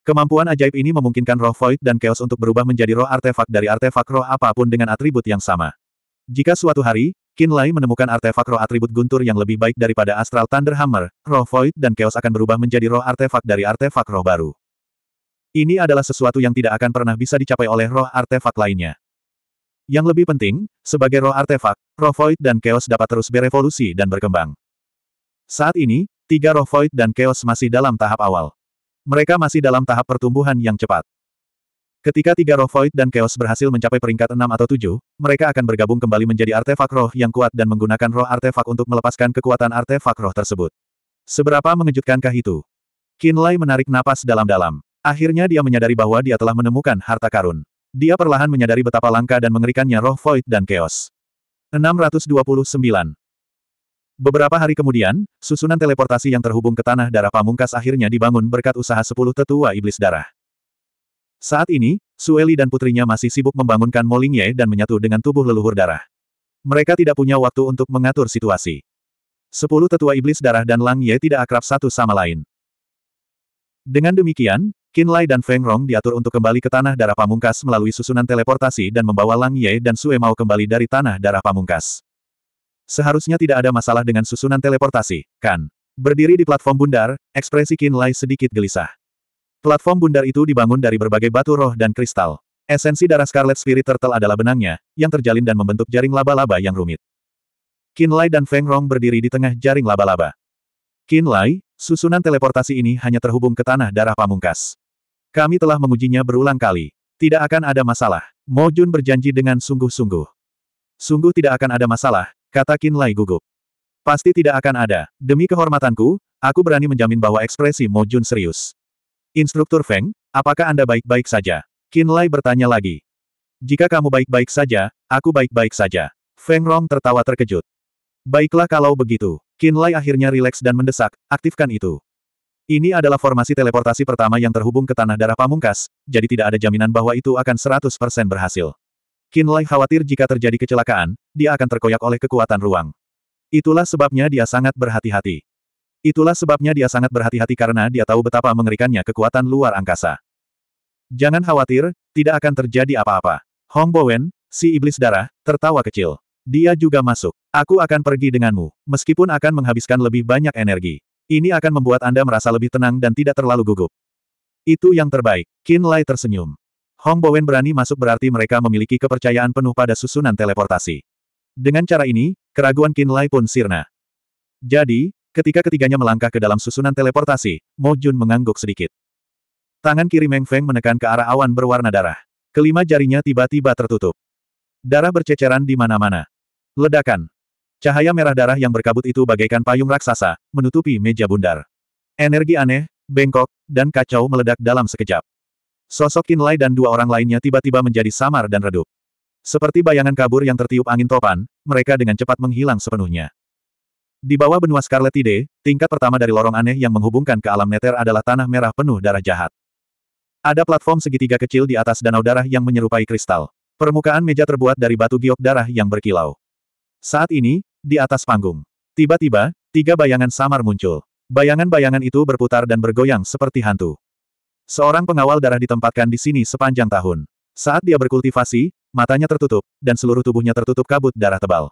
Kemampuan ajaib ini memungkinkan roh void dan chaos untuk berubah menjadi roh artefak dari artefak roh apapun dengan atribut yang sama. Jika suatu hari, Qin Lai menemukan artefak roh atribut guntur yang lebih baik daripada Astral Thunderhammer, roh Void dan Chaos akan berubah menjadi roh artefak dari artefak roh baru. Ini adalah sesuatu yang tidak akan pernah bisa dicapai oleh roh artefak lainnya. Yang lebih penting, sebagai roh artefak, roh Void dan Chaos dapat terus berevolusi dan berkembang. Saat ini, tiga roh Void dan Chaos masih dalam tahap awal. Mereka masih dalam tahap pertumbuhan yang cepat. Ketika tiga roh void dan chaos berhasil mencapai peringkat enam atau tujuh, mereka akan bergabung kembali menjadi artefak roh yang kuat dan menggunakan roh artefak untuk melepaskan kekuatan artefak roh tersebut. Seberapa mengejutkankah itu? Lai menarik napas dalam-dalam. Akhirnya dia menyadari bahwa dia telah menemukan harta karun. Dia perlahan menyadari betapa langka dan mengerikannya roh void dan chaos. 629. Beberapa hari kemudian, susunan teleportasi yang terhubung ke tanah darah pamungkas akhirnya dibangun berkat usaha sepuluh tetua iblis darah. Saat ini, Sueli dan putrinya masih sibuk membangunkan Molingye dan menyatu dengan tubuh leluhur darah. Mereka tidak punya waktu untuk mengatur situasi. Sepuluh tetua iblis darah dan Lang Ye tidak akrab satu sama lain. Dengan demikian, Qin Lai dan Feng Rong diatur untuk kembali ke Tanah Darah Pamungkas melalui susunan teleportasi dan membawa Lang Ye dan Sue Mao kembali dari Tanah Darah Pamungkas. Seharusnya tidak ada masalah dengan susunan teleportasi, kan? Berdiri di platform bundar, ekspresi Qin Lai sedikit gelisah. Platform bundar itu dibangun dari berbagai batu roh dan kristal. Esensi darah Scarlet Spirit Turtle adalah benangnya, yang terjalin dan membentuk jaring laba-laba yang rumit. Lai dan Feng Rong berdiri di tengah jaring laba-laba. Lai, susunan teleportasi ini hanya terhubung ke tanah darah pamungkas. Kami telah mengujinya berulang kali. Tidak akan ada masalah. Mo Jun berjanji dengan sungguh-sungguh. Sungguh tidak akan ada masalah, kata Lai gugup. Pasti tidak akan ada. Demi kehormatanku, aku berani menjamin bahwa ekspresi Mo Jun serius. Instruktur Feng, apakah Anda baik-baik saja? Qin Lai bertanya lagi. Jika kamu baik-baik saja, aku baik-baik saja. Feng Rong tertawa terkejut. Baiklah kalau begitu. Qin Lai akhirnya rileks dan mendesak, aktifkan itu. Ini adalah formasi teleportasi pertama yang terhubung ke tanah darah pamungkas, jadi tidak ada jaminan bahwa itu akan 100% berhasil. Qin Lai khawatir jika terjadi kecelakaan, dia akan terkoyak oleh kekuatan ruang. Itulah sebabnya dia sangat berhati-hati. Itulah sebabnya dia sangat berhati-hati karena dia tahu betapa mengerikannya kekuatan luar angkasa. Jangan khawatir, tidak akan terjadi apa-apa. Hong Bowen, si iblis darah, tertawa kecil. Dia juga masuk. Aku akan pergi denganmu, meskipun akan menghabiskan lebih banyak energi. Ini akan membuat Anda merasa lebih tenang dan tidak terlalu gugup. Itu yang terbaik. Qin Lai tersenyum. Hong Bowen berani masuk berarti mereka memiliki kepercayaan penuh pada susunan teleportasi. Dengan cara ini, keraguan Qin Lai pun sirna. Jadi, Ketika ketiganya melangkah ke dalam susunan teleportasi, Mo Jun mengangguk sedikit. Tangan kiri Meng Feng menekan ke arah awan berwarna darah. Kelima jarinya tiba-tiba tertutup. Darah berceceran di mana-mana. Ledakan. Cahaya merah darah yang berkabut itu bagaikan payung raksasa, menutupi meja bundar. Energi aneh, bengkok, dan kacau meledak dalam sekejap. Sosok Lai dan dua orang lainnya tiba-tiba menjadi samar dan redup. Seperti bayangan kabur yang tertiup angin topan, mereka dengan cepat menghilang sepenuhnya. Di bawah benua Scarlet Tide, tingkat pertama dari lorong aneh yang menghubungkan ke alam neter adalah tanah merah penuh darah jahat. Ada platform segitiga kecil di atas danau darah yang menyerupai kristal. Permukaan meja terbuat dari batu giok darah yang berkilau. Saat ini, di atas panggung. Tiba-tiba, tiga bayangan samar muncul. Bayangan-bayangan itu berputar dan bergoyang seperti hantu. Seorang pengawal darah ditempatkan di sini sepanjang tahun. Saat dia berkultivasi, matanya tertutup, dan seluruh tubuhnya tertutup kabut darah tebal.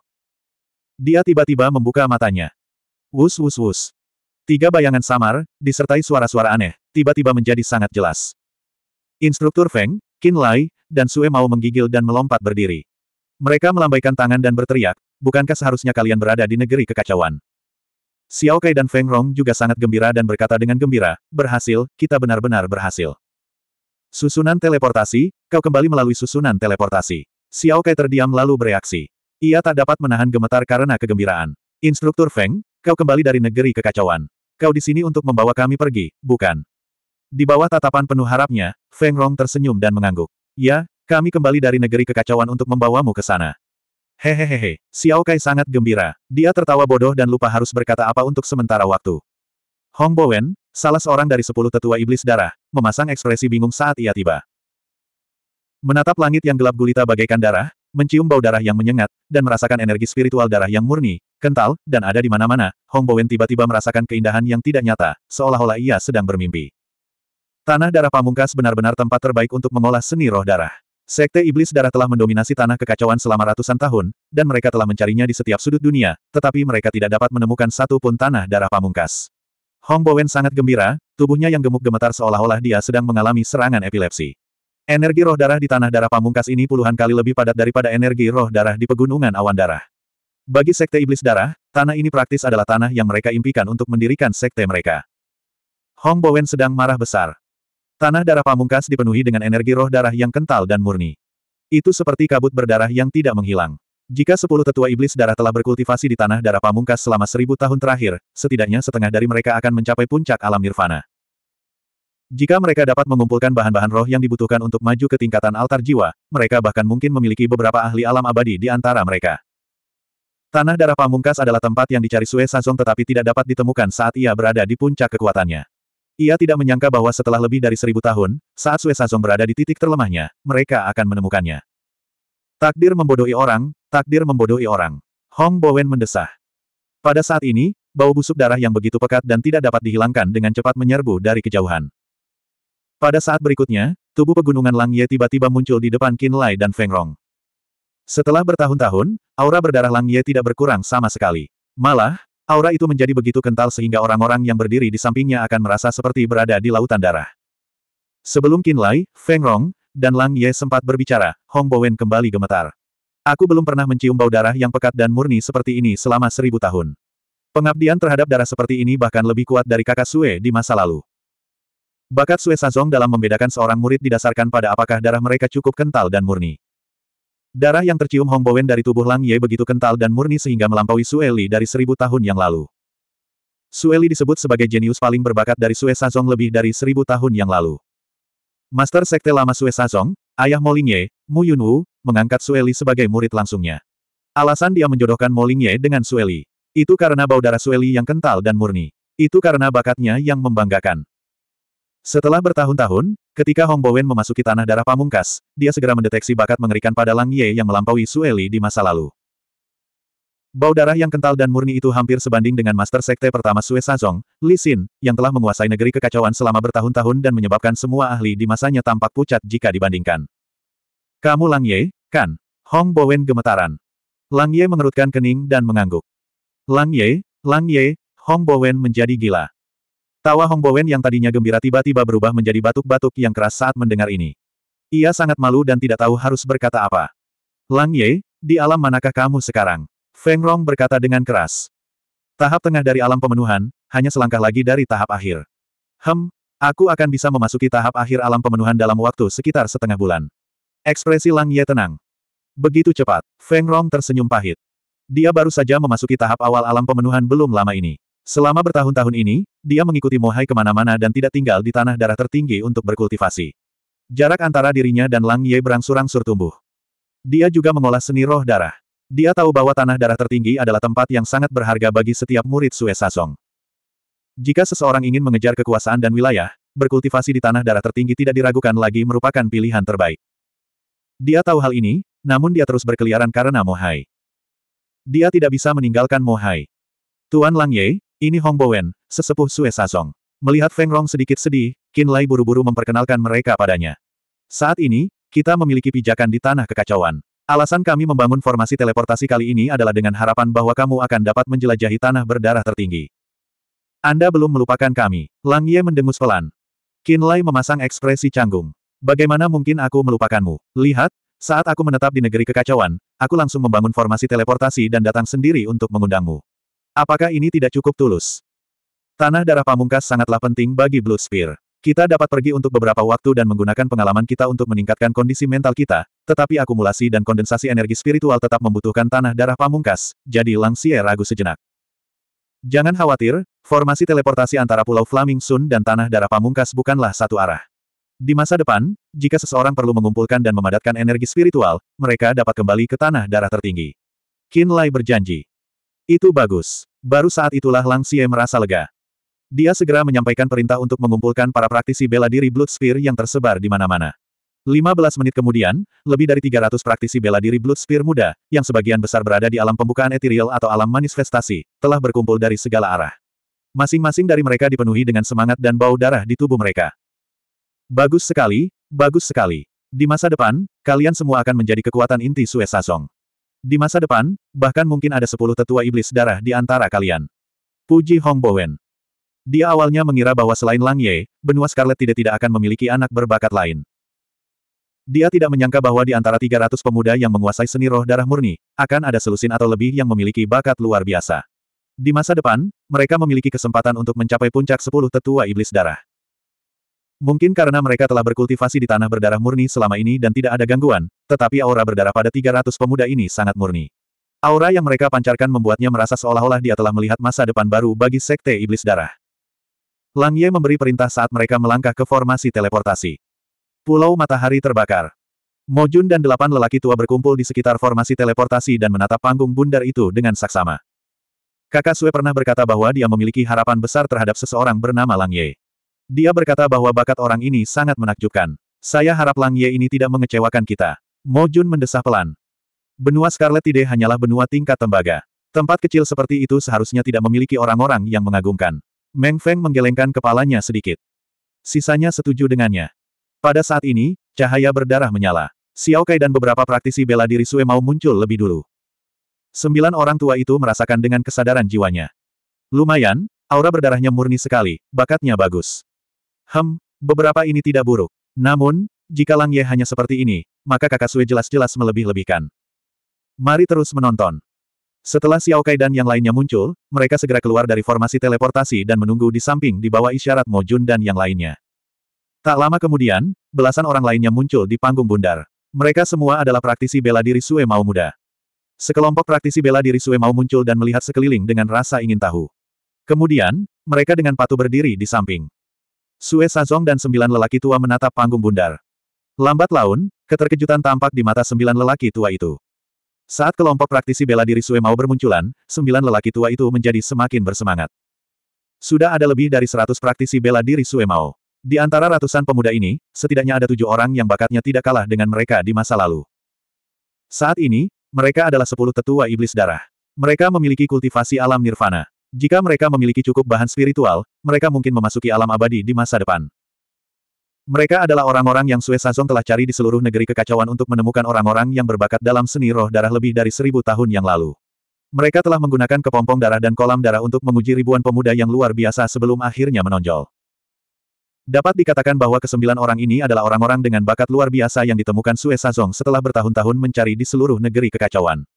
Dia tiba-tiba membuka matanya. Wus wus wus. Tiga bayangan samar, disertai suara-suara aneh, tiba-tiba menjadi sangat jelas. Instruktur Feng, Qin Lai, dan Sue mau menggigil dan melompat berdiri. Mereka melambaikan tangan dan berteriak, bukankah seharusnya kalian berada di negeri kekacauan? Xiao Kai dan Feng Rong juga sangat gembira dan berkata dengan gembira, berhasil, kita benar-benar berhasil. Susunan teleportasi, kau kembali melalui susunan teleportasi. Xiao Kai terdiam lalu bereaksi. Ia tak dapat menahan gemetar karena kegembiraan. Instruktur Feng, kau kembali dari negeri kekacauan. Kau di sini untuk membawa kami pergi, bukan? Di bawah tatapan penuh harapnya, Feng Rong tersenyum dan mengangguk. Ya, kami kembali dari negeri kekacauan untuk membawamu ke sana. Hehehehe, Xiao Kai sangat gembira. Dia tertawa bodoh dan lupa harus berkata apa untuk sementara waktu. Hong Bowen, salah seorang dari sepuluh tetua iblis darah, memasang ekspresi bingung saat ia tiba. Menatap langit yang gelap gulita bagaikan darah, mencium bau darah yang menyengat, dan merasakan energi spiritual darah yang murni, kental, dan ada di mana-mana, Hong Bowen tiba-tiba merasakan keindahan yang tidak nyata, seolah-olah ia sedang bermimpi. Tanah darah pamungkas benar-benar tempat terbaik untuk mengolah seni roh darah. Sekte Iblis Darah telah mendominasi tanah kekacauan selama ratusan tahun, dan mereka telah mencarinya di setiap sudut dunia, tetapi mereka tidak dapat menemukan satu pun tanah darah pamungkas. Hong Bowen sangat gembira, tubuhnya yang gemuk gemetar seolah-olah dia sedang mengalami serangan epilepsi. Energi roh darah di tanah darah pamungkas ini puluhan kali lebih padat daripada energi roh darah di pegunungan awan darah. Bagi sekte iblis darah, tanah ini praktis adalah tanah yang mereka impikan untuk mendirikan sekte mereka. Hong Bowen sedang marah besar. Tanah darah pamungkas dipenuhi dengan energi roh darah yang kental dan murni. Itu seperti kabut berdarah yang tidak menghilang. Jika sepuluh tetua iblis darah telah berkultivasi di tanah darah pamungkas selama seribu tahun terakhir, setidaknya setengah dari mereka akan mencapai puncak alam nirvana. Jika mereka dapat mengumpulkan bahan-bahan roh yang dibutuhkan untuk maju ke tingkatan altar jiwa, mereka bahkan mungkin memiliki beberapa ahli alam abadi di antara mereka. Tanah darah pamungkas adalah tempat yang dicari Sue Sazong tetapi tidak dapat ditemukan saat ia berada di puncak kekuatannya. Ia tidak menyangka bahwa setelah lebih dari seribu tahun, saat Sue Sazong berada di titik terlemahnya, mereka akan menemukannya. Takdir membodohi orang, takdir membodohi orang. Hong Bowen mendesah. Pada saat ini, bau busuk darah yang begitu pekat dan tidak dapat dihilangkan dengan cepat menyerbu dari kejauhan. Pada saat berikutnya, tubuh pegunungan Lang Ye tiba-tiba muncul di depan Qin Lai dan Feng Rong. Setelah bertahun-tahun, aura berdarah Lang Ye tidak berkurang sama sekali. Malah, aura itu menjadi begitu kental sehingga orang-orang yang berdiri di sampingnya akan merasa seperti berada di lautan darah. Sebelum Qin Lai, Feng Rong, dan Lang Ye sempat berbicara, Hong Bowen kembali gemetar. Aku belum pernah mencium bau darah yang pekat dan murni seperti ini selama seribu tahun. Pengabdian terhadap darah seperti ini bahkan lebih kuat dari kakak Sue di masa lalu. Bakat Sue Sazong dalam membedakan seorang murid didasarkan pada apakah darah mereka cukup kental dan murni. Darah yang tercium Bowen dari tubuh Lang Ye begitu kental dan murni sehingga melampaui Sueli dari seribu tahun yang lalu. Sueli disebut sebagai jenius paling berbakat dari Sue Sazong lebih dari seribu tahun yang lalu. Master Sekte lama Sue Sazong, ayah Ye, Mu Yunwu, mengangkat Sueli sebagai murid langsungnya. Alasan dia menjodohkan Mo Ye dengan Sueli. Itu karena bau darah Sueli yang kental dan murni. Itu karena bakatnya yang membanggakan. Setelah bertahun-tahun, ketika Hong Bowen memasuki tanah darah pamungkas, dia segera mendeteksi bakat mengerikan pada Lang Ye yang melampaui Sueli di masa lalu. Bau darah yang kental dan murni itu hampir sebanding dengan Master Sekte pertama Sue Sazong, Li Xin, yang telah menguasai negeri kekacauan selama bertahun-tahun dan menyebabkan semua ahli di masanya tampak pucat jika dibandingkan. Kamu Lang Ye, kan? Hong Bowen gemetaran. Lang Ye mengerutkan kening dan mengangguk. Lang Ye, Lang Ye, Hong Bowen menjadi gila. Tawa Hongbowen yang tadinya gembira tiba-tiba berubah menjadi batuk-batuk yang keras saat mendengar ini. Ia sangat malu dan tidak tahu harus berkata apa. Lang Ye, di alam manakah kamu sekarang? Feng Rong berkata dengan keras. Tahap tengah dari alam pemenuhan, hanya selangkah lagi dari tahap akhir. Hem, aku akan bisa memasuki tahap akhir alam pemenuhan dalam waktu sekitar setengah bulan. Ekspresi Lang Ye tenang. Begitu cepat, Feng Rong tersenyum pahit. Dia baru saja memasuki tahap awal alam pemenuhan belum lama ini. Selama bertahun-tahun ini, dia mengikuti Mohai kemana-mana dan tidak tinggal di tanah darah tertinggi untuk berkultivasi. Jarak antara dirinya dan Lang Ye berangsur-angsur tumbuh. Dia juga mengolah seni roh darah. Dia tahu bahwa tanah darah tertinggi adalah tempat yang sangat berharga bagi setiap murid Sue Sasong. Jika seseorang ingin mengejar kekuasaan dan wilayah, berkultivasi di tanah darah tertinggi tidak diragukan lagi merupakan pilihan terbaik. Dia tahu hal ini, namun dia terus berkeliaran karena Mohai. Dia tidak bisa meninggalkan Mohai. Tuan Lang Ye, ini Hong Bowen, sesepuh Sue Sazong. Melihat Feng Rong sedikit sedih, Qin Lai buru-buru memperkenalkan mereka padanya. Saat ini, kita memiliki pijakan di tanah kekacauan. Alasan kami membangun formasi teleportasi kali ini adalah dengan harapan bahwa kamu akan dapat menjelajahi tanah berdarah tertinggi. Anda belum melupakan kami. Lang Ye mendengus pelan. Qin Lai memasang ekspresi canggung. Bagaimana mungkin aku melupakanmu? Lihat, saat aku menetap di negeri kekacauan, aku langsung membangun formasi teleportasi dan datang sendiri untuk mengundangmu. Apakah ini tidak cukup tulus? Tanah darah pamungkas sangatlah penting bagi Blue Spear. Kita dapat pergi untuk beberapa waktu dan menggunakan pengalaman kita untuk meningkatkan kondisi mental kita, tetapi akumulasi dan kondensasi energi spiritual tetap membutuhkan tanah darah pamungkas, jadi Langsier ragu sejenak. Jangan khawatir, formasi teleportasi antara Pulau Flaming Sun dan tanah darah pamungkas bukanlah satu arah. Di masa depan, jika seseorang perlu mengumpulkan dan memadatkan energi spiritual, mereka dapat kembali ke tanah darah tertinggi. Kin Lai berjanji. Itu bagus. Baru saat itulah Lang Xie merasa lega. Dia segera menyampaikan perintah untuk mengumpulkan para praktisi bela diri Blood Spear yang tersebar di mana-mana. 15 menit kemudian, lebih dari 300 praktisi bela diri Blood Spear muda, yang sebagian besar berada di alam pembukaan ethereal atau alam manifestasi, telah berkumpul dari segala arah. Masing-masing dari mereka dipenuhi dengan semangat dan bau darah di tubuh mereka. Bagus sekali, bagus sekali. Di masa depan, kalian semua akan menjadi kekuatan inti Sue Sasong. Di masa depan, bahkan mungkin ada 10 tetua iblis darah di antara kalian. Puji Hong Bowen. Dia awalnya mengira bahwa selain Lang Ye, benua Scarlet tidak-tidak akan memiliki anak berbakat lain. Dia tidak menyangka bahwa di antara 300 pemuda yang menguasai seni roh darah murni, akan ada selusin atau lebih yang memiliki bakat luar biasa. Di masa depan, mereka memiliki kesempatan untuk mencapai puncak 10 tetua iblis darah. Mungkin karena mereka telah berkultivasi di tanah berdarah murni selama ini dan tidak ada gangguan, tetapi aura berdarah pada 300 pemuda ini sangat murni. Aura yang mereka pancarkan membuatnya merasa seolah-olah dia telah melihat masa depan baru bagi Sekte Iblis Darah. Lang Ye memberi perintah saat mereka melangkah ke formasi teleportasi. Pulau Matahari terbakar. Mo Jun dan delapan lelaki tua berkumpul di sekitar formasi teleportasi dan menatap panggung bundar itu dengan saksama. Kakak Sue pernah berkata bahwa dia memiliki harapan besar terhadap seseorang bernama Lang Ye. Dia berkata bahwa bakat orang ini sangat menakjubkan. Saya harap Lang Ye ini tidak mengecewakan kita. Mo Jun mendesah pelan. Benua Scarlet Tide hanyalah benua tingkat tembaga. Tempat kecil seperti itu seharusnya tidak memiliki orang-orang yang mengagumkan. Meng Feng menggelengkan kepalanya sedikit. Sisanya setuju dengannya. Pada saat ini, cahaya berdarah menyala. Xiao Kai dan beberapa praktisi bela diri Sue mau muncul lebih dulu. Sembilan orang tua itu merasakan dengan kesadaran jiwanya. Lumayan, aura berdarahnya murni sekali, bakatnya bagus. Hem, beberapa ini tidak buruk. Namun, jika Lang Ye hanya seperti ini, maka kakak Sue jelas-jelas melebih-lebihkan. Mari terus menonton. Setelah Xiao Kai dan yang lainnya muncul, mereka segera keluar dari formasi teleportasi dan menunggu di samping di bawah isyarat Mo Jun dan yang lainnya. Tak lama kemudian, belasan orang lainnya muncul di panggung bundar. Mereka semua adalah praktisi bela diri Sue Mau muda. Sekelompok praktisi bela diri Sue Mau muncul dan melihat sekeliling dengan rasa ingin tahu. Kemudian, mereka dengan patuh berdiri di samping. Sue Sazong dan sembilan lelaki tua menatap panggung bundar. Lambat laun, keterkejutan tampak di mata sembilan lelaki tua itu. Saat kelompok praktisi bela diri Sue mau bermunculan, sembilan lelaki tua itu menjadi semakin bersemangat. Sudah ada lebih dari seratus praktisi bela diri Sue mau. Di antara ratusan pemuda ini, setidaknya ada tujuh orang yang bakatnya tidak kalah dengan mereka di masa lalu. Saat ini, mereka adalah sepuluh tetua iblis darah. Mereka memiliki kultivasi alam nirvana. Jika mereka memiliki cukup bahan spiritual, mereka mungkin memasuki alam abadi di masa depan. Mereka adalah orang-orang yang Sue Sazong telah cari di seluruh negeri kekacauan untuk menemukan orang-orang yang berbakat dalam seni roh darah lebih dari seribu tahun yang lalu. Mereka telah menggunakan kepompong darah dan kolam darah untuk menguji ribuan pemuda yang luar biasa sebelum akhirnya menonjol. Dapat dikatakan bahwa kesembilan orang ini adalah orang-orang dengan bakat luar biasa yang ditemukan Sue Sazong setelah bertahun-tahun mencari di seluruh negeri kekacauan.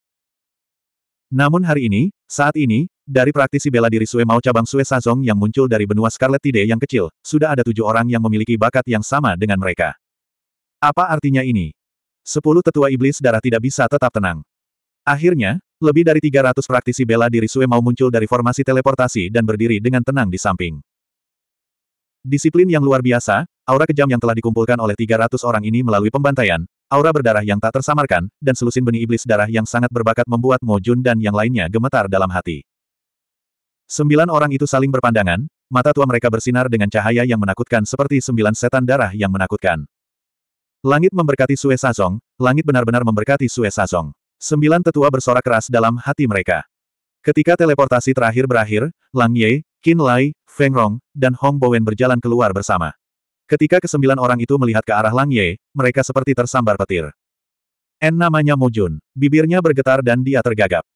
Namun hari ini, saat ini, dari praktisi bela diri Sue Mao cabang Sue Sazong yang muncul dari benua Scarlet Tide yang kecil, sudah ada tujuh orang yang memiliki bakat yang sama dengan mereka. Apa artinya ini? Sepuluh tetua iblis darah tidak bisa tetap tenang. Akhirnya, lebih dari 300 praktisi bela diri Sue Mao muncul dari formasi teleportasi dan berdiri dengan tenang di samping. Disiplin yang luar biasa, aura kejam yang telah dikumpulkan oleh 300 orang ini melalui pembantaian, Aura berdarah yang tak tersamarkan, dan selusin benih iblis darah yang sangat berbakat membuat Mo Jun dan yang lainnya gemetar dalam hati. Sembilan orang itu saling berpandangan, mata tua mereka bersinar dengan cahaya yang menakutkan seperti sembilan setan darah yang menakutkan. Langit memberkati Sue Sazong, langit benar-benar memberkati Sue Sazong. Sembilan tetua bersorak keras dalam hati mereka. Ketika teleportasi terakhir berakhir, Lang Ye, Qin Lai, Feng Rong, dan Hong Bowen berjalan keluar bersama. Ketika kesembilan orang itu melihat ke arah Lang Ye, mereka seperti tersambar petir. N namanya Mojun. Bibirnya bergetar dan dia tergagap.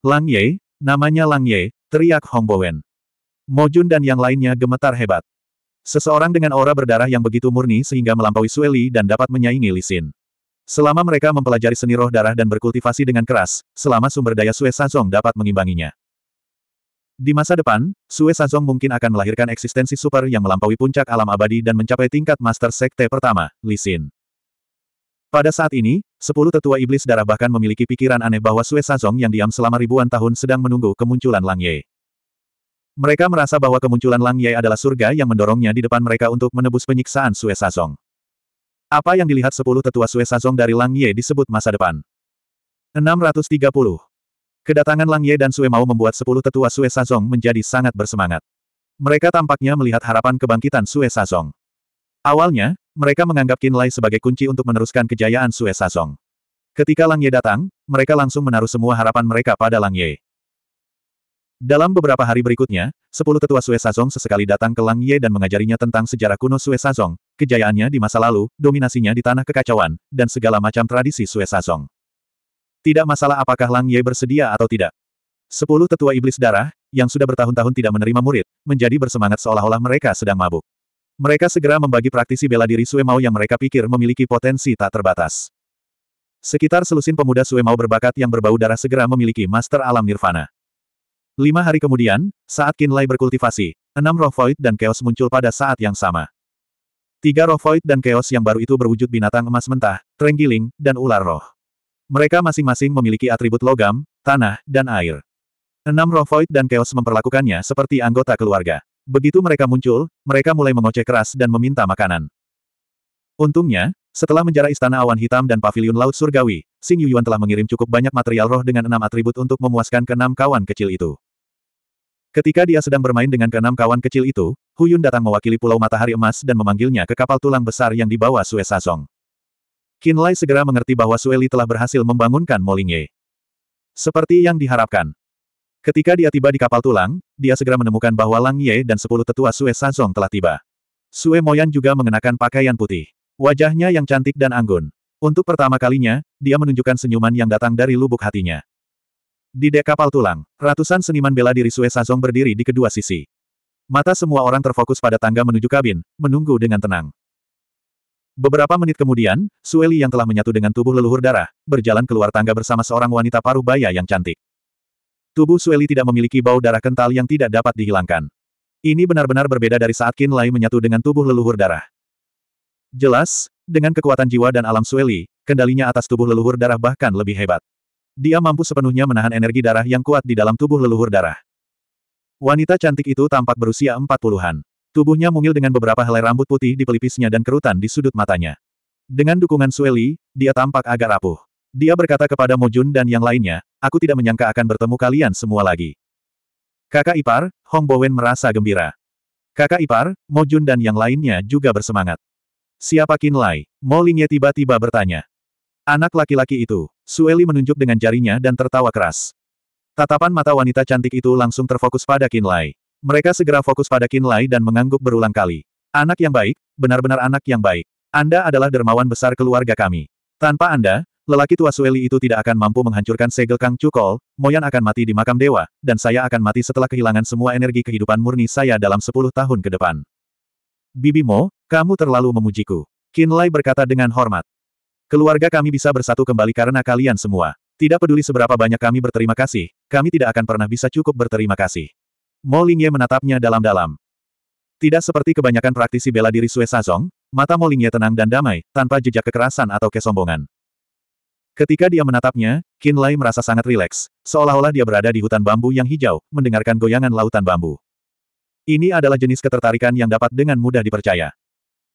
Lang Ye, namanya Lang Ye, teriak Hong Bowen. Mojun dan yang lainnya gemetar hebat. Seseorang dengan aura berdarah yang begitu murni sehingga melampaui Sueli dan dapat menyaingi Lisin. Selama mereka mempelajari seni roh darah dan berkultivasi dengan keras, selama sumber daya Sue Sazong dapat mengimbanginya. Di masa depan, Sue Sazong mungkin akan melahirkan eksistensi super yang melampaui puncak alam abadi dan mencapai tingkat Master Sekte pertama, Li Pada saat ini, sepuluh tetua iblis darah bahkan memiliki pikiran aneh bahwa Sue Sazong yang diam selama ribuan tahun sedang menunggu kemunculan Lang Ye. Mereka merasa bahwa kemunculan Lang Ye adalah surga yang mendorongnya di depan mereka untuk menebus penyiksaan Sue Sazong. Apa yang dilihat sepuluh tetua Sue Sazong dari Lang Ye disebut masa depan. 630. Kedatangan Lang Ye dan Sue Mao membuat sepuluh tetua Sue Sazong menjadi sangat bersemangat. Mereka tampaknya melihat harapan kebangkitan Sue Sazong. Awalnya, mereka menganggap Qin Lai sebagai kunci untuk meneruskan kejayaan Sue Sazong. Ketika Lang Ye datang, mereka langsung menaruh semua harapan mereka pada Lang Ye. Dalam beberapa hari berikutnya, sepuluh tetua Sue Sazong sesekali datang ke Lang Ye dan mengajarinya tentang sejarah kuno Sue Sazong, kejayaannya di masa lalu, dominasinya di tanah kekacauan, dan segala macam tradisi Sue Sazong. Tidak masalah apakah Lang Ye bersedia atau tidak. Sepuluh tetua iblis darah, yang sudah bertahun-tahun tidak menerima murid, menjadi bersemangat seolah-olah mereka sedang mabuk. Mereka segera membagi praktisi bela diri Sue Mao yang mereka pikir memiliki potensi tak terbatas. Sekitar selusin pemuda Sue Mao berbakat yang berbau darah segera memiliki master alam nirvana. Lima hari kemudian, saat Qin Lai berkultivasi, enam roh void dan chaos muncul pada saat yang sama. Tiga roh void dan chaos yang baru itu berwujud binatang emas mentah, trenggiling, dan ular roh. Mereka masing-masing memiliki atribut logam, tanah, dan air. Enam roh void dan chaos memperlakukannya seperti anggota keluarga. Begitu mereka muncul, mereka mulai mengoceh keras dan meminta makanan. Untungnya, setelah menjara Istana Awan Hitam dan pavilion Laut Surgawi, Xing Yuyuan telah mengirim cukup banyak material roh dengan enam atribut untuk memuaskan keenam kawan kecil itu. Ketika dia sedang bermain dengan keenam kawan kecil itu, Huyun datang mewakili Pulau Matahari Emas dan memanggilnya ke kapal tulang besar yang dibawa Sue Sazong. Qinlai segera mengerti bahwa Sueli telah berhasil membangunkan Molinye. Seperti yang diharapkan. Ketika dia tiba di kapal tulang, dia segera menemukan bahwa Lang Ye dan sepuluh tetua Sue Sazong telah tiba. Sue Moyan juga mengenakan pakaian putih. Wajahnya yang cantik dan anggun. Untuk pertama kalinya, dia menunjukkan senyuman yang datang dari lubuk hatinya. Di dek kapal tulang, ratusan seniman bela diri Sue Sazong berdiri di kedua sisi. Mata semua orang terfokus pada tangga menuju kabin, menunggu dengan tenang. Beberapa menit kemudian, Sueli yang telah menyatu dengan tubuh leluhur darah, berjalan keluar tangga bersama seorang wanita paruh baya yang cantik. Tubuh Sueli tidak memiliki bau darah kental yang tidak dapat dihilangkan. Ini benar-benar berbeda dari saat Qin Lai menyatu dengan tubuh leluhur darah. Jelas, dengan kekuatan jiwa dan alam Sueli, kendalinya atas tubuh leluhur darah bahkan lebih hebat. Dia mampu sepenuhnya menahan energi darah yang kuat di dalam tubuh leluhur darah. Wanita cantik itu tampak berusia empat puluhan. Tubuhnya mungil dengan beberapa helai rambut putih di pelipisnya dan kerutan di sudut matanya. Dengan dukungan Sueli, dia tampak agak rapuh. Dia berkata kepada Mojun dan yang lainnya, aku tidak menyangka akan bertemu kalian semua lagi. Kakak ipar, Hong Bowen merasa gembira. Kakak ipar, Mojun dan yang lainnya juga bersemangat. Siapa Lai? Mo Lingye tiba-tiba bertanya. Anak laki-laki itu, Sueli menunjuk dengan jarinya dan tertawa keras. Tatapan mata wanita cantik itu langsung terfokus pada Lai. Mereka segera fokus pada Kinlay dan mengangguk berulang kali. Anak yang baik, benar-benar anak yang baik. Anda adalah dermawan besar keluarga kami. Tanpa Anda, lelaki tua Sueli itu tidak akan mampu menghancurkan segel Kang Cukol, Moyan akan mati di makam dewa, dan saya akan mati setelah kehilangan semua energi kehidupan murni saya dalam sepuluh tahun ke depan. Bibi Mo, kamu terlalu memujiku. Kinlay berkata dengan hormat. Keluarga kami bisa bersatu kembali karena kalian semua. Tidak peduli seberapa banyak kami berterima kasih, kami tidak akan pernah bisa cukup berterima kasih. Mo Lingye menatapnya dalam-dalam. Tidak seperti kebanyakan praktisi bela diri Sue Sazong, mata Mo Lingye tenang dan damai, tanpa jejak kekerasan atau kesombongan. Ketika dia menatapnya, Qin Lai merasa sangat rileks, seolah-olah dia berada di hutan bambu yang hijau, mendengarkan goyangan lautan bambu. Ini adalah jenis ketertarikan yang dapat dengan mudah dipercaya.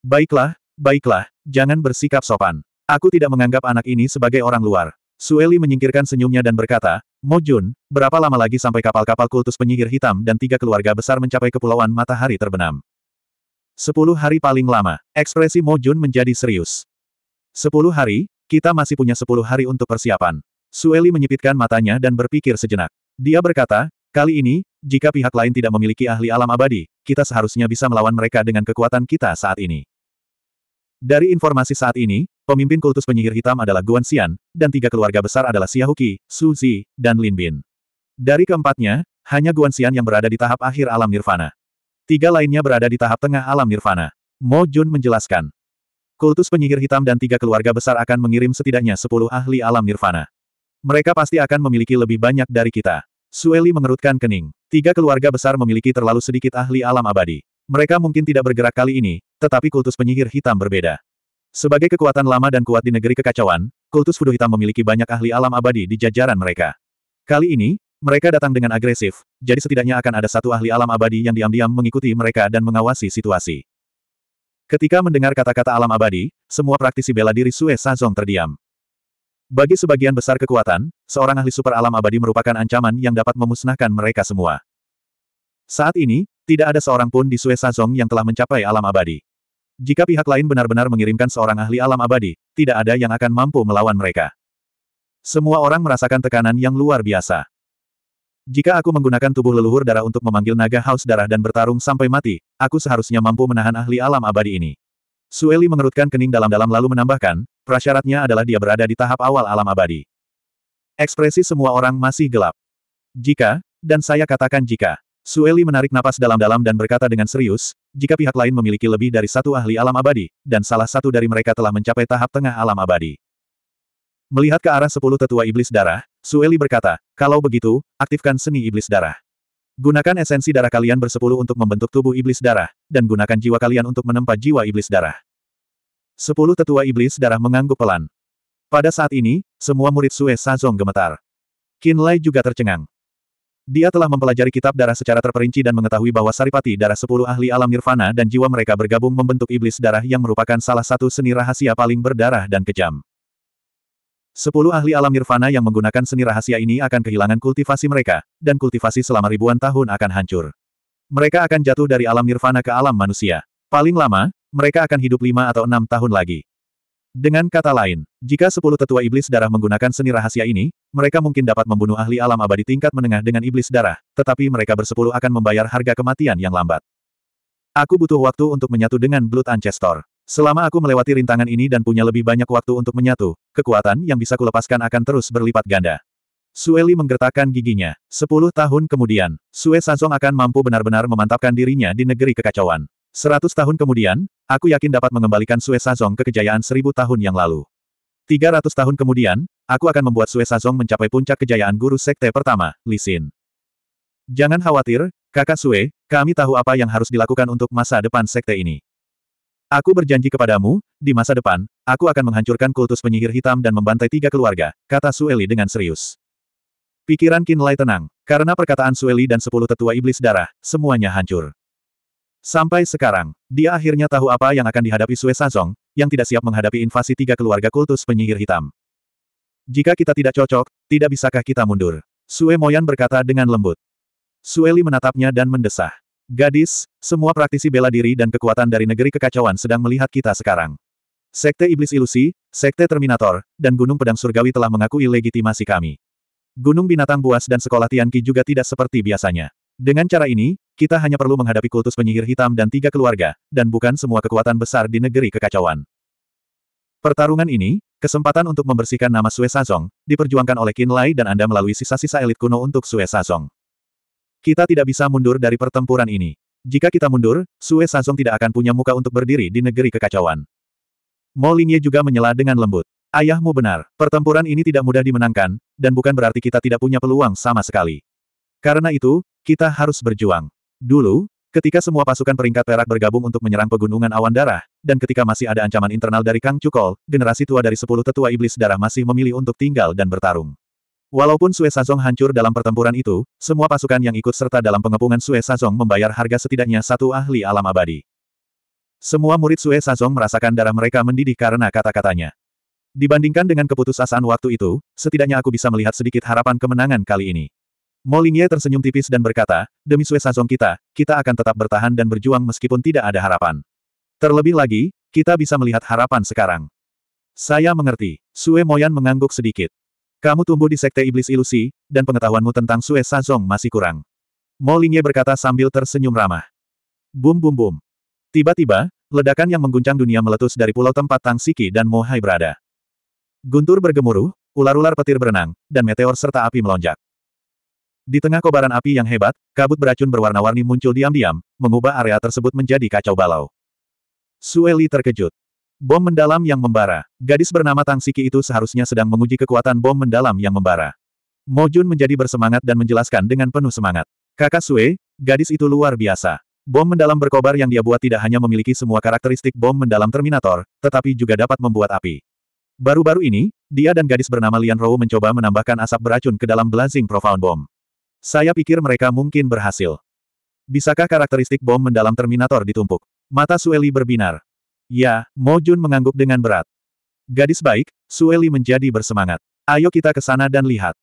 Baiklah, baiklah, jangan bersikap sopan. Aku tidak menganggap anak ini sebagai orang luar. Sueli menyingkirkan senyumnya dan berkata, Mojun, berapa lama lagi sampai kapal-kapal kultus penyihir hitam dan tiga keluarga besar mencapai kepulauan matahari terbenam? Sepuluh hari paling lama, ekspresi Mojun menjadi serius. Sepuluh hari, kita masih punya sepuluh hari untuk persiapan. Sueli menyipitkan matanya dan berpikir sejenak. Dia berkata, kali ini, jika pihak lain tidak memiliki ahli alam abadi, kita seharusnya bisa melawan mereka dengan kekuatan kita saat ini. Dari informasi saat ini, Pemimpin kultus penyihir hitam adalah Guan Xian, dan tiga keluarga besar adalah Xiaoqi, Su Zi, dan Lin Bin. Dari keempatnya, hanya Guan Xian yang berada di tahap akhir alam nirvana. Tiga lainnya berada di tahap tengah alam nirvana. Mo Jun menjelaskan. Kultus penyihir hitam dan tiga keluarga besar akan mengirim setidaknya sepuluh ahli alam nirvana. Mereka pasti akan memiliki lebih banyak dari kita. Sueli mengerutkan kening. Tiga keluarga besar memiliki terlalu sedikit ahli alam abadi. Mereka mungkin tidak bergerak kali ini, tetapi kultus penyihir hitam berbeda. Sebagai kekuatan lama dan kuat di negeri kekacauan, kultus fudu hitam memiliki banyak ahli alam abadi di jajaran mereka. Kali ini, mereka datang dengan agresif, jadi setidaknya akan ada satu ahli alam abadi yang diam-diam mengikuti mereka dan mengawasi situasi. Ketika mendengar kata-kata alam abadi, semua praktisi bela diri Sue Sazong terdiam. Bagi sebagian besar kekuatan, seorang ahli super alam abadi merupakan ancaman yang dapat memusnahkan mereka semua. Saat ini, tidak ada seorang pun di Sue Sazong yang telah mencapai alam abadi. Jika pihak lain benar-benar mengirimkan seorang ahli alam abadi, tidak ada yang akan mampu melawan mereka. Semua orang merasakan tekanan yang luar biasa. Jika aku menggunakan tubuh leluhur darah untuk memanggil naga haus darah dan bertarung sampai mati, aku seharusnya mampu menahan ahli alam abadi ini. Sueli mengerutkan kening dalam-dalam lalu menambahkan, prasyaratnya adalah dia berada di tahap awal alam abadi. Ekspresi semua orang masih gelap. Jika, dan saya katakan jika. Sueli menarik napas dalam-dalam dan berkata dengan serius, jika pihak lain memiliki lebih dari satu ahli alam abadi, dan salah satu dari mereka telah mencapai tahap tengah alam abadi. Melihat ke arah sepuluh tetua iblis darah, Sueli berkata, kalau begitu, aktifkan seni iblis darah. Gunakan esensi darah kalian bersepuluh untuk membentuk tubuh iblis darah, dan gunakan jiwa kalian untuk menempa jiwa iblis darah. Sepuluh tetua iblis darah mengangguk pelan. Pada saat ini, semua murid Sue Sazong gemetar. Kinlay juga tercengang. Dia telah mempelajari kitab darah secara terperinci dan mengetahui bahwa saripati darah sepuluh ahli alam nirvana dan jiwa mereka bergabung membentuk iblis darah yang merupakan salah satu seni rahasia paling berdarah dan kejam. Sepuluh ahli alam nirvana yang menggunakan seni rahasia ini akan kehilangan kultivasi mereka, dan kultivasi selama ribuan tahun akan hancur. Mereka akan jatuh dari alam nirvana ke alam manusia. Paling lama, mereka akan hidup lima atau enam tahun lagi. Dengan kata lain, jika sepuluh tetua iblis darah menggunakan seni rahasia ini, mereka mungkin dapat membunuh ahli alam abadi tingkat menengah dengan iblis darah, tetapi mereka bersepuluh akan membayar harga kematian yang lambat. Aku butuh waktu untuk menyatu dengan Blood Ancestor. Selama aku melewati rintangan ini dan punya lebih banyak waktu untuk menyatu, kekuatan yang bisa kulepaskan akan terus berlipat ganda. Sueli menggertakkan giginya. Sepuluh tahun kemudian, Sue Sansong akan mampu benar-benar memantapkan dirinya di negeri kekacauan. Seratus tahun kemudian, aku yakin dapat mengembalikan Sue Sazong ke kejayaan seribu tahun yang lalu. Tiga ratus tahun kemudian, aku akan membuat Sue Sazong mencapai puncak kejayaan guru sekte pertama, Li Xin. Jangan khawatir, kakak Sue, kami tahu apa yang harus dilakukan untuk masa depan sekte ini. Aku berjanji kepadamu, di masa depan, aku akan menghancurkan kultus penyihir hitam dan membantai tiga keluarga, kata Sueli dengan serius. Pikiran Lai tenang, karena perkataan Sueli dan sepuluh tetua iblis darah, semuanya hancur. Sampai sekarang, dia akhirnya tahu apa yang akan dihadapi Sue Sazong, yang tidak siap menghadapi invasi tiga keluarga kultus penyihir hitam. Jika kita tidak cocok, tidak bisakah kita mundur? Sue Moyan berkata dengan lembut. Li menatapnya dan mendesah. Gadis, semua praktisi bela diri dan kekuatan dari negeri kekacauan sedang melihat kita sekarang. Sekte Iblis Ilusi, Sekte Terminator, dan Gunung Pedang Surgawi telah mengakui legitimasi kami. Gunung Binatang Buas dan Sekolah Tianqi juga tidak seperti biasanya. Dengan cara ini, kita hanya perlu menghadapi kultus penyihir hitam dan tiga keluarga, dan bukan semua kekuatan besar di negeri kekacauan. Pertarungan ini, kesempatan untuk membersihkan nama Sue Sazong, diperjuangkan oleh Qin Lai dan Anda melalui sisa-sisa elit kuno untuk Sue Sazong. Kita tidak bisa mundur dari pertempuran ini. Jika kita mundur, Sue Sazong tidak akan punya muka untuk berdiri di negeri kekacauan. Mo Lingye juga menyela dengan lembut. Ayahmu benar, pertempuran ini tidak mudah dimenangkan, dan bukan berarti kita tidak punya peluang sama sekali. Karena itu, kita harus berjuang. Dulu, ketika semua pasukan peringkat perak bergabung untuk menyerang pegunungan awan darah, dan ketika masih ada ancaman internal dari Kang Cukol, generasi tua dari sepuluh tetua iblis darah masih memilih untuk tinggal dan bertarung. Walaupun Sue Sazong hancur dalam pertempuran itu, semua pasukan yang ikut serta dalam pengepungan Sue Sazong membayar harga setidaknya satu ahli alam abadi. Semua murid Sue Sazong merasakan darah mereka mendidih karena kata-katanya. Dibandingkan dengan keputusasaan waktu itu, setidaknya aku bisa melihat sedikit harapan kemenangan kali ini. Molinye tersenyum tipis dan berkata, demi Sue Sazong kita, kita akan tetap bertahan dan berjuang meskipun tidak ada harapan. Terlebih lagi, kita bisa melihat harapan sekarang. Saya mengerti. Sue Moyan mengangguk sedikit. Kamu tumbuh di sekte iblis ilusi, dan pengetahuanmu tentang Sue Sazong masih kurang. Molinye berkata sambil tersenyum ramah. Bum bum bum. Tiba-tiba, ledakan yang mengguncang dunia meletus dari pulau tempat Tang Siki dan Mohai berada. Guntur bergemuruh, ular-ular petir berenang, dan meteor serta api melonjak. Di tengah kobaran api yang hebat, kabut beracun berwarna-warni muncul diam-diam, mengubah area tersebut menjadi kacau balau. Sueli terkejut. Bom mendalam yang membara. Gadis bernama Tang Siki itu seharusnya sedang menguji kekuatan bom mendalam yang membara. Mojun menjadi bersemangat dan menjelaskan dengan penuh semangat. Kakak Sue, gadis itu luar biasa. Bom mendalam berkobar yang dia buat tidak hanya memiliki semua karakteristik bom mendalam Terminator, tetapi juga dapat membuat api. Baru-baru ini, dia dan gadis bernama Lian Rou mencoba menambahkan asap beracun ke dalam Blazing Profound Bomb. Saya pikir mereka mungkin berhasil. Bisakah karakteristik bom mendalam Terminator ditumpuk? Mata Sueli berbinar. Ya, Mo Jun mengangguk dengan berat. Gadis baik, Sueli menjadi bersemangat. Ayo kita ke sana dan lihat.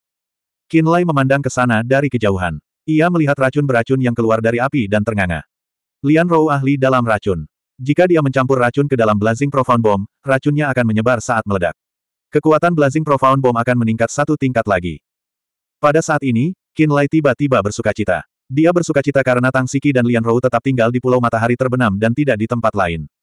Kinlay memandang ke sana dari kejauhan. Ia melihat racun beracun yang keluar dari api dan ternganga. Lian Rou ahli dalam racun. Jika dia mencampur racun ke dalam Blazing Profound Bomb, racunnya akan menyebar saat meledak. Kekuatan Blazing Profound Bomb akan meningkat satu tingkat lagi. Pada saat ini, Qin Lai tiba-tiba bersuka cita. Dia bersuka cita karena Tang Siki dan Lian Rou tetap tinggal di Pulau Matahari Terbenam dan tidak di tempat lain.